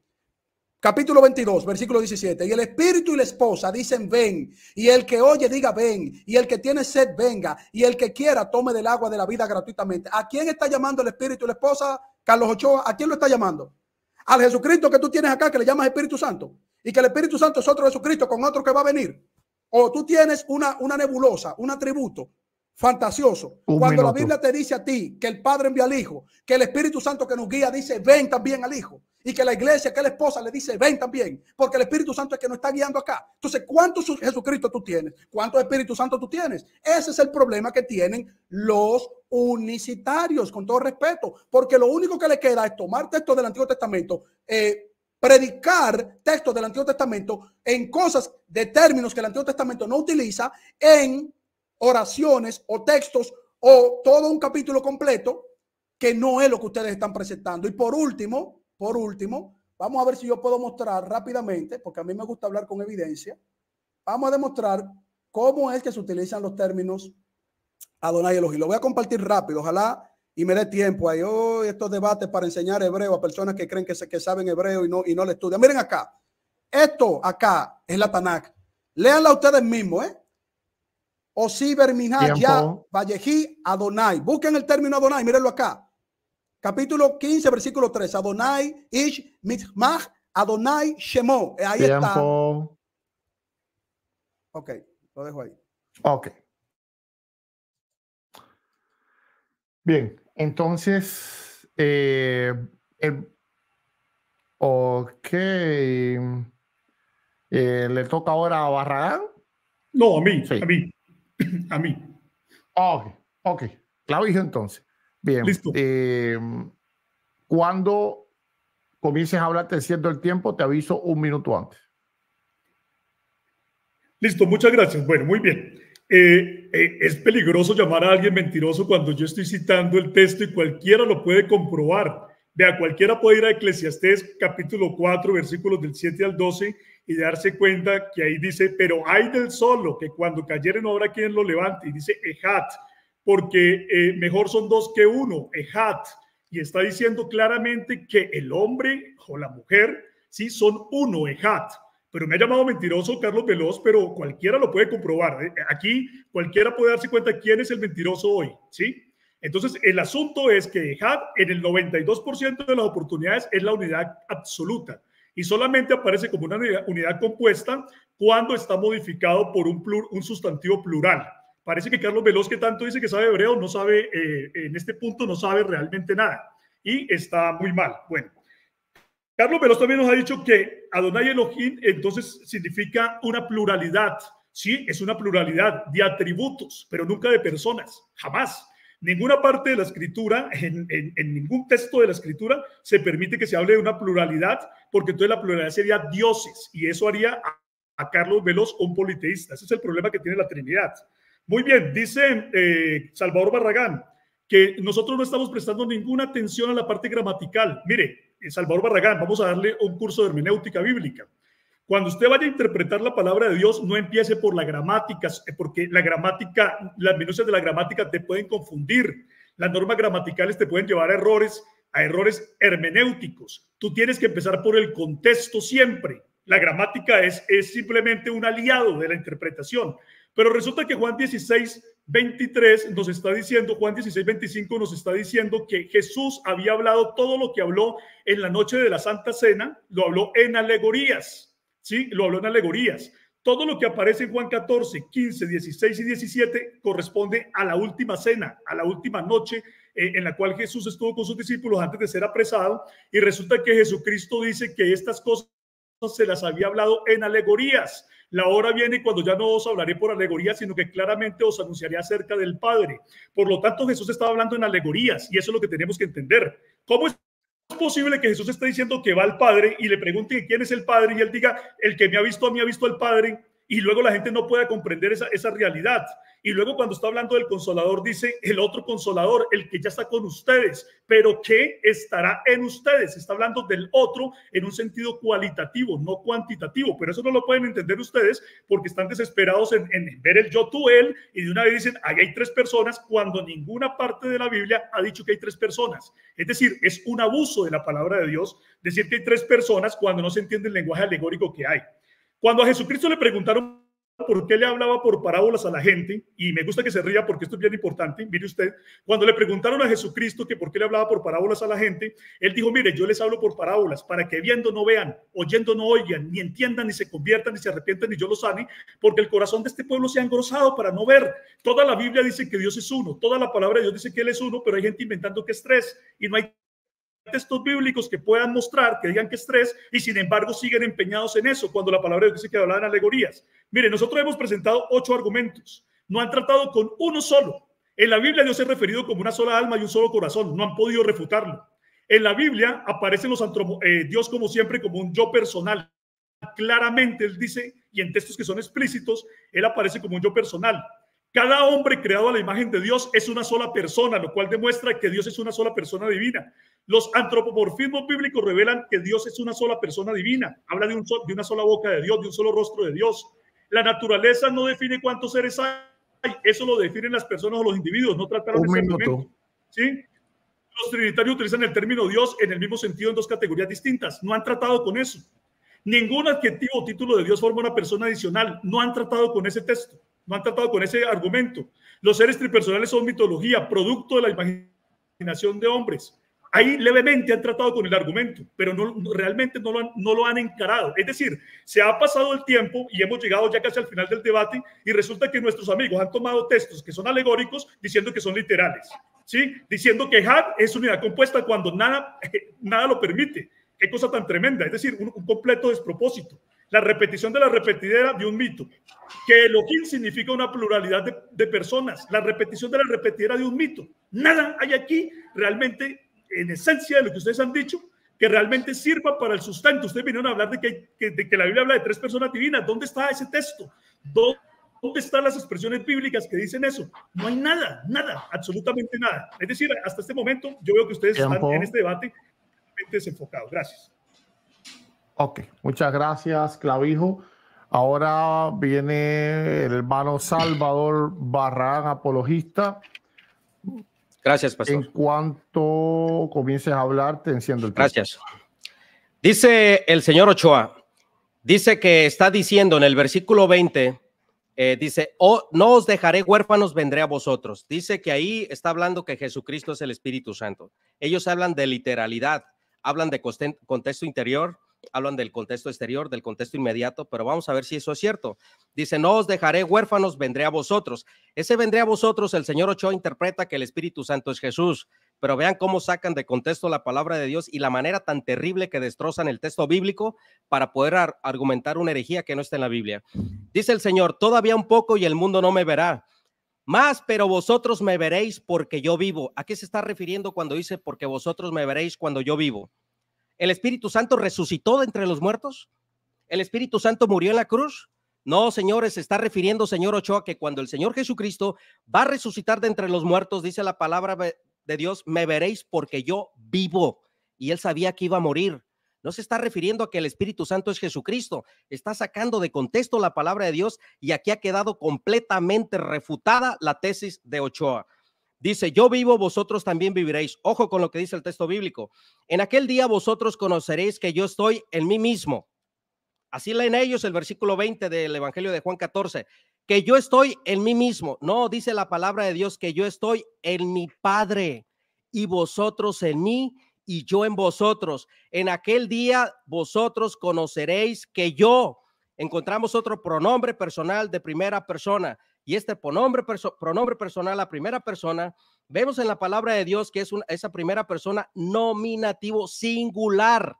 Capítulo 22, versículo 17. Y el espíritu y la esposa dicen ven. Y el que oye diga ven. Y el que tiene sed venga. Y el que quiera tome del agua de la vida gratuitamente. ¿A quién está llamando el espíritu y la esposa? Carlos Ochoa, ¿a quién lo está llamando? Al Jesucristo que tú tienes acá, que le llamas Espíritu Santo, y que el Espíritu Santo es otro Jesucristo con otro que va a venir. O tú tienes una, una nebulosa, un atributo fantasioso. Cuando la Biblia te dice a ti que el Padre envía al Hijo, que el Espíritu Santo que nos guía dice, ven también al Hijo. Y que la iglesia, que la esposa le dice, ven también, porque el Espíritu Santo es que nos está guiando acá. Entonces, ¿cuántos Jesucristo tú tienes? ¿Cuántos Espíritu Santo tú tienes? Ese es el problema que tienen los unicitarios, con todo respeto, porque lo único que le queda es tomar textos del Antiguo Testamento, eh, predicar textos del Antiguo Testamento en cosas de términos que el Antiguo Testamento no utiliza, en oraciones o textos o todo un capítulo completo que no es lo que ustedes están presentando. Y por último, por último, vamos a ver si yo puedo mostrar rápidamente, porque a mí me gusta hablar con evidencia, vamos a demostrar cómo es que se utilizan los términos Adonai Elohim. Lo voy a compartir rápido, ojalá y me dé tiempo. a hoy estos debates para enseñar hebreo a personas que creen que, se, que saben hebreo y no, y no le estudian. Miren acá, esto acá es la Tanakh. Leanla ustedes mismos, ¿eh? si ya Vallejí Adonai. Busquen el término Adonai, mírenlo acá. Capítulo 15, versículo 3. Adonai Ish Mitzmach Adonai Shemo. Ahí está. Ok, lo dejo ahí. Ok. Bien, entonces, eh, eh, ¿le toca ahora a Barragán? No, a mí, a mí, [clears throat] a mí. Ah, ok, ok, Claudio entonces. Bien, listo. Eh, cuando comiences a hablarte cierto el tiempo, te aviso un minuto antes. Listo, muchas gracias. Bueno, muy bien. Eh, es peligroso llamar a alguien mentiroso cuando yo estoy citando el texto y cualquiera lo puede comprobar. Vea, cualquiera puede ir a Eclesiastés capítulo 4, versículos del 7 al 12 y darse cuenta que ahí dice, pero hay del solo, que cuando cayeren no habrá quien lo levante. Y dice, ejat, porque eh, mejor son dos que uno, ejat. Y está diciendo claramente que el hombre o la mujer, sí, son uno, ejat pero me ha llamado mentiroso Carlos Veloz, pero cualquiera lo puede comprobar. ¿eh? Aquí cualquiera puede darse cuenta quién es el mentiroso hoy, ¿sí? Entonces, el asunto es que jad en el 92% de las oportunidades es la unidad absoluta y solamente aparece como una unidad, compuesta cuando está modificado por un, sustantivo plural. Parece que Carlos Veloz, que tanto dice que sabe hebreo, no sabe, eh, en este punto no sabe realmente nada y está muy mal. Bueno, Carlos Veloz también nos ha dicho que Adonai Elohim entonces significa una pluralidad, ¿sí? Es una pluralidad de atributos, pero nunca de personas, jamás. Ninguna parte de la escritura, en, ningún texto de la escritura, se permite que se hable de una pluralidad, porque entonces la pluralidad sería dioses, y eso haría a, Carlos Veloz un politeísta. Ese es el problema que tiene la Trinidad. Muy bien, dice eh, Salvador Barragán que nosotros no estamos prestando ninguna atención a la parte gramatical. Mire, eh, Salvador Barragán, vamos a darle un curso de hermenéutica bíblica. Cuando usted vaya a interpretar la palabra de Dios, no empiece por la gramática, eh, porque la gramática, las minucias de la gramática te pueden confundir. Las normas gramaticales te pueden llevar a errores, a errores hermenéuticos. Tú tienes que empezar por el contexto siempre. La gramática es, es simplemente un aliado de la interpretación. Pero resulta que Juan 16 23 nos está diciendo, Juan 16, 25 nos está diciendo que Jesús había hablado todo lo que habló en la noche de la Santa Cena, lo habló en alegorías, ¿sí? Lo habló en alegorías. Todo lo que aparece en Juan 14, 15, 16 y 17 corresponde a la última cena, a la última noche eh, en la cual Jesús estuvo con sus discípulos antes de ser apresado. Y resulta que Jesucristo dice que estas cosas se las había hablado en alegorías. La hora viene cuando ya no os hablaré por alegoría, sino que claramente os anunciaré acerca del Padre. Por lo tanto, Jesús estaba hablando en alegorías y eso es lo que tenemos que entender. ¿Cómo es posible que Jesús esté diciendo que va al Padre y le pregunte quién es el Padre y él diga, el que me ha visto a mí ha visto al Padre? Y luego la gente no pueda comprender esa, esa realidad. Y luego cuando está hablando del consolador, dice el otro consolador, el que ya está con ustedes, pero que estará en ustedes. Está hablando del otro en un sentido cualitativo, no cuantitativo, pero eso no lo pueden entender ustedes porque están desesperados en, ver el yo, tú, él, y de una vez dicen, ahí hay tres personas, cuando ninguna parte de la Biblia ha dicho que hay tres personas. Es decir, es un abuso de la palabra de Dios decir que hay tres personas cuando no se entiende el lenguaje alegórico que hay. Cuando a Jesucristo le preguntaron porque le hablaba por parábolas a la gente, y me gusta que se ría porque esto es bien importante, mire usted, cuando le preguntaron a Jesucristo que por qué le hablaba por parábolas a la gente, él dijo, mire, yo les hablo por parábolas, para que viendo no vean, oyendo no oigan, ni entiendan, ni se conviertan, ni se arrepientan, ni yo lo sane, porque el corazón de este pueblo se ha engrosado para no ver. Toda la Biblia dice que Dios es uno, toda la palabra de Dios dice que Él es uno, pero hay gente inventando que es tres, y no hay textos bíblicos que puedan mostrar, que digan que es tres, y sin embargo siguen empeñados en eso, cuando la palabra de Dios dice que hablaban alegorías. Mire, nosotros hemos presentado ocho argumentos, no han tratado con uno solo. En la Biblia Dios es referido como una sola alma y un solo corazón, no han podido refutarlo. En la Biblia aparece los eh, Dios como siempre como un yo personal. Claramente él dice, y en textos que son explícitos, él aparece como un yo personal. Cada hombre creado a la imagen de Dios es una sola persona, lo cual demuestra que Dios es una sola persona divina. Los antropomorfismos bíblicos revelan que Dios es una sola persona divina. Habla de, una sola boca de Dios, de un solo rostro de Dios. La naturaleza no define cuántos seres hay. Eso lo definen las personas o los individuos. No trataron de de un ¿sí? Los trinitarios utilizan el término Dios en el mismo sentido en dos categorías distintas. No han tratado con eso. Ningún adjetivo o título de Dios forma una persona adicional. No han tratado con ese texto han tratado con ese argumento. Los seres tripersonales son mitología, producto de la imaginación de hombres. Ahí levemente han tratado con el argumento, pero no, realmente no lo, han, no lo han encarado. Es decir, se ha pasado el tiempo y hemos llegado ya casi al final del debate y resulta que nuestros amigos han tomado textos que son alegóricos diciendo que son literales, ¿sí? Diciendo que HAD es unidad compuesta cuando nada, [laughs] nada lo permite. Qué cosa tan tremenda, es decir, un completo despropósito la repetición de la repetidera de un mito, que Elohim significa una pluralidad de, personas, la repetición de la repetidera de un mito. Nada hay aquí realmente, en esencia de lo que ustedes han dicho, que realmente sirva para el sustento. Ustedes vinieron a hablar de que, de que la Biblia habla de tres personas divinas. ¿Dónde está ese texto? ¿Dónde están las expresiones bíblicas que dicen eso? No hay nada, nada, absolutamente nada. Es decir, hasta este momento yo veo que ustedes están en este debate desenfocados. Gracias. Ok, muchas gracias, Clavijo. Ahora viene el hermano Salvador Barragán, apologista. Gracias, pastor. En cuanto comiences a hablar, te enciendo el Gracias. Dice el señor Ochoa, dice que está diciendo en el versículo 20, eh, dice, oh, no os dejaré huérfanos, vendré a vosotros. Dice que ahí está hablando que Jesucristo es el Espíritu Santo. Ellos hablan de literalidad, hablan de contexto interior, hablan del contexto exterior, del contexto inmediato, pero vamos a ver si eso es cierto. Dice, no os dejaré huérfanos, vendré a vosotros. Ese vendré a vosotros, el Señor Ochoa interpreta que el Espíritu Santo es Jesús, pero vean cómo sacan de contexto la palabra de Dios y la manera tan terrible que destrozan el texto bíblico para poder argumentar una herejía que no está en la Biblia. Dice el Señor, todavía un poco y el mundo no me verá. Más, pero vosotros me veréis porque yo vivo. ¿A qué se está refiriendo cuando dice porque vosotros me veréis cuando yo vivo? ¿El Espíritu Santo resucitó de entre los muertos? ¿El Espíritu Santo murió en la cruz? No, señores, se está refiriendo, señor Ochoa, que cuando el Señor Jesucristo va a resucitar de entre los muertos, dice la palabra de Dios, me veréis porque yo vivo. Y él sabía que iba a morir. No se está refiriendo a que el Espíritu Santo es Jesucristo. Está sacando de contexto la palabra de Dios y aquí ha quedado completamente refutada la tesis de Ochoa. Dice, yo vivo, vosotros también viviréis. Ojo con lo que dice el texto bíblico. En aquel día vosotros conoceréis que yo estoy en mí mismo. Así leen ellos el versículo 20 del Evangelio de Juan 14, que yo estoy en mí mismo. No, dice la palabra de Dios que yo estoy en mi Padre y vosotros en mí y yo en vosotros. En aquel día vosotros conoceréis que yo. Encontramos otro pronombre personal de primera persona y este pronombre, personal la primera persona, vemos en la palabra de Dios que es una, esa primera persona nominativo singular.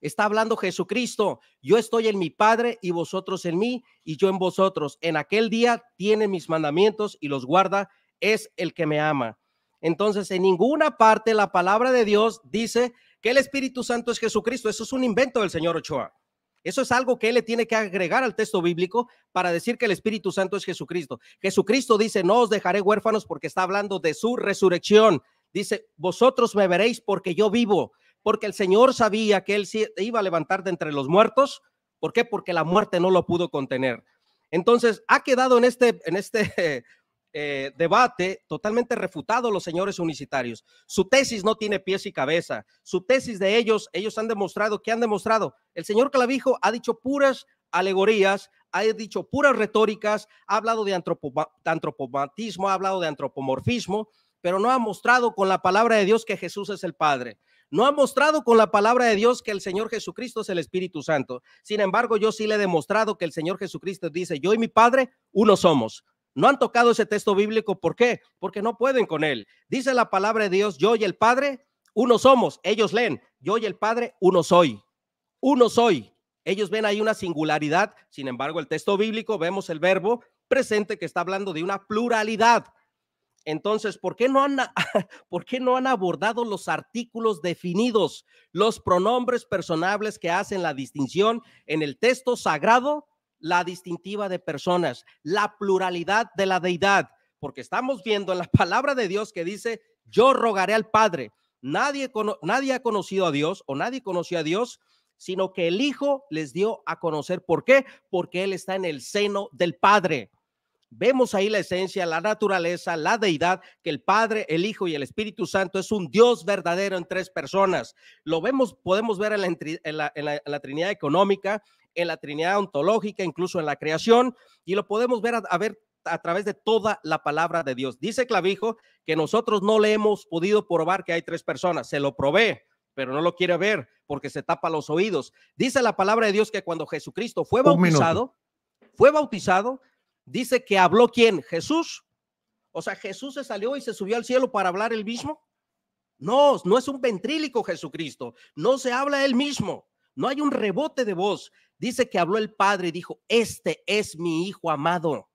Está hablando Jesucristo. Yo estoy en mi Padre y vosotros en mí y yo en vosotros. En aquel día tiene mis mandamientos y los guarda. Es el que me ama. Entonces, en ninguna parte la palabra de Dios dice que el Espíritu Santo es Jesucristo. Eso es un invento del Señor Ochoa. Eso es algo que él le tiene que agregar al texto bíblico para decir que el Espíritu Santo es Jesucristo. Jesucristo dice, no os dejaré huérfanos porque está hablando de su resurrección. Dice, vosotros me veréis porque yo vivo, porque el Señor sabía que él iba a levantar de entre los muertos. ¿Por qué? Porque la muerte no lo pudo contener. Entonces, ha quedado en este, en este eh, debate totalmente refutado los señores unicitarios, Su tesis no tiene pies y cabeza. Su tesis de ellos, ellos han demostrado, que han demostrado? El señor Clavijo ha dicho puras alegorías, ha dicho puras retóricas, ha hablado de antropomatismo, ha hablado de antropomorfismo, pero no ha mostrado con la palabra de Dios que Jesús es el Padre. No ha mostrado con la palabra de Dios que el Señor Jesucristo es el Espíritu Santo. Sin embargo, yo sí le he demostrado que el Señor Jesucristo dice, yo y mi Padre, uno somos no han tocado ese texto bíblico. ¿Por qué? Porque no pueden con él. Dice la palabra de Dios, yo y el Padre, uno somos. Ellos leen, yo y el Padre, uno soy. Uno soy. Ellos ven ahí una singularidad. Sin embargo, el texto bíblico, vemos el verbo presente que está hablando de una pluralidad. Entonces, ¿por qué, no han, [laughs] ¿por qué no han abordado los artículos definidos, los pronombres personables que hacen la distinción en el texto sagrado la distintiva de personas, la pluralidad de la deidad, porque estamos viendo en la palabra de Dios que dice, yo rogaré al Padre. Nadie, nadie ha conocido a Dios o nadie conoció a Dios, sino que el Hijo les dio a conocer. ¿Por qué? Porque Él está en el seno del Padre. Vemos ahí la esencia, la naturaleza, la deidad, que el Padre, el Hijo y el Espíritu Santo es un Dios verdadero en tres personas. Lo vemos, podemos ver en la Trinidad económica, en la Trinidad ontológica, incluso en la creación, y lo podemos ver a, ver a través de toda la palabra de Dios. Dice Clavijo que nosotros no le hemos podido probar que hay tres personas, se lo probé, pero no lo quiere ver porque se tapa los oídos. Dice la palabra de Dios que cuando Jesucristo fue bautizado, fue bautizado, dice que habló quién? Jesús. O sea, Jesús se salió y se subió al cielo para hablar el mismo. No, no es un ventrílico Jesucristo, no se habla él mismo, no hay un rebote de voz. Dice que habló el Padre y dijo, este es mi Hijo amado,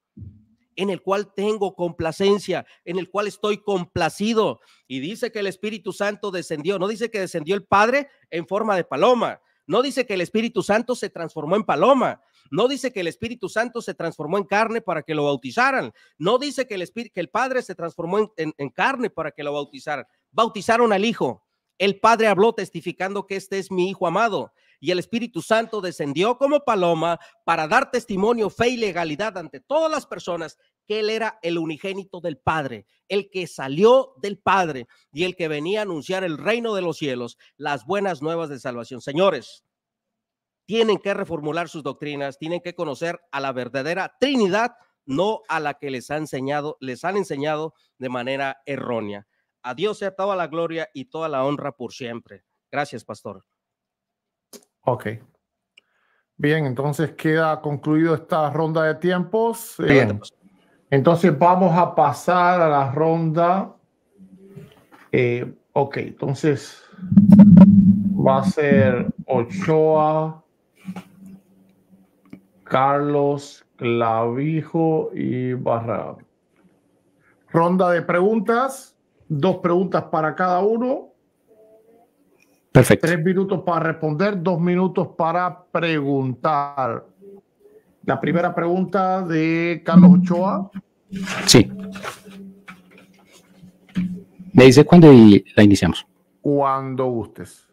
en el cual tengo complacencia, en el cual estoy complacido. Y dice que el Espíritu Santo descendió, no dice que descendió el Padre en forma de paloma, no dice que el Espíritu Santo se transformó en paloma. No dice que el Espíritu Santo se transformó en carne para que lo bautizaran. No dice que el, Espíritu, que el Padre se transformó en, en, carne para que lo bautizaran. Bautizaron al Hijo. El Padre habló testificando que este es mi Hijo amado y el Espíritu Santo descendió como paloma para dar testimonio, fe y legalidad ante todas las personas que Él era el unigénito del Padre, el que salió del Padre y el que venía a anunciar el reino de los cielos, las buenas nuevas de salvación. Señores, tienen que reformular sus doctrinas, tienen que conocer a la verdadera Trinidad, no a la que les han enseñado, les han enseñado de manera errónea. A Dios sea toda la gloria y toda la honra por siempre. Gracias, pastor. Ok. Bien, entonces queda concluido esta ronda de tiempos. Eh, Bien. Entonces vamos a pasar a la ronda. Eh, ok, entonces va a ser Ochoa, Carlos, Clavijo y Barra. Ronda de preguntas, dos preguntas para cada uno. Perfecto. Tres minutos para responder, dos minutos para preguntar. La primera pregunta de Carlos Ochoa. Sí. Me dice cuándo la iniciamos. Cuando gustes.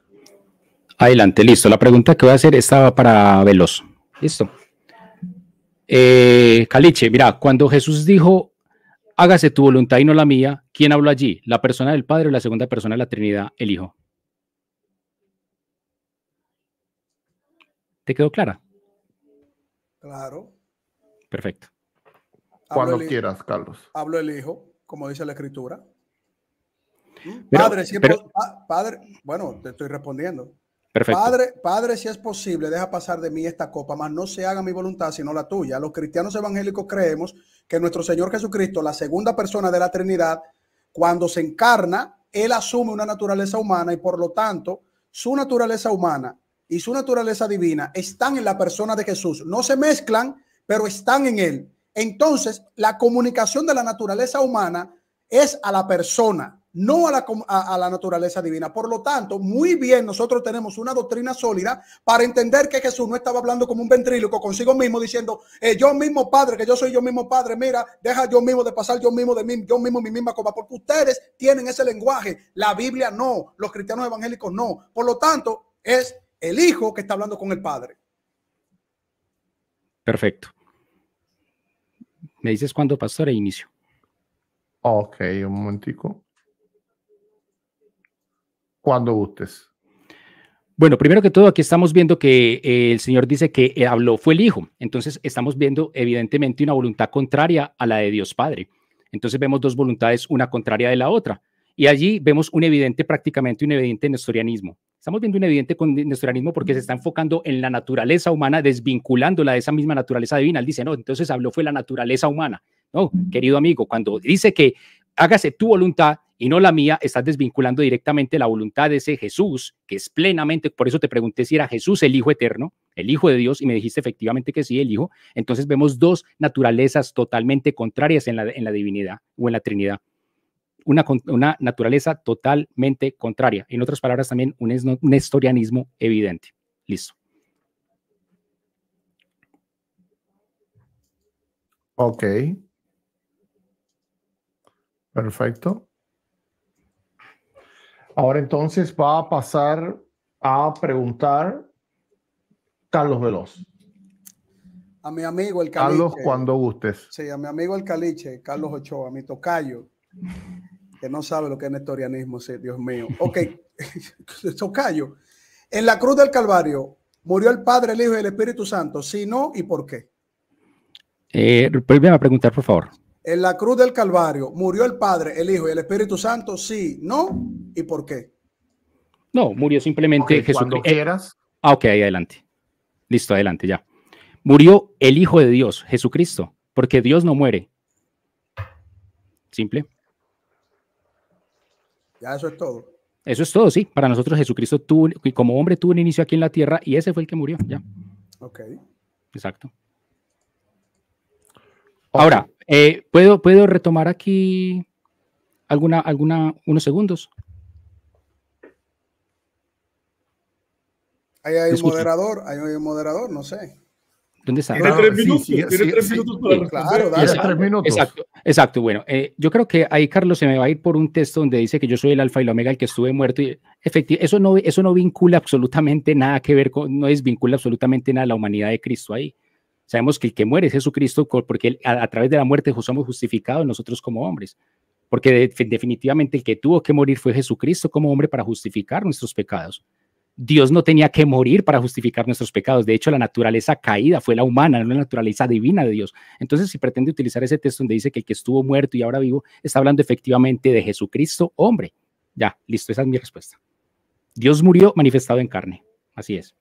Adelante, listo. La pregunta que voy a hacer estaba para Veloz. Listo. Eh, Caliche, mira, cuando Jesús dijo, hágase tu voluntad y no la mía, ¿quién habló allí? ¿La persona del Padre o la segunda persona de la Trinidad, el Hijo? ¿Te quedó clara? Claro. Perfecto. Cuando quieras, Carlos. Hablo el hijo, como dice la escritura. padre, si bueno, te estoy respondiendo. Perfecto. Padre, padre, si es posible, deja pasar de mí esta copa, mas no se haga mi voluntad, sino la tuya. Los cristianos evangélicos creemos que nuestro Señor Jesucristo, la segunda persona de la Trinidad, cuando se encarna, Él asume una naturaleza humana y por lo tanto, su naturaleza humana y su naturaleza divina están en la persona de Jesús. No se mezclan, pero están en él. Entonces, la comunicación de la naturaleza humana es a la persona, no a la, a, la, naturaleza divina. Por lo tanto, muy bien, nosotros tenemos una doctrina sólida para entender que Jesús no estaba hablando como un ventríloco consigo mismo, diciendo eh, yo mismo padre, que yo soy yo mismo padre, mira, deja yo mismo de pasar yo mismo de mí, yo mismo mi misma copa, porque ustedes tienen ese lenguaje. La Biblia no, los cristianos evangélicos no. Por lo tanto, es el hijo que está hablando con el padre. Perfecto. Me dices cuándo, pastor, e inicio. Ok, un momentico. Cuando gustes. Bueno, primero que todo, aquí estamos viendo que eh, el Señor dice que eh, habló fue el Hijo. Entonces, estamos viendo evidentemente una voluntad contraria a la de Dios Padre. Entonces, vemos dos voluntades, una contraria de la otra. Y allí vemos un evidente, prácticamente un evidente nestorianismo. Estamos viendo un evidente condicionalismo porque se está enfocando en la naturaleza humana, desvinculándola de esa misma naturaleza divina. Él dice, no, entonces habló fue la naturaleza humana. No, querido amigo, cuando dice que hágase tu voluntad y no la mía, estás desvinculando directamente la voluntad de ese Jesús, que es plenamente, por eso te pregunté si era Jesús el Hijo Eterno, el Hijo de Dios, y me dijiste efectivamente que sí, el Hijo. Entonces vemos dos naturalezas totalmente contrarias en la, en la divinidad o en la Trinidad una, naturaleza totalmente contraria. En otras palabras, también un, nestorianismo evidente. Listo. Ok. Perfecto. Ahora entonces va a pasar a preguntar Carlos Veloz. A mi amigo el Caliche. Carlos, cuando gustes. Sí, a mi amigo el Caliche, Carlos Ochoa, mi tocayo que no sabe lo que es nestorianismo, sí, Dios mío. Ok, [laughs] callo. en la cruz del Calvario, ¿murió el Padre, el Hijo y el Espíritu Santo? Sí, no, ¿y por qué? Eh, a preguntar, por favor. En la cruz del Calvario, ¿murió el Padre, el Hijo y el Espíritu Santo? Sí, no, ¿y por qué? No, murió simplemente Jesucristo. Jesús. Eh, ah, ok, ahí adelante. Listo, adelante, ya. Murió el Hijo de Dios, Jesucristo, porque Dios no muere. Simple. Ya eso es todo. Eso es todo, sí. Para nosotros Jesucristo tuvo, como hombre tuvo un inicio aquí en la tierra y ese fue el que murió, ya. Ok. Exacto. Ahora, eh, ¿puedo, ¿puedo retomar aquí alguna, alguna, unos segundos? Ahí hay un moderador, ahí hay un moderador, no sé está? Tiene tres minutos, tiene tres minutos claro, exacto, Exacto, bueno, eh, yo creo que ahí Carlos se me va a ir por un texto donde dice que yo soy el alfa y el omega, el que estuve muerto. Y eso no, eso no vincula absolutamente nada que ver con, no desvincula absolutamente nada a la humanidad de Cristo ahí. Sabemos que el que muere es Jesucristo porque a, través de la muerte somos justificados nosotros como hombres. Porque definitivamente el que tuvo que morir fue Jesucristo como hombre para justificar nuestros pecados. Dios no tenía que morir para justificar nuestros pecados. De hecho, la naturaleza caída fue la humana, no la naturaleza divina de Dios. Entonces, si pretende utilizar ese texto donde dice que el que estuvo muerto y ahora vivo, está hablando efectivamente de Jesucristo, hombre. Ya, listo, esa es mi respuesta. Dios murió manifestado en carne. Así es.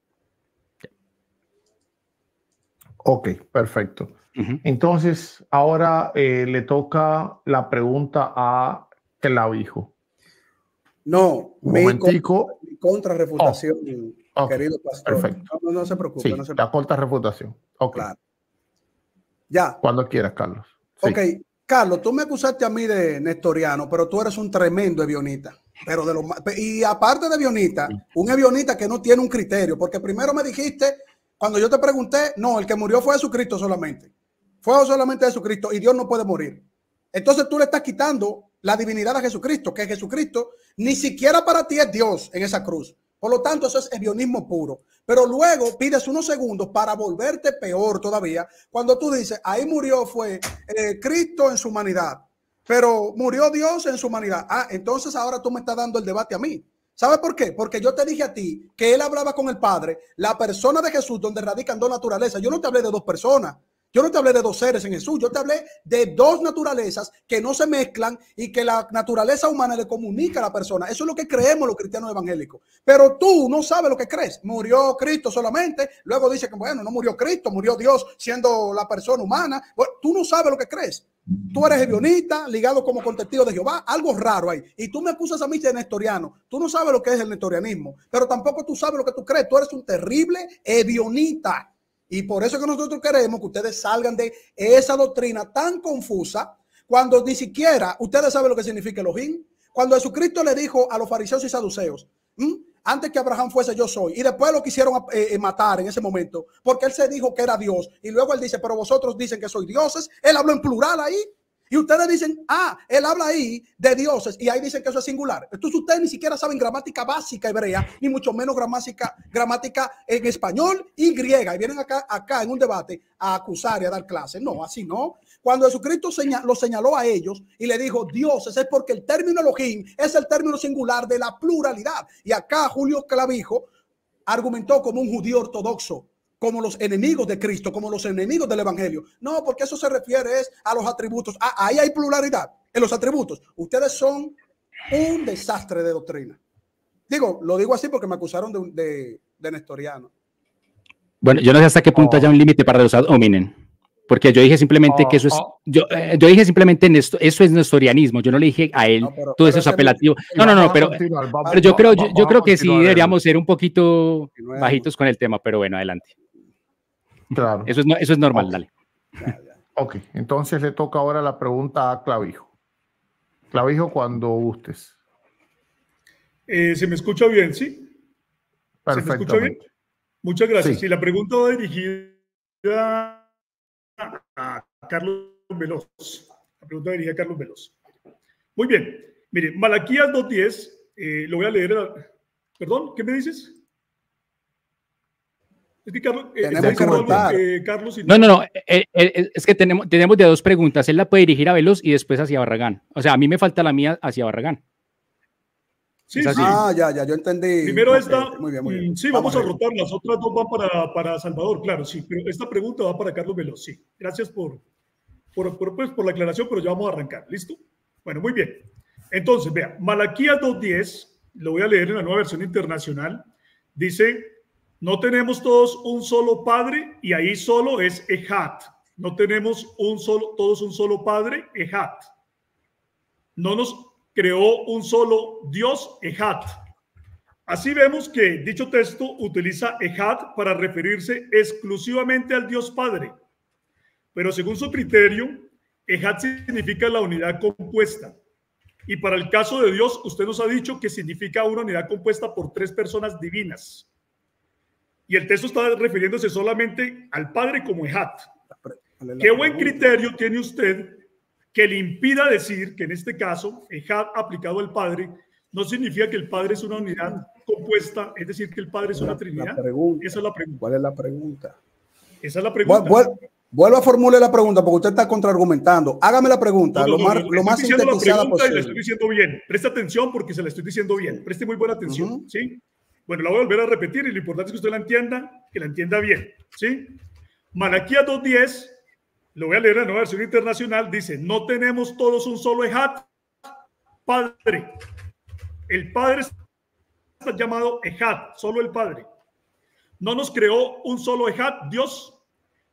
Ok, perfecto. Entonces, ahora eh, le toca la pregunta a Clavijo. No, momentico. Oh, mi contrarrefutación, querido pastor. Perfecto. No, se preocupe. no se preocupe. corta refutación. Okay. Claro. Ya. Cuando quieras, Carlos. Ok, Carlos, tú me acusaste a mí de Nestoriano, pero tú eres un tremendo avionita. Pero de los y aparte de avionita, un avionita que no tiene un criterio, porque primero me dijiste, cuando yo te pregunté, no, el que murió fue Jesucristo solamente. Fue solamente Jesucristo y Dios no puede morir. Entonces tú le estás quitando la divinidad de Jesucristo, que Jesucristo ni siquiera para ti es Dios en esa cruz. Por lo tanto, eso es bionismo puro. Pero luego pides unos segundos para volverte peor todavía cuando tú dices, ahí murió fue eh, Cristo en su humanidad, pero murió Dios en su humanidad. Ah, entonces ahora tú me estás dando el debate a mí. ¿Sabe por qué? Porque yo te dije a ti que él hablaba con el Padre, la persona de Jesús donde radican dos naturalezas. Yo no te hablé de dos personas. Yo no te hablé de dos seres en Jesús, yo te hablé de dos naturalezas que no se mezclan y que la naturaleza humana le comunica a la persona. Eso es lo que creemos los cristianos evangélicos. Pero tú no sabes lo que crees. Murió Cristo solamente, luego dice que bueno, no murió Cristo, murió Dios siendo la persona humana. tú no sabes lo que crees. Tú eres evionista, ligado como con testigo de Jehová, algo raro ahí. Y tú me acusas a mí de nestoriano. Tú no sabes lo que es el nestorianismo, pero tampoco tú sabes lo que tú crees. Tú eres un terrible evionita. Y por eso que nosotros queremos que ustedes salgan de esa doctrina tan confusa, cuando ni siquiera ustedes saben lo que significa Elohim. Cuando Jesucristo le dijo a los fariseos y saduceos, antes que Abraham fuese yo soy, y después lo quisieron eh, eh, matar en ese momento, porque él se dijo que era Dios, y luego él dice, pero vosotros dicen que soy dioses, él habló en plural ahí, y ustedes dicen, ah, él habla ahí de dioses y ahí dicen que eso es singular. Entonces ustedes ni siquiera saben gramática básica hebrea, ni mucho menos gramática, gramática en español y griega. Y vienen acá, acá en un debate a acusar y a dar clases. No, así no. Cuando Jesucristo lo señaló a ellos y le dijo dioses, es porque el término Elohim es el término singular de la pluralidad. Y acá Julio Clavijo argumentó como un judío ortodoxo como los enemigos de Cristo, como los enemigos del Evangelio. No, porque eso se refiere es a los atributos. Ah, ahí hay pluralidad en los atributos. Ustedes son un desastre de doctrina. Digo, lo digo así porque me acusaron de, de Nestoriano. Bueno, yo no sé hasta qué punto oh. haya un límite para los ad Porque yo dije simplemente oh, que eso es, oh. eh, yo, dije simplemente esto, es nestorianismo. Yo no le dije a él todos esos apelativos. No, no, no, pero, yo creo, yo creo que sí deberíamos ser un poquito bajitos con el tema, pero bueno, adelante. Claro. Eso es, eso es normal, dale. Ok, entonces le toca ahora la pregunta a Clavijo. Clavijo, cuando gustes. Eh, ¿Se me escucha bien, sí? ¿Se me escucha bien? Muchas gracias. Y la pregunta va dirigida a Carlos Veloz. La pregunta dirigida a Carlos Veloz. Muy bien. Mire, Malaquías 2.10, eh, lo voy a leer. Perdón, ¿qué me dices? Es que Carlos, eh, tenemos Carlos, eh, No, no, no. Eh, es que tenemos, tenemos de dos preguntas. Él la puede dirigir a Veloz y después hacia Barragán. O sea, a mí me falta la mía hacia Barragán. Sí, sí. Ah, ya, ya, yo entendí. Primero esta. Muy bien, muy bien. Mm, sí, vamos, a, rotar. Las otras dos van para, Salvador, claro, sí. Pero esta pregunta va para Carlos Veloz, sí. Gracias por, pues, por la aclaración, pero ya vamos a arrancar. ¿Listo? Bueno, muy bien. Entonces, vea, Malaquías 2.10, lo voy a leer en la nueva versión internacional, dice no tenemos todos un solo padre y ahí solo es Ejat. No tenemos un solo, todos un solo padre, Ejat. No nos creó un solo Dios, Ejat. Así vemos que dicho texto utiliza Ejat para referirse exclusivamente al Dios Padre. Pero según su criterio, Ejat significa la unidad compuesta. Y para el caso de Dios, usted nos ha dicho que significa una unidad compuesta por tres personas divinas y el texto está refiriéndose solamente al padre como Ejat. ¿Qué buen criterio tiene usted que le impida decir que en este caso Ejat aplicado al padre no significa que el padre es una unidad compuesta, es decir, que el padre es una trinidad? Esa es la pregunta. ¿Cuál es la pregunta? Esa es la pregunta. vuelvo a formular la pregunta porque usted está contraargumentando. Hágame la pregunta, lo, más, lo más sintetizada posible. estoy diciendo bien. Preste atención porque se la estoy diciendo bien. Preste muy buena atención, ¿sí? Bueno, la voy a volver a repetir y lo importante es que usted la entienda, que la entienda bien, ¿sí? malaquía 2.10, lo voy a leer en la nueva versión internacional, dice, no tenemos todos un solo Ejat, Padre. El Padre está llamado Ejat, solo el Padre. No nos creó un solo Ejat, Dios.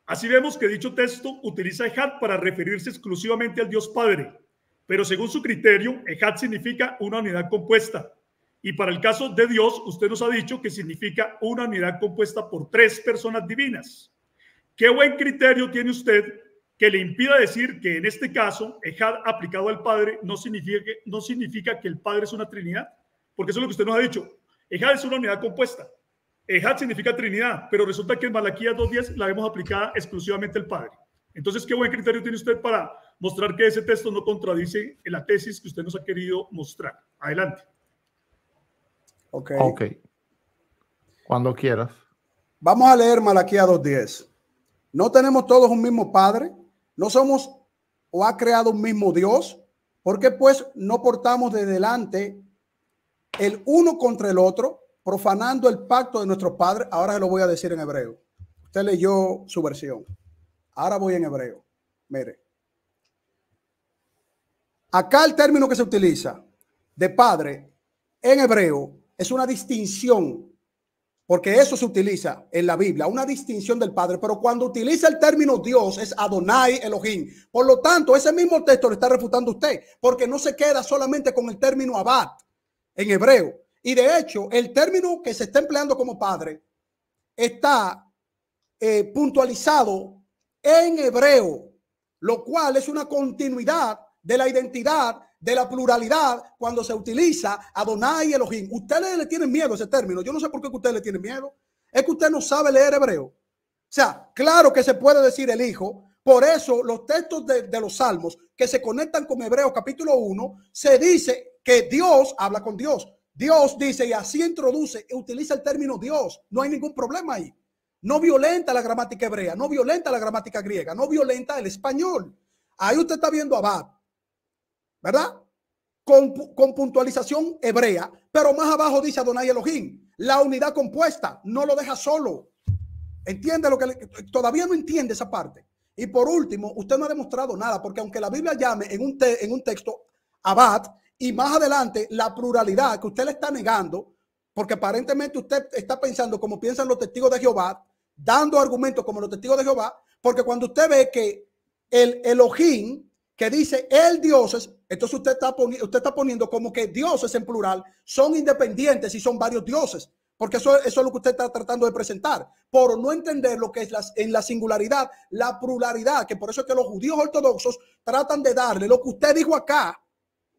Así vemos que dicho texto utiliza Ejat para referirse exclusivamente al Dios Padre, pero según su criterio, Ejat significa una unidad compuesta y para el caso de Dios, usted nos ha dicho que significa una unidad compuesta por tres personas divinas. ¿Qué buen criterio tiene usted que le impida decir que en este caso, Ejad aplicado al Padre no significa, que, el Padre es una Trinidad? Porque eso es lo que usted nos ha dicho. Ejad es una unidad compuesta. Ejad significa Trinidad, pero resulta que en Malaquías 2.10 la hemos aplicada exclusivamente al Padre. Entonces, ¿qué buen criterio tiene usted para mostrar que ese texto no contradice la tesis que usted nos ha querido mostrar? Adelante. Ok. Cuando quieras. Vamos a leer Malaquía 2.10. No tenemos todos un mismo Padre, no somos o ha creado un mismo Dios, porque pues no portamos de delante el uno contra el otro, profanando el pacto de nuestro Padre. Ahora se lo voy a decir en hebreo. Usted leyó su versión. Ahora voy en hebreo. Mire. Acá el término que se utiliza de padre en hebreo es una distinción, porque eso se utiliza en la Biblia, una distinción del Padre, pero cuando utiliza el término Dios es Adonai Elohim. Por lo tanto, ese mismo texto lo está refutando usted, porque no se queda solamente con el término Abad en hebreo. Y de hecho, el término que se está empleando como Padre está eh, puntualizado en hebreo, lo cual es una continuidad de la identidad de la pluralidad cuando se utiliza Adonai y Elohim. Ustedes le tienen miedo a ese término. Yo no sé por qué ustedes le tienen miedo. Es que usted no sabe leer hebreo. O sea, claro que se puede decir el hijo. Por eso los textos de, los salmos que se conectan con Hebreos capítulo 1, se dice que Dios habla con Dios. Dios dice y así introduce, y utiliza el término Dios. No hay ningún problema ahí. No violenta la gramática hebrea, no violenta la gramática griega, no violenta el español. Ahí usted está viendo a ¿verdad? Con, con, puntualización hebrea, pero más abajo dice Adonai Elohim, la unidad compuesta, no lo deja solo. Entiende lo que todavía no entiende esa parte. Y por último, usted no ha demostrado nada, porque aunque la Biblia llame en un, en un texto abad y más adelante la pluralidad que usted le está negando, porque aparentemente usted está pensando como piensan los testigos de Jehová, dando argumentos como los testigos de Jehová, porque cuando usted ve que el Elohim que dice el dioses, entonces usted está, usted está poniendo como que dioses en plural son independientes y son varios dioses, porque eso, es lo que usted está tratando de presentar, por no entender lo que es en la singularidad, la pluralidad, que por eso es que los judíos ortodoxos tratan de darle lo que usted dijo acá.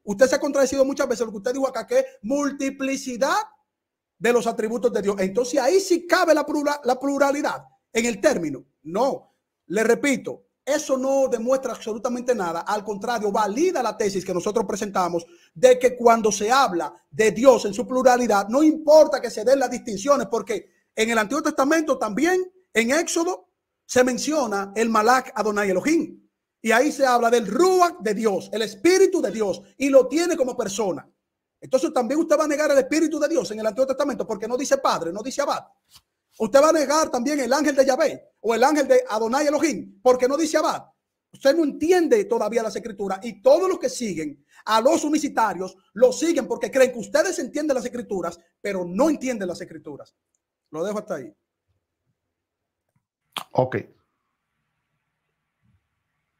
Usted se ha contradecido muchas veces lo que usted dijo acá, que es multiplicidad de los atributos de Dios. Entonces ahí sí cabe la, la pluralidad en el término. No, le repito, eso no demuestra absolutamente nada, al contrario, valida la tesis que nosotros presentamos de que cuando se habla de Dios en su pluralidad, no importa que se den las distinciones, porque en el Antiguo Testamento también, en Éxodo, se menciona el Malak Adonai Elohim. Y ahí se habla del Ruach de Dios, el Espíritu de Dios, y lo tiene como persona. Entonces también usted va a negar el Espíritu de Dios en el Antiguo Testamento porque no dice Padre, no dice Abad. Usted va a negar también el ángel de Yahvé o el ángel de Adonai Elohim, porque no dice Abad. Usted no entiende todavía las escrituras y todos los que siguen a los unicitarios lo siguen porque creen que ustedes entienden las escrituras, pero no entienden las escrituras. Lo dejo hasta ahí. Ok.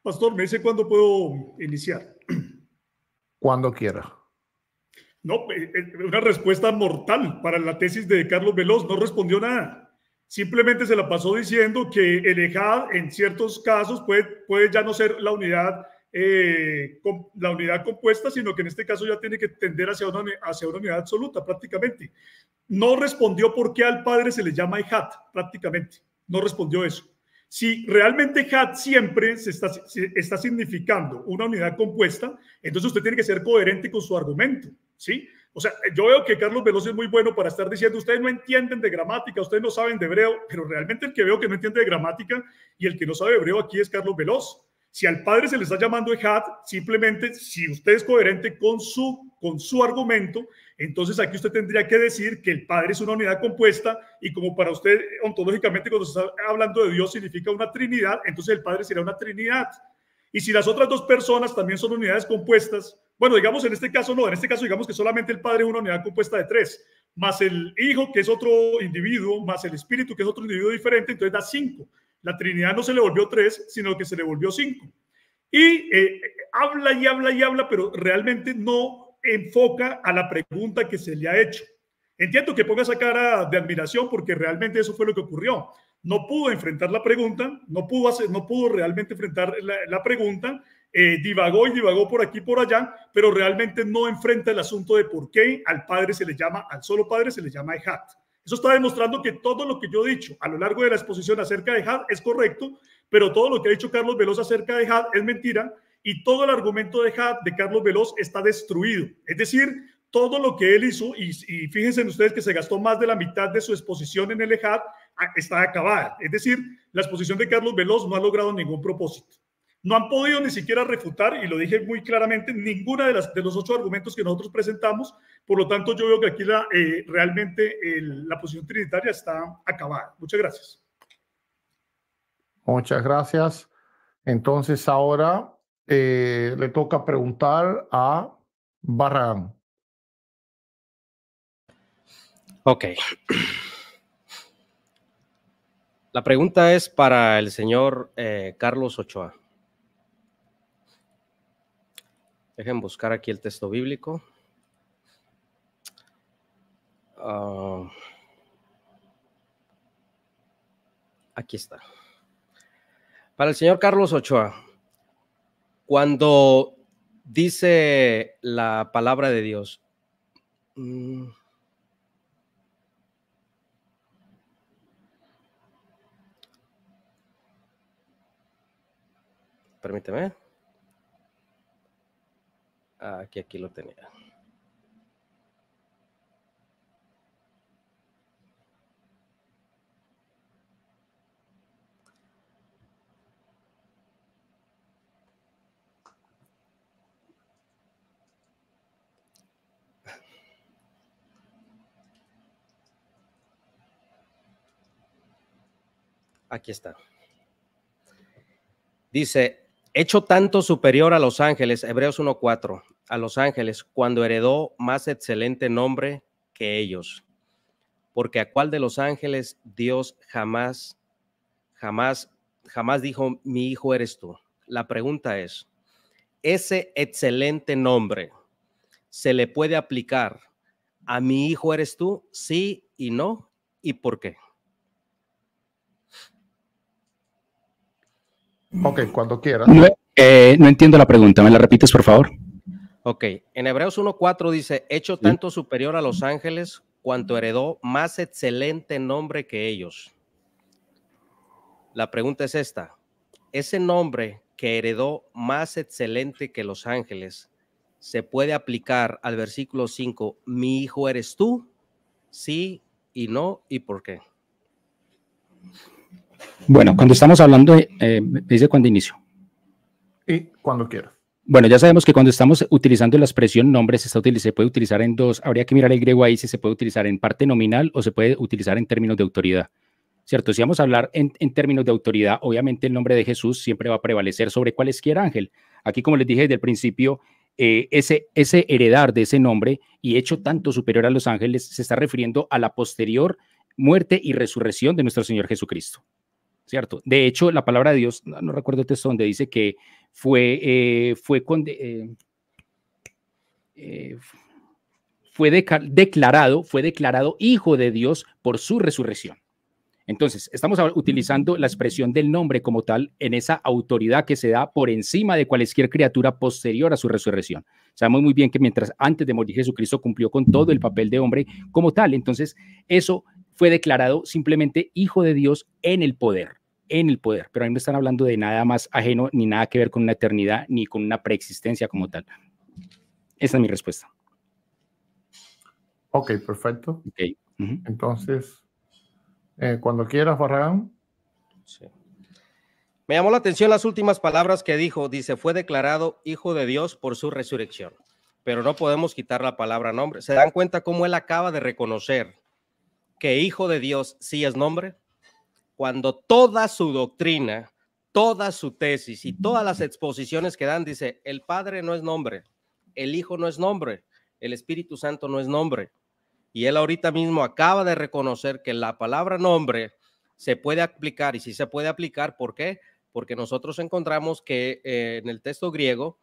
Pastor, me dice cuándo puedo iniciar. Cuando quiera. No, eh, eh, una respuesta mortal para la tesis de Carlos Veloz, no respondió nada. Simplemente se la pasó diciendo que el EJAD en ciertos casos puede, puede ya no ser la unidad, eh, la unidad compuesta, sino que en este caso ya tiene que tender hacia una, hacia una unidad absoluta prácticamente. No respondió por qué al padre se le llama EJAT prácticamente. No respondió eso. Si realmente HAT siempre se está, está significando una unidad compuesta, entonces usted tiene que ser coherente con su argumento, ¿sí? O sea, yo veo que Carlos Veloz es muy bueno para estar diciendo, ustedes no entienden de gramática, ustedes no saben de hebreo, pero realmente el que veo que no entiende de gramática y el que no sabe hebreo aquí es Carlos Veloz. Si al padre se le está llamando Ejad, simplemente si usted es coherente con su, con su argumento, entonces aquí usted tendría que decir que el padre es una unidad compuesta y como para usted ontológicamente cuando se está hablando de Dios significa una trinidad, entonces el padre será una trinidad. Y si las otras dos personas también son unidades compuestas, bueno, digamos, en este caso no, en este caso digamos que solamente el Padre es una unidad compuesta de tres, más el Hijo, que es otro individuo, más el Espíritu, que es otro individuo diferente, entonces da cinco. La Trinidad no se le volvió tres, sino que se le volvió cinco. Y eh, habla y habla y habla, pero realmente no enfoca a la pregunta que se le ha hecho. Entiendo que ponga esa cara de admiración porque realmente eso fue lo que ocurrió. No pudo enfrentar la pregunta, no pudo, hacer, no pudo realmente enfrentar la, la pregunta eh, divagó y divagó por aquí por allá, pero realmente no enfrenta el asunto de por qué al padre se le llama, al solo padre se le llama Ejat. Eso está demostrando que todo lo que yo he dicho a lo largo de la exposición acerca de Ejat es correcto, pero todo lo que ha dicho Carlos Veloz acerca de Ejat es mentira y todo el argumento de Ejat de Carlos Veloz está destruido. Es decir, todo lo que él hizo, y, y fíjense en ustedes que se gastó más de la mitad de su exposición en el Ejat, está acabada. Es decir, la exposición de Carlos Veloz no ha logrado ningún propósito no han podido ni siquiera refutar, y lo dije muy claramente, ninguna de, las, de los ocho argumentos que nosotros presentamos. Por lo tanto, yo veo que aquí la, eh, realmente la posición trinitaria está acabada. Muchas gracias. Muchas gracias. Entonces, ahora eh, le toca preguntar a barran Ok. La pregunta es para el señor eh, Carlos Ochoa. Dejen buscar aquí el texto bíblico. Ah, aquí está. Para el señor Carlos Ochoa, cuando dice la palabra de Dios, permítame. permíteme. Ah, que aquí lo tenía. Aquí está. Dice, Hecho tanto superior a Los Ángeles, Hebreos 1.4, a Los Ángeles, cuando heredó más excelente nombre que ellos. Porque a cuál de los ángeles Dios jamás, jamás, jamás dijo, mi hijo eres tú. La pregunta es, ese excelente nombre se le puede aplicar a mi hijo eres tú, sí y no, y por qué. Ok, cuando quieras. Eh, no, entiendo la pregunta, ¿me la repites, por favor? Ok, en Hebreos 1.4 dice, hecho tanto superior a los ángeles cuanto heredó más excelente nombre que ellos. La pregunta es esta, ese nombre que heredó más excelente que los ángeles, ¿se puede aplicar al versículo 5, mi hijo eres tú? Sí y no, ¿y por qué? Bueno, cuando estamos hablando, de, eh, dice cuándo inicio. Y cuando quiero. Bueno, ya sabemos que cuando estamos utilizando la expresión nombre se, se puede utilizar en dos, habría que mirar el griego ahí si se puede utilizar en parte nominal o se puede utilizar en términos de autoridad. ¿Cierto? Si vamos a hablar en, términos de autoridad, obviamente el nombre de Jesús siempre va a prevalecer sobre cualesquier ángel. Aquí, como les dije desde el principio, eh, ese heredar de ese nombre y hecho tanto superior a los ángeles se está refiriendo a la posterior muerte y resurrección de nuestro Señor Jesucristo. ¿cierto? De hecho, la palabra de Dios, no, recuerdo el texto donde dice que fue, eh, fue, eh, eh, fue declarado, fue declarado hijo de Dios por su resurrección. Entonces, estamos utilizando la expresión del nombre como tal en esa autoridad que se da por encima de cualquier criatura posterior a su resurrección. Sabemos muy bien que mientras antes de morir Jesucristo cumplió con todo el papel de hombre como tal. Entonces, eso fue declarado simplemente hijo de Dios en el poder, en el poder. Pero ahí no están hablando de nada más ajeno, ni nada que ver con una eternidad, ni con una preexistencia como tal. Esa es mi respuesta. Ok, perfecto. Okay. Entonces, eh, cuando quieras, Barragán. Sí. Me llamó la atención las últimas palabras que dijo. Dice, fue declarado hijo de Dios por su resurrección. Pero no podemos quitar la palabra nombre. ¿Se dan cuenta cómo él acaba de reconocer que hijo de Dios sí es nombre? Cuando toda su doctrina, toda su tesis y todas las exposiciones que dan dice, el Padre no es nombre, el Hijo no es nombre, el Espíritu Santo no es nombre. Y él ahorita mismo acaba de reconocer que la palabra nombre se puede aplicar y si se puede aplicar, ¿por qué? Porque nosotros encontramos que eh, en el texto griego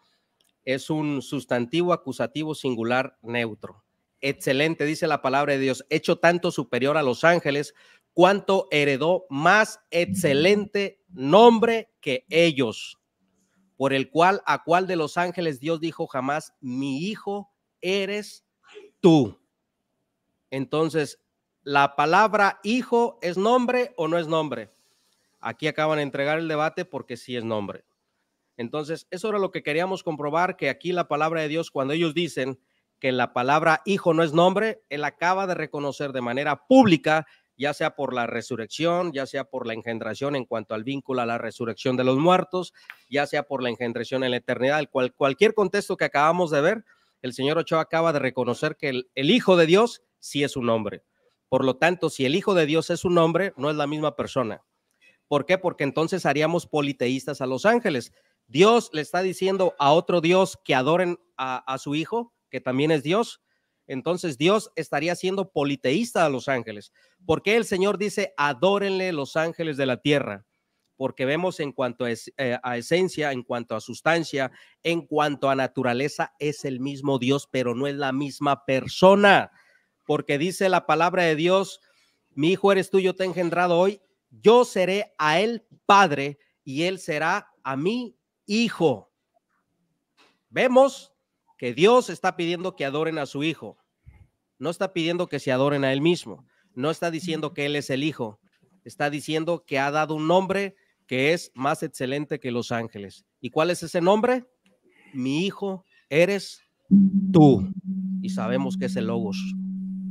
es un sustantivo acusativo singular neutro excelente, dice la palabra de Dios, hecho tanto superior a los ángeles, cuanto heredó más excelente nombre que ellos, por el cual a cual de los ángeles Dios dijo jamás, mi hijo eres tú. Entonces, ¿la palabra hijo es nombre o no es nombre? Aquí acaban de entregar el debate porque sí es nombre. Entonces, eso era lo que queríamos comprobar, que aquí la palabra de Dios, cuando ellos dicen que la palabra hijo no es nombre, él acaba de reconocer de manera pública, ya sea por la resurrección, ya sea por la engendración en cuanto al vínculo a la resurrección de los muertos, ya sea por la engendración en la eternidad, el cual, cualquier contexto que acabamos de ver, el señor Ochoa acaba de reconocer que el, hijo de Dios sí es un hombre. Por lo tanto, si el hijo de Dios es un hombre, no es la misma persona. ¿Por qué? Porque entonces haríamos politeístas a los ángeles. Dios le está diciendo a otro Dios que adoren a, su hijo, que también es Dios, entonces Dios estaría siendo politeísta a los ángeles. porque el Señor dice, adórenle los ángeles de la tierra? Porque vemos en cuanto eh, a, esencia, en cuanto a sustancia, en cuanto a naturaleza, es el mismo Dios, pero no es la misma persona. Porque dice la palabra de Dios, mi hijo eres tuyo, te he engendrado hoy, yo seré a él padre y él será a mí hijo. Vemos que Dios está pidiendo que adoren a su hijo. No está pidiendo que se adoren a él mismo. No está diciendo que él es el hijo. Está diciendo que ha dado un nombre que es más excelente que los ángeles. ¿Y cuál es ese nombre? Mi hijo eres tú. Y sabemos que es el Logos.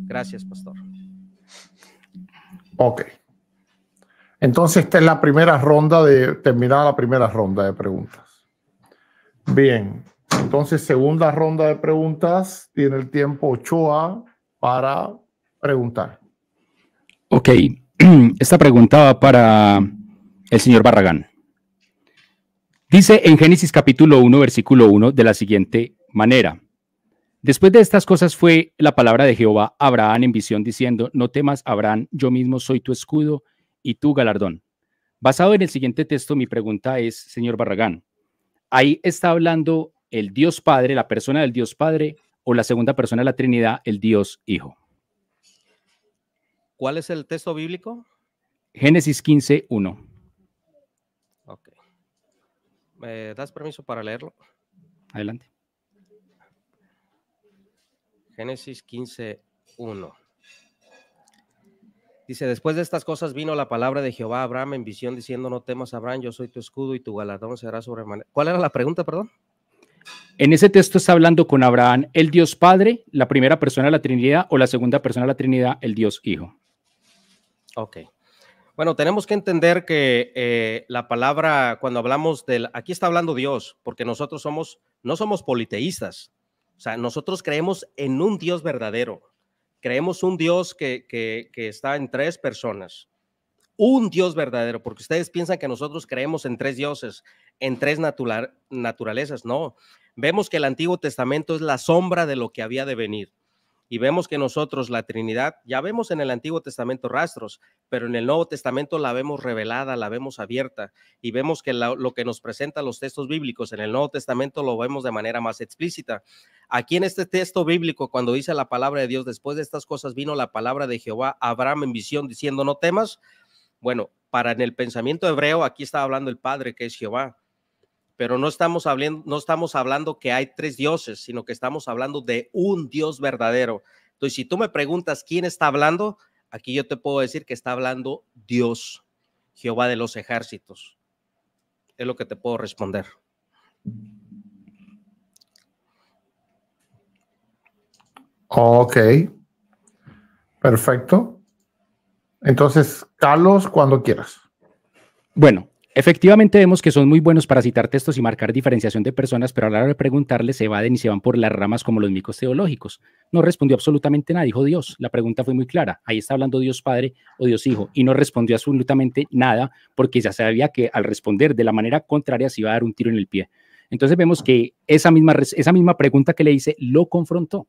Gracias, pastor. Ok. Entonces, esta es la primera ronda de terminada la primera ronda de preguntas. Bien, entonces, segunda ronda de preguntas, tiene el tiempo Ochoa para preguntar. Ok, [clears throat] esta pregunta va para el señor Barragán. Dice en Génesis capítulo 1, versículo 1, de la siguiente manera. Después de estas cosas fue la palabra de Jehová a Abraham en visión diciendo, no temas, Abraham, yo mismo soy tu escudo y tu galardón. Basado en el siguiente texto, mi pregunta es, señor Barragán, ahí está hablando el Dios Padre, la persona del Dios Padre, o la segunda persona de la Trinidad, el Dios Hijo. ¿Cuál es el texto bíblico? Génesis 15, 1. Ok. ¿Me das permiso para leerlo? Adelante. Génesis 15, 1. Dice, después de estas cosas vino la palabra de Jehová a Abraham en visión diciendo, no temas, Abraham, yo soy tu escudo y tu galardón será sobremanera. ¿Cuál era la pregunta, perdón? En ese texto está hablando con Abraham el Dios Padre, la primera persona de la Trinidad, o la segunda persona de la Trinidad, el Dios Hijo. Ok. Bueno, tenemos que entender que eh, la palabra, cuando hablamos del, aquí está hablando Dios, porque nosotros somos, no somos politeístas. O sea, nosotros creemos en un Dios verdadero. Creemos un Dios que, que está en tres personas un Dios verdadero, porque ustedes piensan que nosotros creemos en tres dioses, en tres naturalezas. No, vemos que el Antiguo Testamento es la sombra de lo que había de venir. Y vemos que nosotros, la Trinidad, ya vemos en el Antiguo Testamento rastros, pero en el Nuevo Testamento la vemos revelada, la vemos abierta. Y vemos que lo que nos presenta los textos bíblicos en el Nuevo Testamento lo vemos de manera más explícita. Aquí en este texto bíblico, cuando dice la palabra de Dios, después de estas cosas vino la palabra de Jehová a Abraham en visión diciendo, no temas, bueno, para en el pensamiento hebreo, aquí está hablando el Padre, que es Jehová. Pero no estamos, hablando, no estamos hablando que hay tres dioses, sino que estamos hablando de un Dios verdadero. Entonces, si tú me preguntas quién está hablando, aquí yo te puedo decir que está hablando Dios, Jehová de los ejércitos. Es lo que te puedo responder. Ok. Perfecto. Entonces, Carlos, cuando quieras. Bueno, Efectivamente vemos que son muy buenos para citar textos y marcar diferenciación de personas, pero a la hora de preguntarle se evaden y se van por las ramas como los micos teológicos. No respondió absolutamente nada, dijo Dios. La pregunta fue muy clara. Ahí está hablando Dios Padre o Dios Hijo y no respondió absolutamente nada porque ya sabía que al responder de la manera contraria se iba a dar un tiro en el pie. Entonces vemos que esa misma, esa misma pregunta que le hice lo confrontó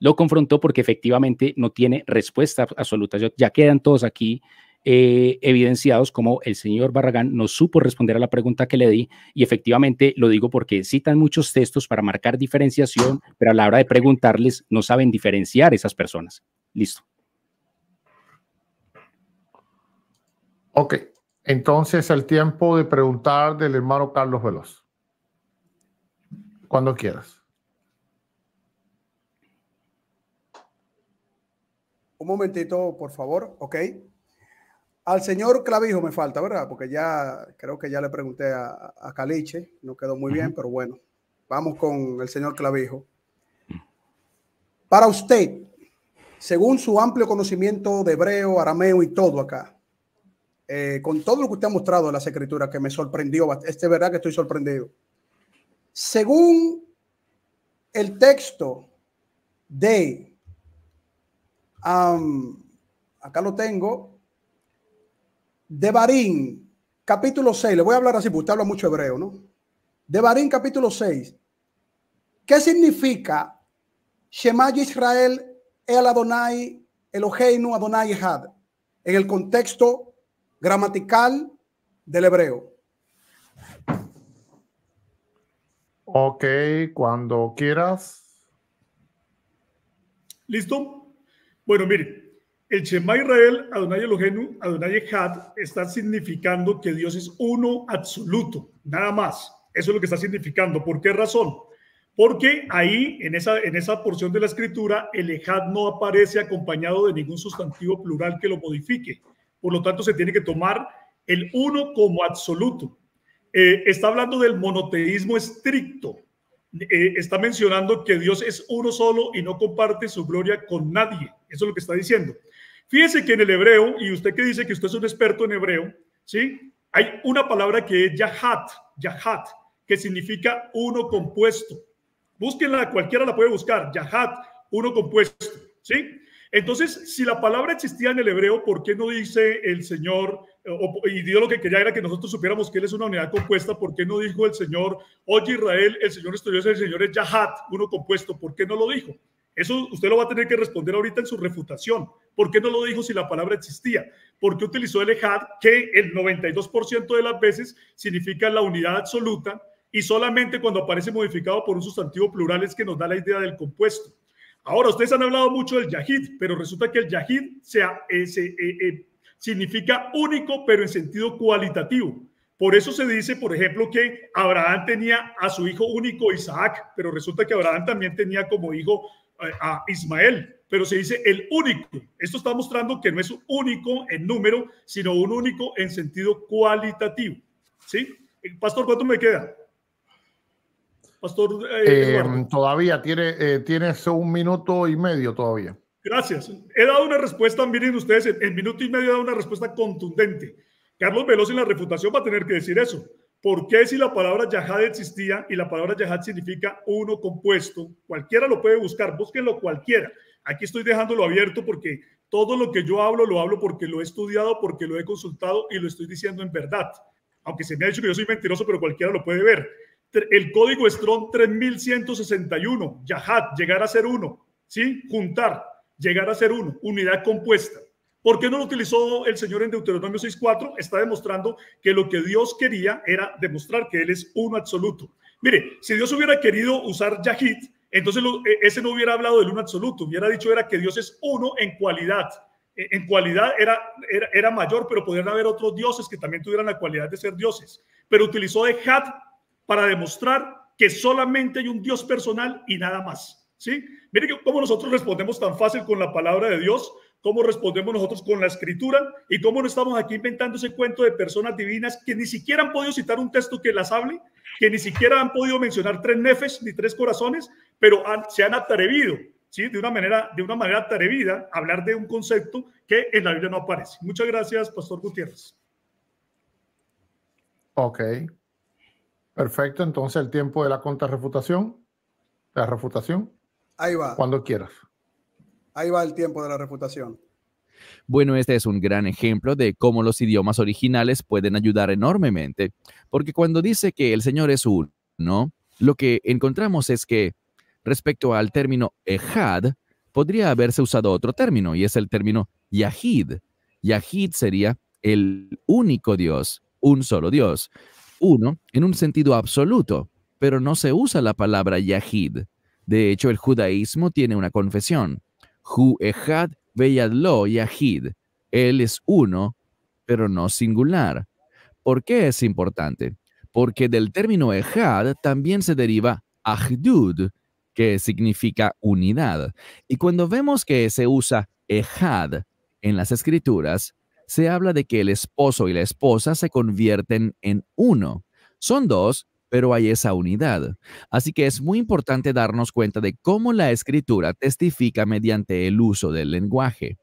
lo confrontó porque efectivamente no tiene respuesta absoluta. Ya quedan todos aquí eh, evidenciados como el señor Barragán no supo responder a la pregunta que le di y efectivamente lo digo porque citan muchos textos para marcar diferenciación, pero a la hora de preguntarles no saben diferenciar esas personas. Listo. Ok, entonces el tiempo de preguntar del hermano Carlos Veloz. Cuando quieras. Un momentito, por favor, ok. Al señor Clavijo me falta, ¿verdad? Porque ya creo que ya le pregunté a, Caliche, no quedó muy bien, pero bueno, vamos con el señor Clavijo. Para usted, según su amplio conocimiento de hebreo, arameo y todo acá, eh, con todo lo que usted ha mostrado en las escrituras, que me sorprendió, este verdad que estoy sorprendido. Según el texto de acá lo tengo. De Barín, capítulo 6. Le voy a hablar así, porque usted habla mucho hebreo, ¿no? De Barín, capítulo 6. ¿Qué significa Shema Israel El Adonai Eloheinu Adonai Had? En el contexto gramatical del hebreo. Ok, cuando quieras. ¿Listo? Bueno, mire, el Shema Israel, Adonai Elohenu, Adonai Echad, está significando que Dios es uno absoluto, nada más. Eso es lo que está significando. ¿Por qué razón? Porque ahí, en esa, en esa porción de la escritura, el Ejad no aparece acompañado de ningún sustantivo plural que lo modifique. Por lo tanto, se tiene que tomar el uno como absoluto. Eh, está hablando del monoteísmo estricto, eh, está mencionando que Dios es uno solo y no comparte su gloria con nadie. Eso es lo que está diciendo. Fíjese que en el hebreo, y usted que dice que usted es un experto en hebreo, ¿sí? Hay una palabra que es yahat, yahat, que significa uno compuesto. Búsquenla, cualquiera la puede buscar, yahat, uno compuesto, ¿sí? Entonces, si la palabra existía en el hebreo, ¿por qué no dice el Señor? Eh, y digo lo que quería era que nosotros supiéramos que Él es una unidad compuesta. ¿Por qué no dijo el Señor, oye Israel, el Señor estudió el Señor es Yahat, uno compuesto? ¿Por qué no lo dijo? Eso usted lo va a tener que responder ahorita en su refutación. ¿Por qué no lo dijo si la palabra existía? ¿Por qué utilizó el Ejad, que el 92% de las veces significa la unidad absoluta, y solamente cuando aparece modificado por un sustantivo plural es que nos da la idea del compuesto? Ahora, ustedes han hablado mucho del yahid, pero resulta que el yahid sea, eh, eh, significa único, pero en sentido cualitativo. Por eso se dice, por ejemplo, que Abraham tenía a su hijo único Isaac, pero resulta que Abraham también tenía como hijo eh, a Ismael, pero se dice el único. Esto está mostrando que no es único en número, sino un único en sentido cualitativo. ¿Sí? Pastor, ¿cuánto me queda? Pastor eh, eh, Todavía tiene, eh, tienes un minuto y medio todavía. Gracias. He dado una respuesta, miren ustedes, en, minuto y medio he dado una respuesta contundente. Carlos Veloz en la refutación va a tener que decir eso. ¿Por qué si la palabra yahad existía y la palabra yahad significa uno compuesto? Cualquiera lo puede buscar, búsquenlo cualquiera. Aquí estoy dejándolo abierto porque todo lo que yo hablo lo hablo porque lo he estudiado, porque lo he consultado y lo estoy diciendo en verdad. Aunque se me ha dicho que yo soy mentiroso, pero cualquiera lo puede ver el código Strong 3161, Yahad, llegar a ser uno, ¿sí? Juntar, llegar a ser uno, unidad compuesta. ¿Por qué no lo utilizó el Señor en Deuteronomio 6.4? Está demostrando que lo que Dios quería era demostrar que Él es uno absoluto. Mire, si Dios hubiera querido usar Yahid, entonces e, ese no hubiera hablado del uno absoluto, hubiera dicho era que Dios es uno en cualidad. E, en cualidad era, era, mayor, pero podrían haber otros dioses que también tuvieran la cualidad de ser dioses. Pero utilizó de para demostrar que solamente hay un Dios personal y nada más. ¿sí? Miren cómo nosotros respondemos tan fácil con la palabra de Dios, cómo respondemos nosotros con la escritura y cómo no estamos aquí inventando ese cuento de personas divinas que ni siquiera han podido citar un texto que las hable, que ni siquiera han podido mencionar tres nefes ni tres corazones, pero se han atrevido ¿Sí? de, una manera, de una manera atrevida hablar de un concepto que en la Biblia no aparece. Muchas gracias, Pastor Gutiérrez. Ok, Perfecto, entonces el tiempo de la contrarrefutación, la refutación. Ahí va. Cuando quieras. Ahí va el tiempo de la refutación. Bueno, este es un gran ejemplo de cómo los idiomas originales pueden ayudar enormemente, porque cuando dice que el Señor es uno, lo que encontramos es que respecto al término ejad, podría haberse usado otro término, y es el término yahid. Yahid sería el único Dios, un solo Dios uno en un sentido absoluto, pero no se usa la palabra yahid. De hecho, el judaísmo tiene una confesión. Hu yahid. Él es uno, pero no singular. ¿Por qué es importante? Porque del término ejad también se deriva ahdud, que significa unidad. Y cuando vemos que se usa ejad en las escrituras, se habla de que el esposo y la esposa se convierten en uno. Son dos, pero hay esa unidad. Así que es muy importante darnos cuenta de cómo la escritura testifica mediante el uso del lenguaje.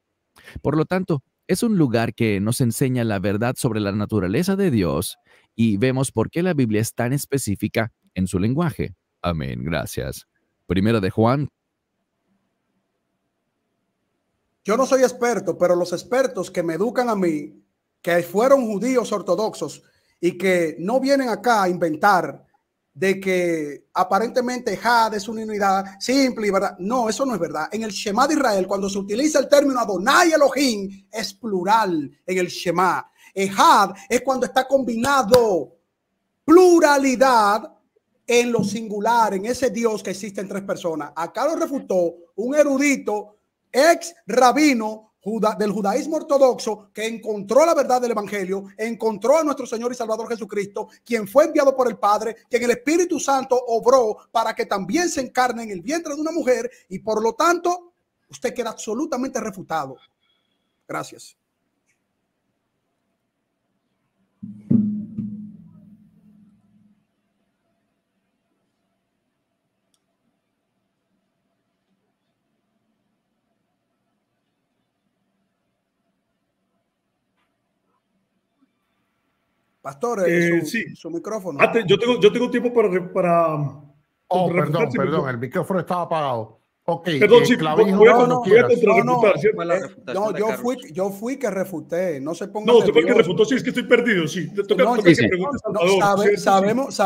Por lo tanto, es un lugar que nos enseña la verdad sobre la naturaleza de Dios y vemos por qué la Biblia es tan específica en su lenguaje. Amén, gracias. Primera de Juan yo no soy experto, pero los expertos que me educan a mí, que fueron judíos ortodoxos y que no vienen acá a inventar de que aparentemente Had es una unidad simple y verdad. No, eso no es verdad. En el Shema de Israel, cuando se utiliza el término Adonai Elohim, es plural en el Shema. Had es cuando está combinado pluralidad en lo singular, en ese Dios que existe en tres personas. Acá lo refutó un erudito ex rabino juda, del judaísmo ortodoxo que encontró la verdad del Evangelio, encontró a nuestro Señor y Salvador Jesucristo, quien fue enviado por el Padre, quien el Espíritu Santo obró para que también se encarne en el vientre de una mujer y por lo tanto usted queda absolutamente refutado. Gracias. Pastor, eh, eh, su, micrófono. Ah, yo, tengo, yo tengo tiempo para... para oh, perdón, perdón, el micrófono estaba apagado. Eh, no, yo, fui, yo fui que refuté, no se ponga. No, usted fue que refutó, sí, es que estoy perdido, sí. sabemos,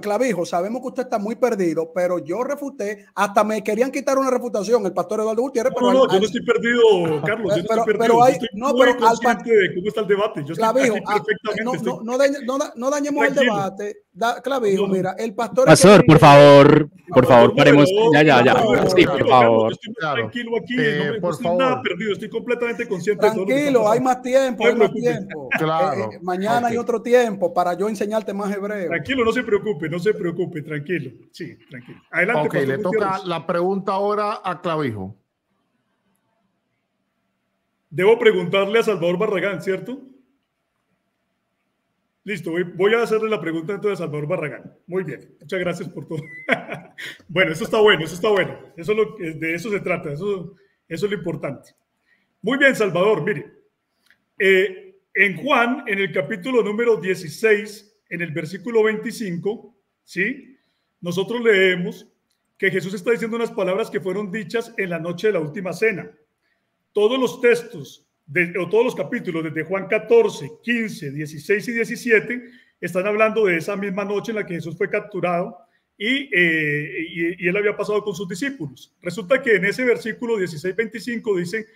Clavijo, sabemos que usted está muy perdido, pero yo refuté, hasta me querían quitar una refutación, el pastor Eduardo Gutiérrez. No, pero no, yo no estoy perdido, Carlos, yo estoy perdido. no, pero cómo está el debate. Yo no, dañemos el debate da clavijo, mira, el pastor... Pastor, por favor, por favor, paremos. Ya, ya, ya. Sí, por favor. tranquilo aquí, eh, no me estoy nada perdido, estoy completamente consciente. Tranquilo, hay más tiempo, hay más tiempo. Eh, eh, claro. mañana hay otro tiempo para yo enseñarte más hebreo. Tranquilo, no se preocupe, no se preocupe, tranquilo. Sí, tranquilo. Adelante. Ok, le toca la pregunta ahora a Clavijo. Debo preguntarle a Salvador Barragán, ¿cierto? Listo, voy, a hacerle la pregunta entonces a Salvador Barragán. Muy bien, muchas gracias por todo. [laughs] bueno, eso está bueno, eso está bueno. Eso lo, de eso se trata, eso, eso es lo importante. Muy bien, Salvador, mire. Eh, en Juan, en el capítulo número 16, en el versículo 25, ¿sí? Nosotros leemos que Jesús está diciendo unas palabras que fueron dichas en la noche de la última cena. Todos los textos de, todos los capítulos, desde Juan 14, 15, 16 y 17, están hablando de esa misma noche en la que Jesús fue capturado y, eh, él había pasado con sus discípulos. Resulta que en ese versículo 16, 25 dice,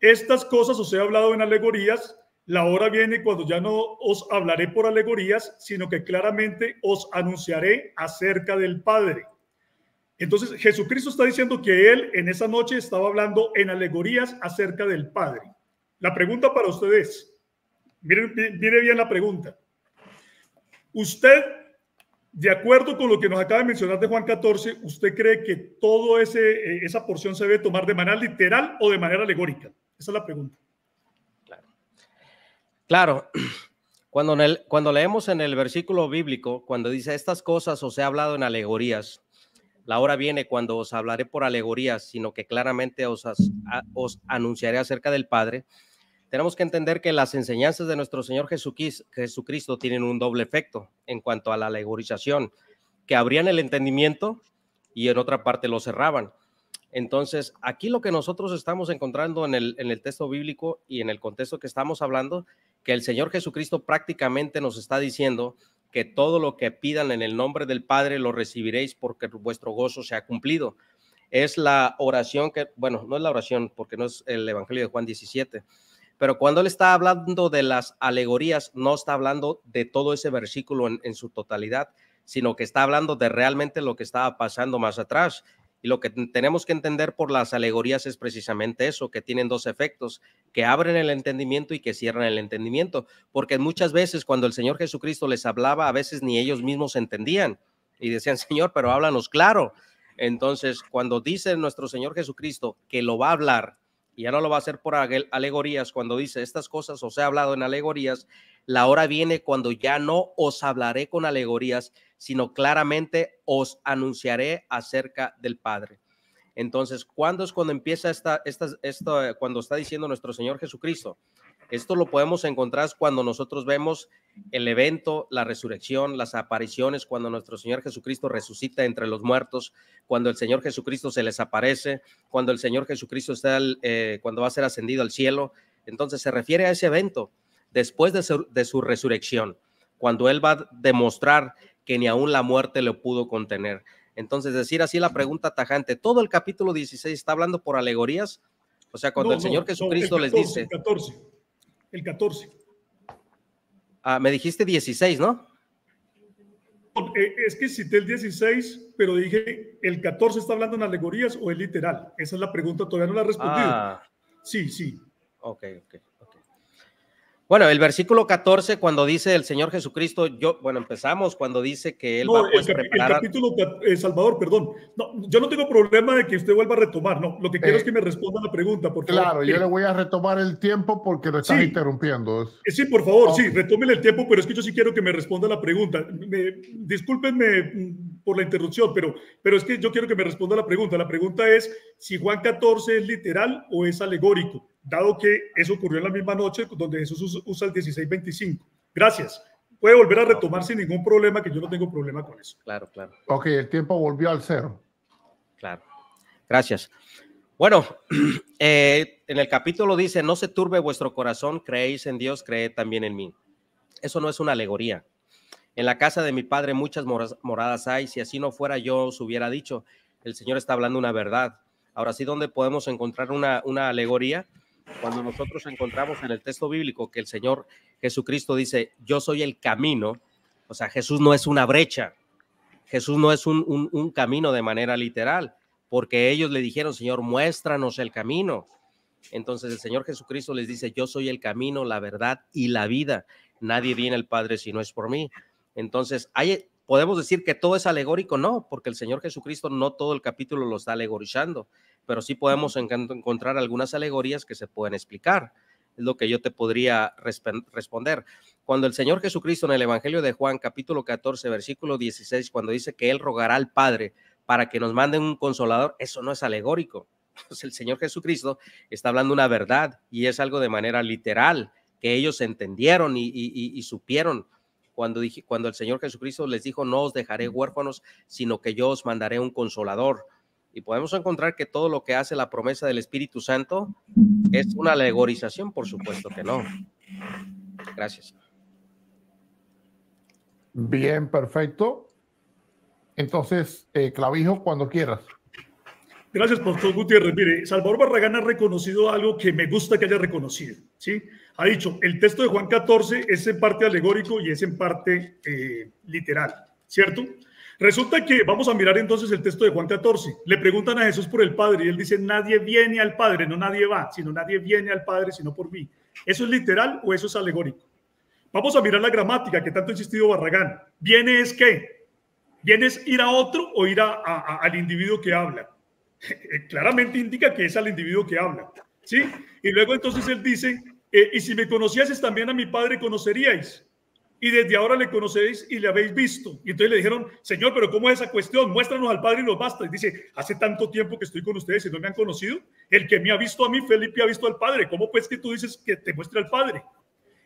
estas cosas os he hablado en alegorías, la hora viene cuando ya no os hablaré por alegorías, sino que claramente os anunciaré acerca del Padre. Entonces Jesucristo está diciendo que él en esa noche estaba hablando en alegorías acerca del Padre. La pregunta para ustedes, miren, mire bien la pregunta. Usted, de acuerdo con lo que nos acaba de mencionar de Juan 14, ¿usted cree que toda eh, esa porción se debe tomar de manera literal o de manera alegórica? Esa es la pregunta. Claro. Claro. [clears throat] Cuando, cuando leemos en el versículo bíblico, cuando dice estas cosas os he hablado en alegorías, la hora viene cuando os hablaré por alegorías, sino que claramente os, os anunciaré acerca del Padre tenemos que entender que las enseñanzas de nuestro Señor Jesucristo tienen un doble efecto en cuanto a la alegorización, que abrían el entendimiento y en otra parte lo cerraban. Entonces, aquí lo que nosotros estamos encontrando en el, en el texto bíblico y en el contexto que estamos hablando, que el Señor Jesucristo prácticamente nos está diciendo que todo lo que pidan en el nombre del Padre lo recibiréis porque vuestro gozo se ha cumplido. Es la oración que, bueno, no es la oración porque no es el Evangelio de Juan 17, pero cuando él está hablando de las alegorías, no está hablando de todo ese versículo en, su totalidad, sino que está hablando de realmente lo que estaba pasando más atrás. Y lo que tenemos que entender por las alegorías es precisamente eso, que tienen dos efectos, que abren el entendimiento y que cierran el entendimiento, porque muchas veces cuando el Señor Jesucristo les hablaba, a veces ni ellos mismos entendían y decían, [laughs] Señor, pero háblanos claro. Entonces, cuando dice nuestro Señor Jesucristo que lo va a hablar y no lo va a hacer por alegorías cuando dice estas cosas os he hablado en alegorías, la hora viene cuando ya no os hablaré con alegorías, sino claramente os anunciaré acerca del Padre. Entonces, ¿cuándo es cuando empieza esta, esta cuando está diciendo nuestro Señor Jesucristo? Esto lo podemos encontrar cuando nosotros vemos el evento, la resurrección, las apariciones, cuando nuestro Señor Jesucristo resucita entre los muertos, cuando el Señor Jesucristo se les aparece, cuando el Señor Jesucristo está, eh, cuando va a ser ascendido al cielo. Entonces se refiere a ese evento después de su, resurrección, cuando Él va a demostrar que ni aún la muerte lo pudo contener. Entonces, decir así la pregunta tajante, todo el capítulo 16 está hablando por alegorías, o sea, cuando el Señor Jesucristo les dice el 14. Ah, me dijiste 16, ¿no? Eh, es que cité el 16, pero dije, ¿el 14 está hablando en alegorías o es literal? Esa es la pregunta, todavía no la he respondido. Ah. Sí, sí. Ok, ok. Bueno, el versículo 14, cuando dice el Señor Jesucristo, yo, bueno, empezamos cuando dice que Él va pues, a el, preparar... el capítulo, eh, Salvador, perdón. No, yo no tengo problema de que usted vuelva a retomar, no. Lo que quiero eh, es que me responda la pregunta, Claro, yo eh, le voy a retomar el tiempo porque lo estoy interrumpiendo. Sí, por favor, sí, retómele el tiempo, pero es que yo sí quiero que me responda la pregunta. Me, discúlpenme mm, por la interrupción, pero, pero es que yo quiero que me responda la pregunta. La pregunta es si Juan 14 es literal o es alegórico dado que eso ocurrió en la misma noche donde Jesús usa el 1625. Gracias. Puede volver a retomar sin ningún problema, que yo no tengo problema con eso. Claro, claro. Ok, el tiempo volvió al cero. Claro. Gracias. Bueno, [clears throat] eh, en el capítulo dice, no se turbe vuestro corazón, creéis en Dios, creed también en mí. Eso no es una alegoría. En la casa de mi padre muchas moradas hay, si así no fuera yo os hubiera dicho, el Señor está hablando una verdad. Ahora sí, ¿dónde podemos encontrar una, una alegoría? cuando nosotros encontramos en el texto bíblico que el Señor Jesucristo dice, yo soy el camino, o sea, Jesús no es una brecha, Jesús no es un, camino de manera literal, porque ellos le dijeron, Señor, muéstranos el camino. Entonces el Señor Jesucristo les dice, yo soy el camino, la verdad y la vida. Nadie viene al Padre si no es por mí. Entonces, hay, podemos decir que todo es alegórico, no, porque el Señor Jesucristo no todo el capítulo lo está alegorizando, pero sí podemos encontrar algunas alegorías que se pueden explicar. Es lo que yo te podría responder. Cuando el Señor Jesucristo en el Evangelio de Juan, capítulo 14, versículo 16, cuando dice que Él rogará al Padre para que nos manden un consolador, eso no es alegórico. [laughs] Pues el Señor Jesucristo está hablando una verdad y es algo de manera literal que ellos entendieron y supieron cuando, dije, cuando el Señor Jesucristo les dijo, no os dejaré huérfanos, sino que yo os mandaré un consolador. Y podemos encontrar que todo lo que hace la promesa del Espíritu Santo es una alegorización, por supuesto que no. Gracias. Bien, perfecto. Entonces, eh, clavijo cuando quieras. Gracias, Pastor Gutiérrez. Mire, Salvador Barragán ha reconocido algo que me gusta que haya reconocido. ¿sí? Ha dicho, el texto de Juan 14 es en parte alegórico y es en parte eh, literal, ¿cierto? Resulta que vamos a mirar entonces el texto de Juan 14. Le preguntan a Jesús por el Padre y él dice, nadie viene al Padre, no nadie va, sino nadie viene al Padre sino por mí. ¿Eso es literal o eso es alegórico? Vamos a mirar la gramática que tanto ha insistido Barragán. Viene es qué? Viene es ir a otro o ir al individuo que habla. [laughs] claramente indica que es al individuo que habla. ¿sí? Y luego entonces él dice, eh, y si me conocieses también a mi padre conoceríais. Y desde ahora le conocéis y le habéis visto. Y entonces le dijeron, Señor, pero ¿cómo es esa cuestión? Muéstranos al Padre y nos basta. Y dice, hace tanto tiempo que estoy con ustedes y no me han conocido. El que me ha visto a mí, Felipe, ha visto al Padre. ¿Cómo pues que tú dices que te muestre al Padre?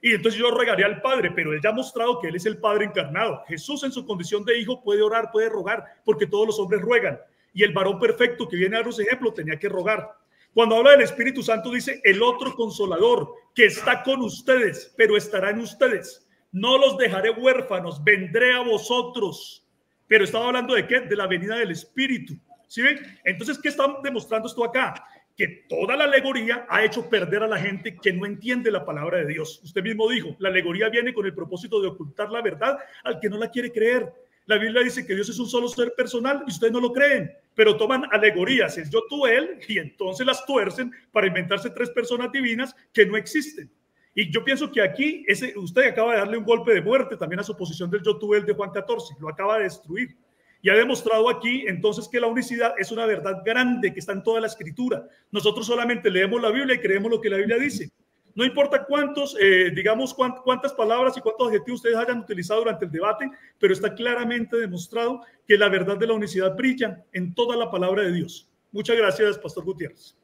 Y entonces yo regaré al Padre, pero él ya ha mostrado que él es el Padre encarnado. Jesús en su condición de hijo puede orar, puede rogar, porque todos los hombres ruegan y el varón perfecto que viene a los ejemplo tenía que rogar. Cuando habla del Espíritu Santo dice, el otro consolador que está con ustedes, pero estará en ustedes. No los dejaré huérfanos, vendré a vosotros. Pero estaba hablando de qué? De la venida del Espíritu. ¿Sí ven? Entonces, ¿qué están demostrando esto acá? Que toda la alegoría ha hecho perder a la gente que no entiende la palabra de Dios. Usted mismo dijo, la alegoría viene con el propósito de ocultar la verdad al que no la quiere creer. La Biblia dice que Dios es un solo ser personal y ustedes no lo creen, pero toman alegorías, es yo, tú, él, y entonces las tuercen para inventarse tres personas divinas que no existen. Y yo pienso que aquí usted acaba de darle un golpe de muerte también a su posición del yo, tú, él de Juan 14, lo acaba de destruir. Y ha demostrado aquí entonces que la unicidad es una verdad grande que está en toda la escritura. Nosotros solamente leemos la Biblia y creemos lo que la Biblia dice. No importa cuántos, eh, digamos, cuántas palabras y cuántos adjetivos ustedes hayan utilizado durante el debate, pero está claramente demostrado que la verdad de la unicidad brilla en toda la palabra de Dios. Muchas gracias, Pastor Gutiérrez.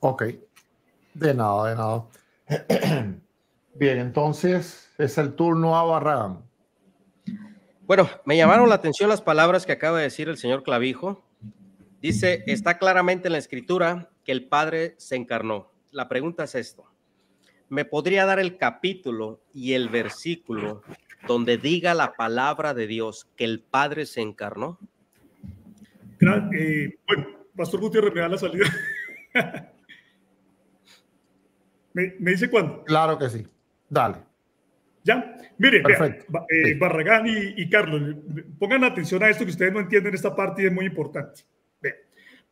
Ok, de nada, de nada. [clears throat] Bien, entonces es el turno a Barragán. Bueno, me llamaron la atención las palabras que acaba de decir el señor Clavijo. Dice, está claramente en la escritura que el Padre se encarnó la pregunta es esto. ¿Me podría dar el capítulo y el versículo donde diga la palabra de Dios que el Padre se encarnó? Eh, bueno, Pastor Gutiérrez me da la salida. [laughs] ¿Me, dice cuándo? Claro que sí. Dale. Ya, mire, eh, Barragán y, y Carlos, pongan atención a esto que ustedes no entienden, esta parte y es muy importante.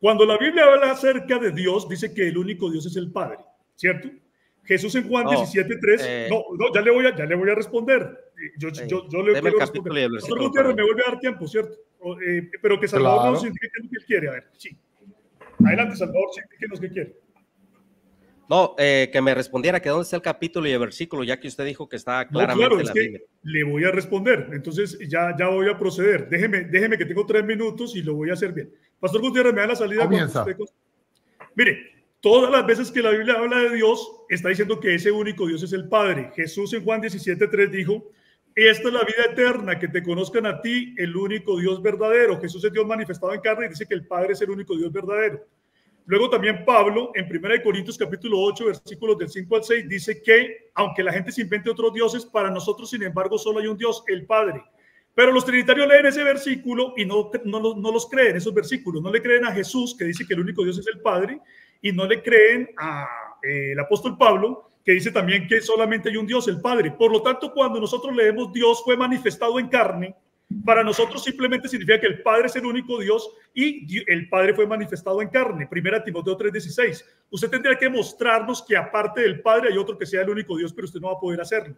Cuando la Biblia habla acerca de Dios, dice que el único Dios es el Padre, ¿cierto? Jesús en Juan 17.3, eh, no, no, ya le voy a, ya le voy a responder. Eh, yo, eh, yo, yo le voy a responder. me vuelve a dar tiempo, ¿cierto? pero que Salvador claro. nos indique lo que él quiere. A ver, sí. Adelante, Salvador, sí, indíquenos qué quiere. No, que me respondiera que dónde está el capítulo y el versículo, ya que usted dijo que está claramente. claro, es la que Biblia. le voy a responder, entonces ya, ya voy a proceder. Déjeme, déjeme que tengo tres minutos y lo voy a hacer bien. Pastor Gutiérrez, me da la salida. Comienza. Mire, todas las veces que la Biblia habla de Dios, está diciendo que ese único Dios es el Padre. Jesús en Juan 17.3 dijo, esta es la vida eterna, que te conozcan a ti, el único Dios verdadero. Jesús es Dios manifestado en carne y dice que el Padre es el único Dios verdadero. Luego también Pablo, en 1 Corintios capítulo 8, versículos del 5 al 6, dice que aunque la gente se invente otros dioses, para nosotros, sin embargo, solo hay un Dios, el Padre. Pero los trinitarios leen ese versículo y no, no, los creen, esos versículos. No le creen a Jesús, que dice que el único Dios es el Padre, y no le creen a eh, apóstol Pablo, que dice también que solamente hay un Dios, el Padre. Por lo tanto, cuando nosotros leemos Dios fue manifestado en carne, para nosotros simplemente significa que el Padre es el único Dios y el Padre fue manifestado en carne. Primera Timoteo 3:16. Usted tendría que mostrarnos que aparte del Padre hay otro que sea el único Dios, pero usted no va a poder hacerlo.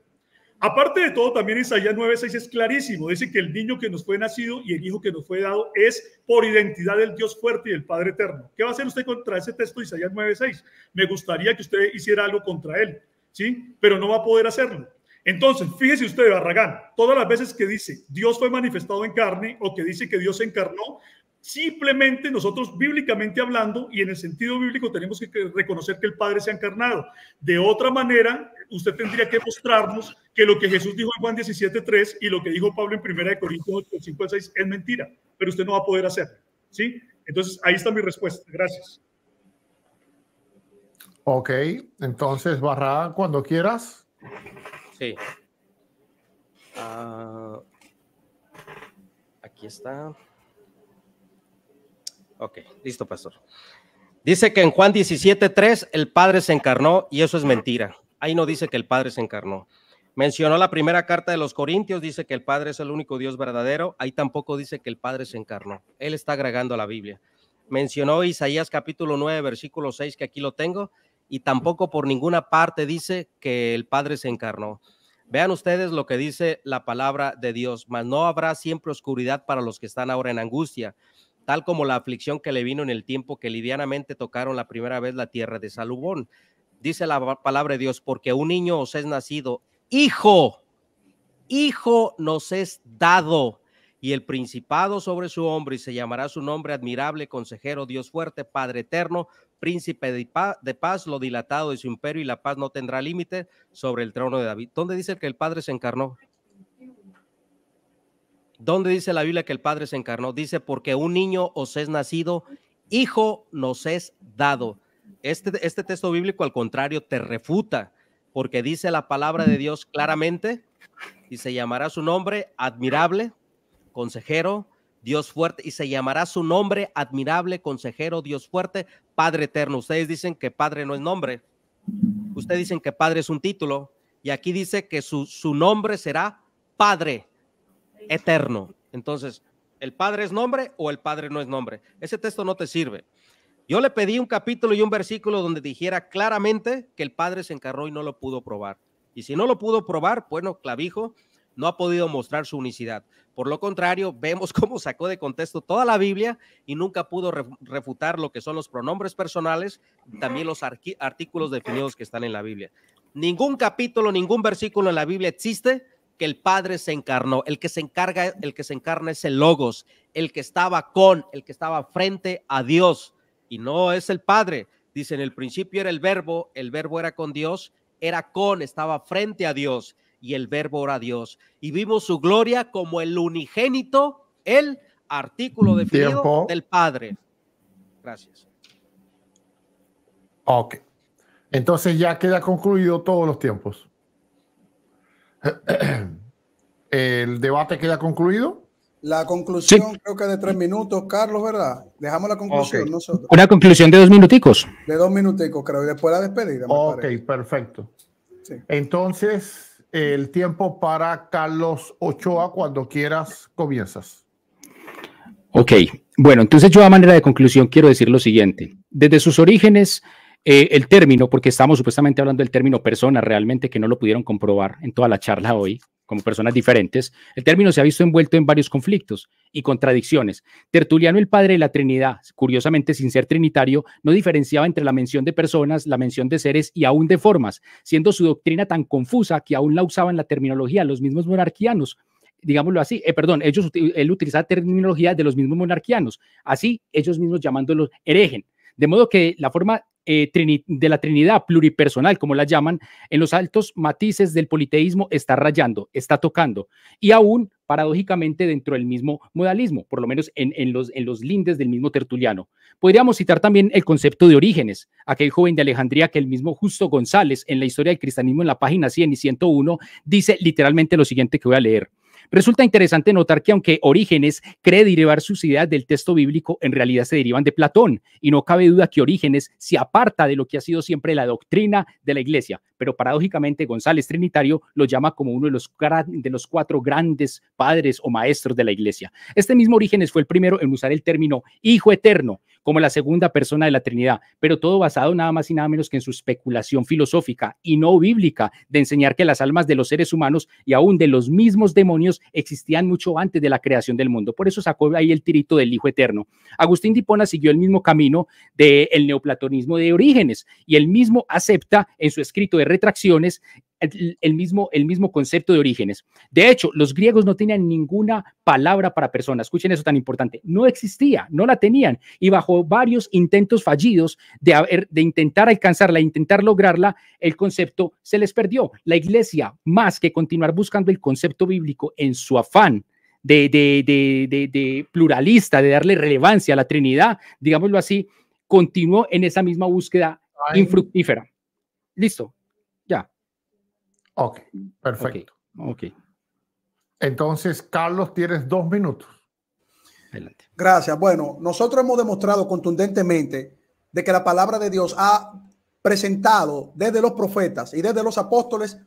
Aparte de todo, también Isaías 9:6 es clarísimo. Dice que el niño que nos fue nacido y el hijo que nos fue dado es por identidad del Dios fuerte y del Padre eterno. ¿Qué va a hacer usted contra ese texto de Isaías 9:6? Me gustaría que usted hiciera algo contra él, ¿sí? Pero no va a poder hacerlo. Entonces, fíjese usted, Barragán, todas las veces que dice Dios fue manifestado en carne o que dice que Dios se encarnó, Simplemente nosotros bíblicamente hablando y en el sentido bíblico tenemos que reconocer que el Padre se ha encarnado. De otra manera, usted tendría que mostrarnos que lo que Jesús dijo en Juan 17.3 y lo que dijo Pablo en 1 Corintios 56 es mentira, pero usted no va a poder hacerlo. ¿sí? Entonces, ahí está mi respuesta. Gracias. Ok, entonces, Barra, cuando quieras. Sí. Ah, aquí está. Ok, listo, pastor. Dice que en Juan 17.3 el Padre se encarnó y eso es mentira ahí no dice que el Padre se encarnó. Mencionó la primera carta de los Corintios, dice que el Padre es el único Dios verdadero, ahí tampoco dice que el Padre se encarnó. Él está agregando a la Biblia. Mencionó Isaías capítulo 9, versículo 6, que aquí lo tengo, y tampoco por ninguna parte dice que el Padre se encarnó. Vean ustedes lo que dice la palabra de Dios, mas no habrá siempre oscuridad para los que están ahora en angustia, tal como la aflicción que le vino en el tiempo que livianamente tocaron la primera vez la tierra de Salubón dice la palabra de Dios, porque un niño os es nacido, hijo, hijo nos es dado, y el principado sobre su hombre, y se llamará su nombre admirable, consejero, Dios fuerte, Padre eterno, príncipe de paz, lo dilatado de su imperio, y la paz no tendrá límite sobre el trono de David. ¿Dónde dice que el Padre se encarnó? ¿Dónde dice la Biblia que el Padre se encarnó? Dice, porque un niño os es nacido, hijo nos es dado este, este, texto bíblico, al contrario, te refuta, porque dice la palabra de Dios claramente, y se llamará su nombre admirable, consejero, Dios fuerte, y se llamará su nombre admirable, consejero, Dios fuerte, Padre eterno. Ustedes dicen que Padre no es nombre, ustedes dicen que Padre es un título, y aquí dice que su, su nombre será Padre eterno. Entonces, ¿el Padre es nombre o el Padre no es nombre? Ese texto no te sirve. Yo le pedí un capítulo y un versículo donde dijera claramente que el Padre se encarró y no lo pudo probar. Y si no lo pudo probar, bueno, Clavijo no ha podido mostrar su unicidad. Por lo contrario, [laughs] vemos cómo sacó de contexto toda la Biblia y nunca pudo refutar lo que son los pronombres personales, también los artículos definidos que están en la Biblia. Ningún capítulo, ningún versículo en la Biblia existe que el Padre se encarnó. El que se encarga, el que se encarna es el Logos, el que estaba con, el que estaba frente a Dios y no es el Padre. Dice, en el principio era el verbo, el verbo era con Dios, era con, estaba frente a Dios y el verbo era Dios. Y vimos su gloria como el unigénito, el artículo mm, definido del Padre. Gracias. Ok. Entonces ya queda concluido todos los tiempos. [clears throat] El debate queda concluido. La conclusión creo que de tres minutos, Carlos, ¿verdad? Dejamos la conclusión nosotros. Una conclusión de dos minuticos. De dos minuticos, creo, y después la despedida. ok, perfecto. Entonces, el tiempo para Carlos Ochoa, cuando quieras, comienzas. Ok, bueno, entonces yo a manera de conclusión quiero decir lo siguiente. Desde sus orígenes, eh, el término, porque estamos supuestamente hablando del término persona, realmente que no lo pudieron comprobar en toda la charla hoy, como personas diferentes, el término se ha visto envuelto en varios conflictos y contradicciones. Tertuliano, el padre de la Trinidad, curiosamente sin ser trinitario, no diferenciaba entre la mención de personas, la mención de seres y aún de formas, siendo su doctrina tan confusa que aún la usaban la terminología los mismos monarquianos. Digámoslo así, eh, perdón, ellos, él utilizaba terminología de los mismos monarquianos, así ellos mismos llamándolos herejen. De modo que la forma eh, de la Trinidad pluripersonal, como la llaman, en los altos matices del politeísmo está rayando, está tocando, y aún paradójicamente dentro del mismo modalismo, por lo menos en, en, los, en los lindes del mismo tertuliano. Podríamos citar también el concepto de orígenes, aquel joven de Alejandría que el mismo Justo González en la historia del cristianismo en la página 100 y 101 dice literalmente lo siguiente que voy a leer. Resulta interesante notar que aunque Orígenes cree derivar sus ideas del texto bíblico, en realidad se derivan de Platón, y no cabe duda que Orígenes se aparta de lo que ha sido siempre la doctrina de la Iglesia, pero paradójicamente González Trinitario lo llama como uno de los, de los cuatro grandes padres o maestros de la Iglesia. Este mismo Orígenes fue el primero en usar el término Hijo Eterno, como la segunda persona de la Trinidad, pero todo basado nada más y nada menos que en su especulación filosófica y no bíblica de enseñar que las almas de los seres humanos y aún de los mismos demonios existían mucho antes de la creación del mundo. Por eso sacó ahí el tirito del Hijo Eterno. Agustín Dipona siguió el mismo camino del neoplatonismo de Orígenes y él mismo acepta en su escrito de retracciones el, mismo, el mismo concepto de orígenes. De hecho, los griegos no tenían ninguna palabra para persona. Escuchen eso tan importante. No existía, no la tenían. Y bajo varios intentos fallidos de, haber, de intentar alcanzarla, intentar lograrla, el concepto se les perdió. La iglesia, más que continuar buscando el concepto bíblico en su afán de, de, de, pluralista, de darle relevancia a la Trinidad, digámoslo así, continuó en esa misma búsqueda infructífera. Listo, Ok, perfecto. Ok. okay. Entonces, Carlos, tienes dos minutos. Adelante. Gracias. Bueno, nosotros hemos demostrado contundentemente de que la palabra de Dios ha presentado desde los profetas y desde los apóstoles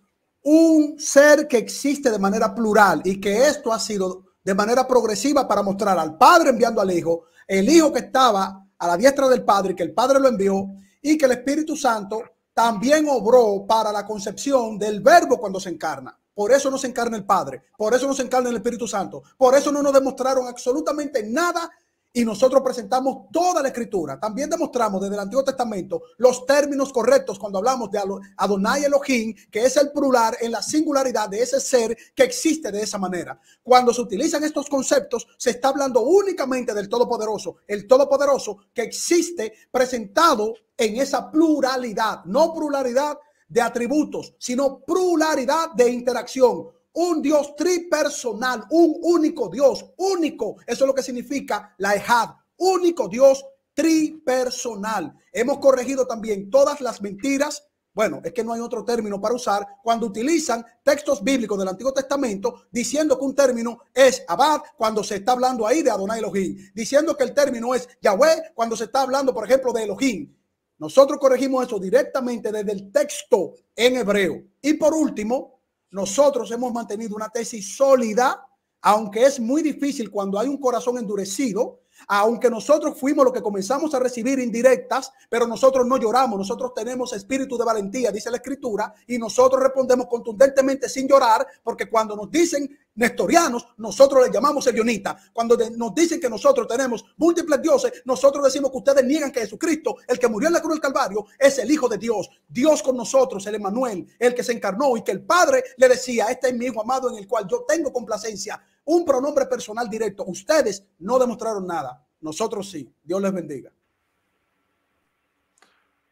un ser que existe de manera plural y que esto ha sido de manera progresiva para mostrar al Padre enviando al Hijo, el Hijo que estaba a la diestra del Padre, que el Padre lo envió y que el Espíritu Santo también obró para la concepción del verbo cuando se encarna. Por eso no se encarna el Padre, por eso no se encarna el Espíritu Santo, por eso no nos demostraron absolutamente nada y nosotros presentamos toda la escritura. También demostramos desde el Antiguo Testamento los términos correctos cuando hablamos de Adonai Elohim, que es el plural en la singularidad de ese ser que existe de esa manera. Cuando se utilizan estos conceptos, se está hablando únicamente del Todopoderoso, el Todopoderoso que existe presentado en esa pluralidad, no pluralidad de atributos, sino pluralidad de interacción un Dios tripersonal, un único Dios, único. Eso es lo que significa la Ejad, único Dios tripersonal. Hemos corregido también todas las mentiras. Bueno, es que no hay otro término para usar cuando utilizan textos bíblicos del Antiguo Testamento diciendo que un término es Abad cuando se está hablando ahí de Adonai Elohim, diciendo que el término es Yahweh cuando se está hablando, por ejemplo, de Elohim. Nosotros corregimos eso directamente desde el texto en hebreo. Y por último, nosotros hemos mantenido una tesis sólida, aunque es muy difícil cuando hay un corazón endurecido aunque nosotros fuimos los que comenzamos a recibir indirectas, pero nosotros no lloramos, nosotros tenemos espíritu de valentía, dice la escritura, y nosotros respondemos contundentemente sin llorar, porque cuando nos dicen nestorianos, nosotros les llamamos elionita. Cuando nos dicen que nosotros tenemos múltiples dioses, nosotros decimos que ustedes niegan que Jesucristo, el que murió en la cruz del Calvario, es el Hijo de Dios, Dios con nosotros, el Emanuel, el que se encarnó y que el Padre le decía, este es mi Hijo amado en el cual yo tengo complacencia un pronombre personal directo. Ustedes no demostraron nada. Nosotros sí. Dios les bendiga.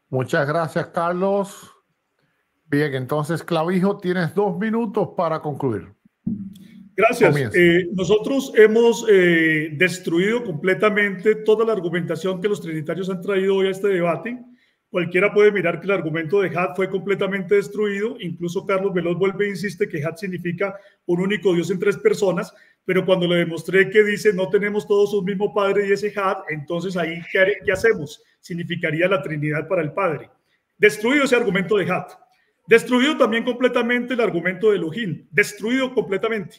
Muchas gracias, Carlos. Bien, entonces, Clavijo, tienes dos minutos para concluir. Gracias. Eh, nosotros hemos eh, destruido completamente toda la argumentación que los trinitarios han traído hoy a este debate Cualquiera puede mirar que el argumento de Had fue completamente destruido. Incluso Carlos Veloz vuelve e insiste que Had significa un único Dios en tres personas. Pero cuando le demostré que dice no tenemos todos un mismo Padre y ese Had, entonces ahí, ¿qué, hacemos? Significaría la Trinidad para el Padre. Destruido ese argumento de Had. Destruido también completamente el argumento de Elohim. Destruido completamente.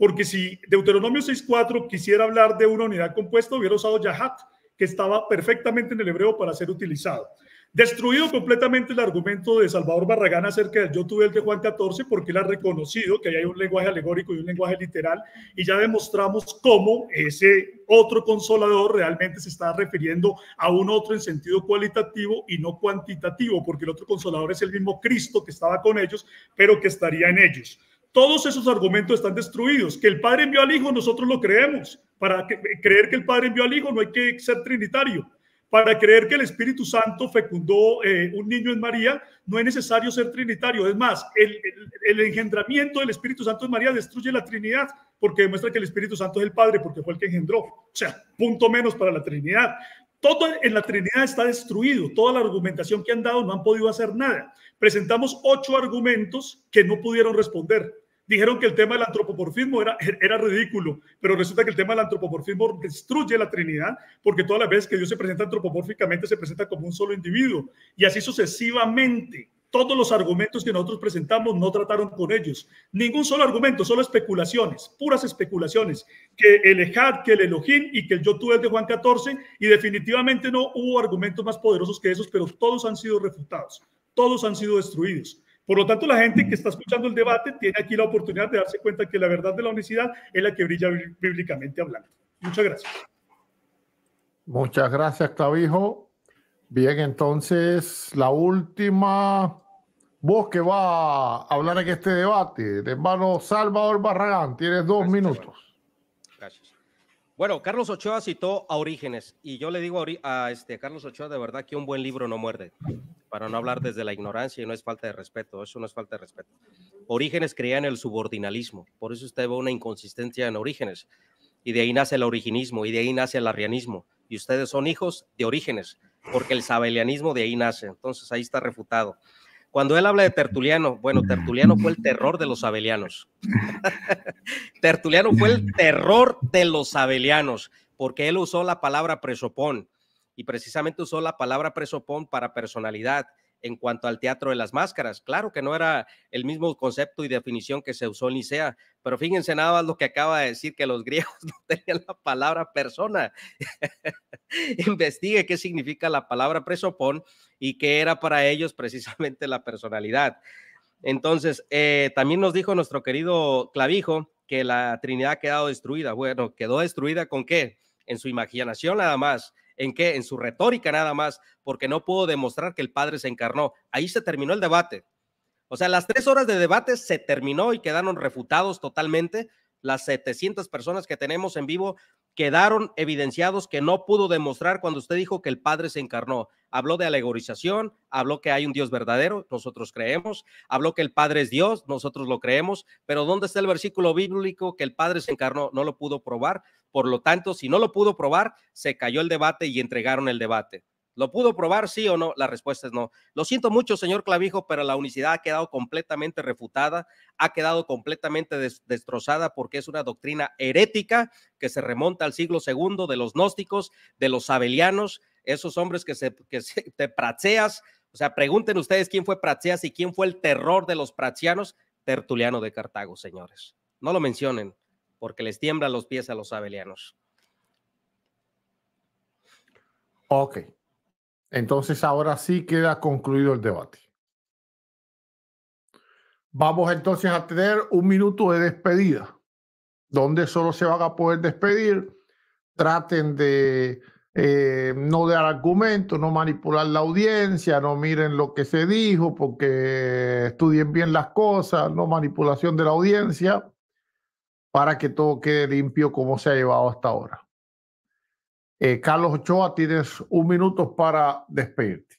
Porque si Deuteronomio 6.4 quisiera hablar de una unidad compuesta, hubiera usado Yahat, que estaba perfectamente en el hebreo para ser utilizado. Destruido completamente el argumento de Salvador Barragán acerca de yo tuve el de Juan 14 porque él ha reconocido que hay un lenguaje alegórico y un lenguaje literal y ya demostramos cómo ese otro consolador realmente se está refiriendo a un otro en sentido cualitativo y no cuantitativo porque el otro consolador es el mismo Cristo que estaba con ellos pero que estaría en ellos. Todos esos argumentos están destruidos. Que el Padre envió al Hijo, nosotros lo creemos. Para creer que el Padre envió al Hijo no hay que ser trinitario para creer que el Espíritu Santo fecundó eh, un niño en María, no es necesario ser trinitario. Es más, el, el, engendramiento del Espíritu Santo en María destruye la Trinidad porque demuestra que el Espíritu Santo es el Padre porque fue el que engendró. O sea, punto menos para la Trinidad. Todo en la Trinidad está destruido. Toda la argumentación que han dado no han podido hacer nada. Presentamos ocho argumentos que no pudieron responder dijeron que el tema del antropomorfismo era, era ridículo, pero resulta que el tema del antropomorfismo destruye la Trinidad, porque todas las veces que Dios se presenta antropomórficamente se presenta como un solo individuo, y así sucesivamente. Todos los argumentos que nosotros presentamos no trataron con ellos. Ningún solo argumento, solo especulaciones, puras especulaciones. Que el Ejad, que el Elohim y que el Yo el de Juan 14, y definitivamente no hubo argumentos más poderosos que esos, pero todos han sido refutados, todos han sido destruidos. Por lo tanto, la gente que está escuchando el debate tiene aquí la oportunidad de darse cuenta que la verdad de la unicidad es la que brilla bíblicamente hablando. Muchas gracias. Muchas gracias, Clavijo. Bien, entonces, la última voz que va a hablar en este debate, de hermano Salvador Barragán, tienes dos minutos. Gracias. Bueno, Carlos Ochoa citó a Orígenes y yo le digo a, este, Carlos Ochoa de verdad que un buen libro no muerde para no hablar desde la ignorancia y no es falta de respeto, eso no es falta de respeto. Orígenes creía en el subordinalismo, por eso usted ve una inconsistencia en Orígenes, y de ahí nace el originismo, y de ahí nace el arrianismo, y ustedes son hijos de Orígenes, porque el sabelianismo de ahí nace, entonces ahí está refutado. Cuando él habla de Tertuliano, bueno, Tertuliano fue el terror de los sabelianos, [laughs] tertuliano fue el terror de los sabelianos, porque él usó la palabra presopón y precisamente usó la palabra presopón para personalidad en cuanto al teatro de las máscaras. Claro que no era el mismo concepto y definición que se usó en Licea, pero fíjense nada más lo que acaba de decir, que los [laughs] griegos no tenían la palabra persona. [laughs] Investigue qué significa la palabra presopón y qué era para ellos precisamente la personalidad. Entonces, eh, también nos dijo nuestro querido Clavijo que la Trinidad ha quedado destruida. Bueno, quedó destruida con qué? En su imaginación nada más ¿En qué? En su retórica nada más, porque no pudo demostrar que el padre se encarnó. Ahí se terminó el debate. O sea, las tres horas de debate se terminó y quedaron refutados totalmente. Las 700 personas que tenemos en vivo quedaron evidenciados que no pudo demostrar cuando usted dijo que el Padre se encarnó. Habló de alegorización, habló que hay un Dios verdadero, nosotros creemos, habló que el Padre es Dios, nosotros lo creemos, pero ¿dónde está el versículo bíblico que el Padre se encarnó? No lo pudo probar por lo tanto, si no lo pudo probar, se cayó el debate y entregaron el debate. ¿Lo pudo probar, sí o no? La respuesta es no. Lo siento mucho, señor Clavijo, pero la unicidad ha quedado completamente refutada, ha quedado completamente destrozada porque es una doctrina herética que se remonta al siglo II de los gnósticos, de los abelianos, esos hombres que se, que se, te pratseas. O sea, pregunten ustedes quién fue Pratseas y quién fue el terror de los pratseanos. Tertuliano de Cartago, señores. No lo mencionen porque les tiemblan los pies a los abelianos. Ok. Entonces ahora sí queda concluido el debate. Vamos entonces a tener un minuto de despedida, donde solo se van a poder despedir. Traten de eh, no dar argumentos, no manipular la audiencia, no miren lo que se dijo, porque estudien bien las cosas, no manipulación de la audiencia para que todo quede limpio como se ha llevado hasta ahora. Eh, Carlos Ochoa, tienes un minuto para despedirte.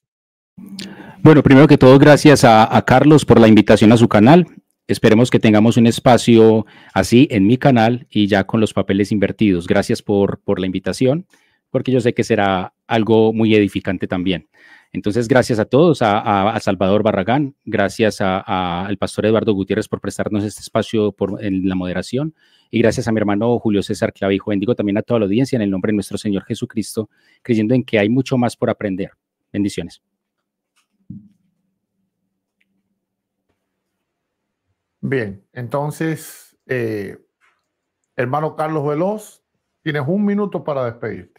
Bueno, primero que todo, gracias a, a Carlos por la invitación a su canal. Esperemos que tengamos un espacio así en mi canal y ya con los papeles invertidos. Gracias por, por la invitación, porque yo sé que será algo muy edificante también. Entonces, gracias a todos, a, Salvador Barragán, gracias al pastor Eduardo Gutiérrez por prestarnos este espacio en la moderación y gracias a mi hermano Julio César Clavijo. Bendigo también a toda la audiencia en el nombre de nuestro Señor Jesucristo, creyendo en que hay mucho más por aprender. Bendiciones. Bien, entonces, eh, hermano Carlos Veloz, tienes un minuto para despedirte.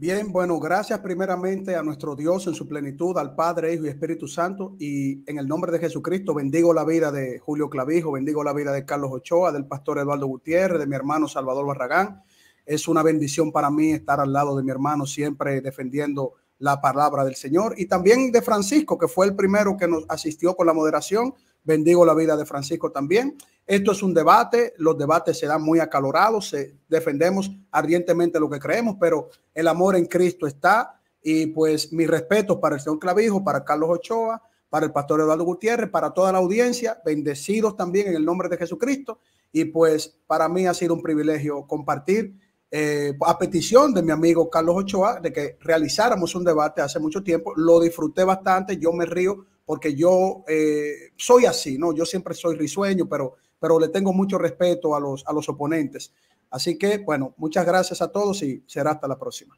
Bien, bueno, gracias primeramente a nuestro Dios en su plenitud, al Padre, Hijo y Espíritu Santo. Y en el nombre de Jesucristo bendigo la vida de Julio Clavijo, bendigo la vida de Carlos Ochoa, del pastor Eduardo Gutiérrez, de mi hermano Salvador Barragán. Es una bendición para mí estar al lado de mi hermano, siempre defendiendo la palabra del Señor. Y también de Francisco, que fue el primero que nos asistió con la moderación. Bendigo la vida de Francisco también. Esto es un debate, los debates se dan muy acalorados, se, defendemos ardientemente lo que creemos, pero el amor en Cristo está y pues mis respetos para el señor Clavijo, para Carlos Ochoa, para el pastor Eduardo Gutiérrez, para toda la audiencia, bendecidos también en el nombre de Jesucristo. Y pues para mí ha sido un privilegio compartir eh, a petición de mi amigo Carlos Ochoa de que realizáramos un debate hace mucho tiempo. Lo disfruté bastante, yo me río porque yo eh, soy así, ¿no? Yo siempre soy risueño, pero, pero le tengo mucho respeto a los, a los oponentes. Así que, bueno, muchas gracias a todos y será hasta la próxima.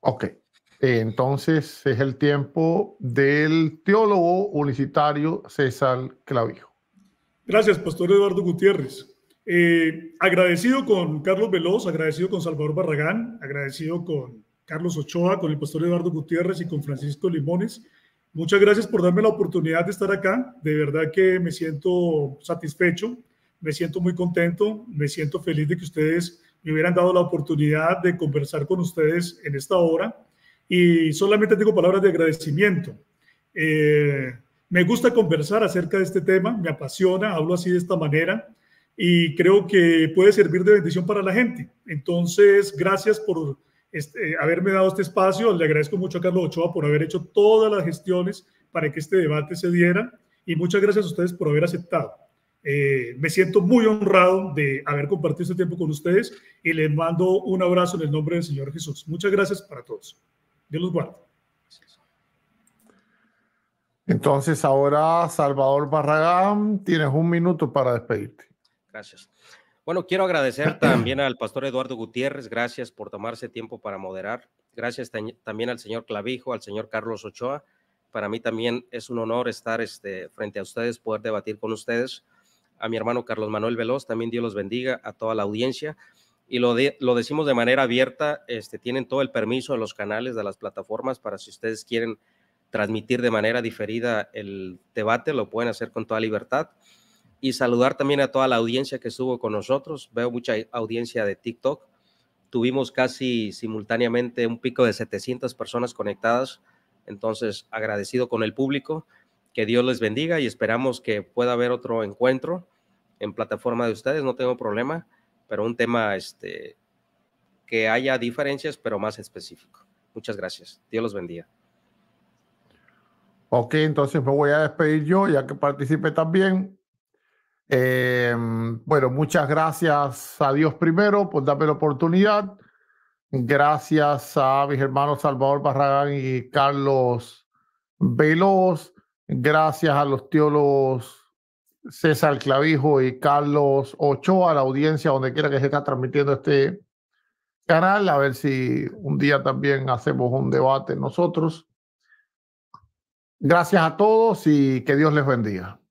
Ok, entonces es el tiempo del teólogo unicitario César Clavijo. Gracias, Pastor Eduardo Gutiérrez. Eh, agradecido con Carlos Veloz, agradecido con Salvador Barragán, agradecido con Carlos Ochoa, con el pastor Eduardo Gutiérrez y con Francisco Limones. Muchas gracias por darme la oportunidad de estar acá. De verdad que me siento satisfecho, me siento muy contento, me siento feliz de que ustedes me hubieran dado la oportunidad de conversar con ustedes en esta hora. Y solamente tengo palabras de agradecimiento. Eh, me gusta conversar acerca de este tema, me apasiona, hablo así de esta manera y creo que puede servir de bendición para la gente. Entonces, gracias por este, haberme dado este espacio. Le agradezco mucho a Carlos Ochoa por haber hecho todas las gestiones para que este debate se diera y muchas gracias a ustedes por haber aceptado. Eh, me siento muy honrado de haber compartido este tiempo con ustedes y les mando un abrazo en el nombre del Señor Jesús. Muchas gracias para todos. Dios los guarde. Entonces ahora, Salvador Barragán, tienes un minuto para despedirte. Gracias. Bueno, quiero agradecer [clears throat] también al pastor Eduardo Gutiérrez, gracias por tomarse tiempo para moderar. Gracias también al señor Clavijo, al señor Carlos Ochoa. Para mí también es un honor estar este, frente a ustedes, poder debatir con ustedes. A mi hermano Carlos Manuel Veloz, también Dios los bendiga, a toda la audiencia. Y lo, lo decimos de manera abierta, este, tienen todo el permiso de los canales, de las plataformas, para si ustedes quieren transmitir de manera diferida el debate, lo pueden hacer con toda libertad y saludar también a toda la audiencia que estuvo con nosotros. Veo mucha audiencia de TikTok. Tuvimos casi simultáneamente un pico de 700 personas conectadas. Entonces, agradecido con el público. Que Dios les bendiga y esperamos que pueda haber otro encuentro en plataforma de ustedes. No tengo problema, pero un tema este, que haya diferencias, pero más específico. Muchas gracias. Dios los bendiga. Ok, entonces me voy a despedir yo, ya que participe también. Eh, bueno, muchas gracias a Dios primero por darme la oportunidad. Gracias a mis hermanos Salvador Barragán y Carlos Veloz. Gracias a los teólogos César Clavijo y Carlos Ochoa, la audiencia donde quiera que se está transmitiendo este canal, a ver si un día también hacemos un debate nosotros. Gracias a todos y que Dios les bendiga.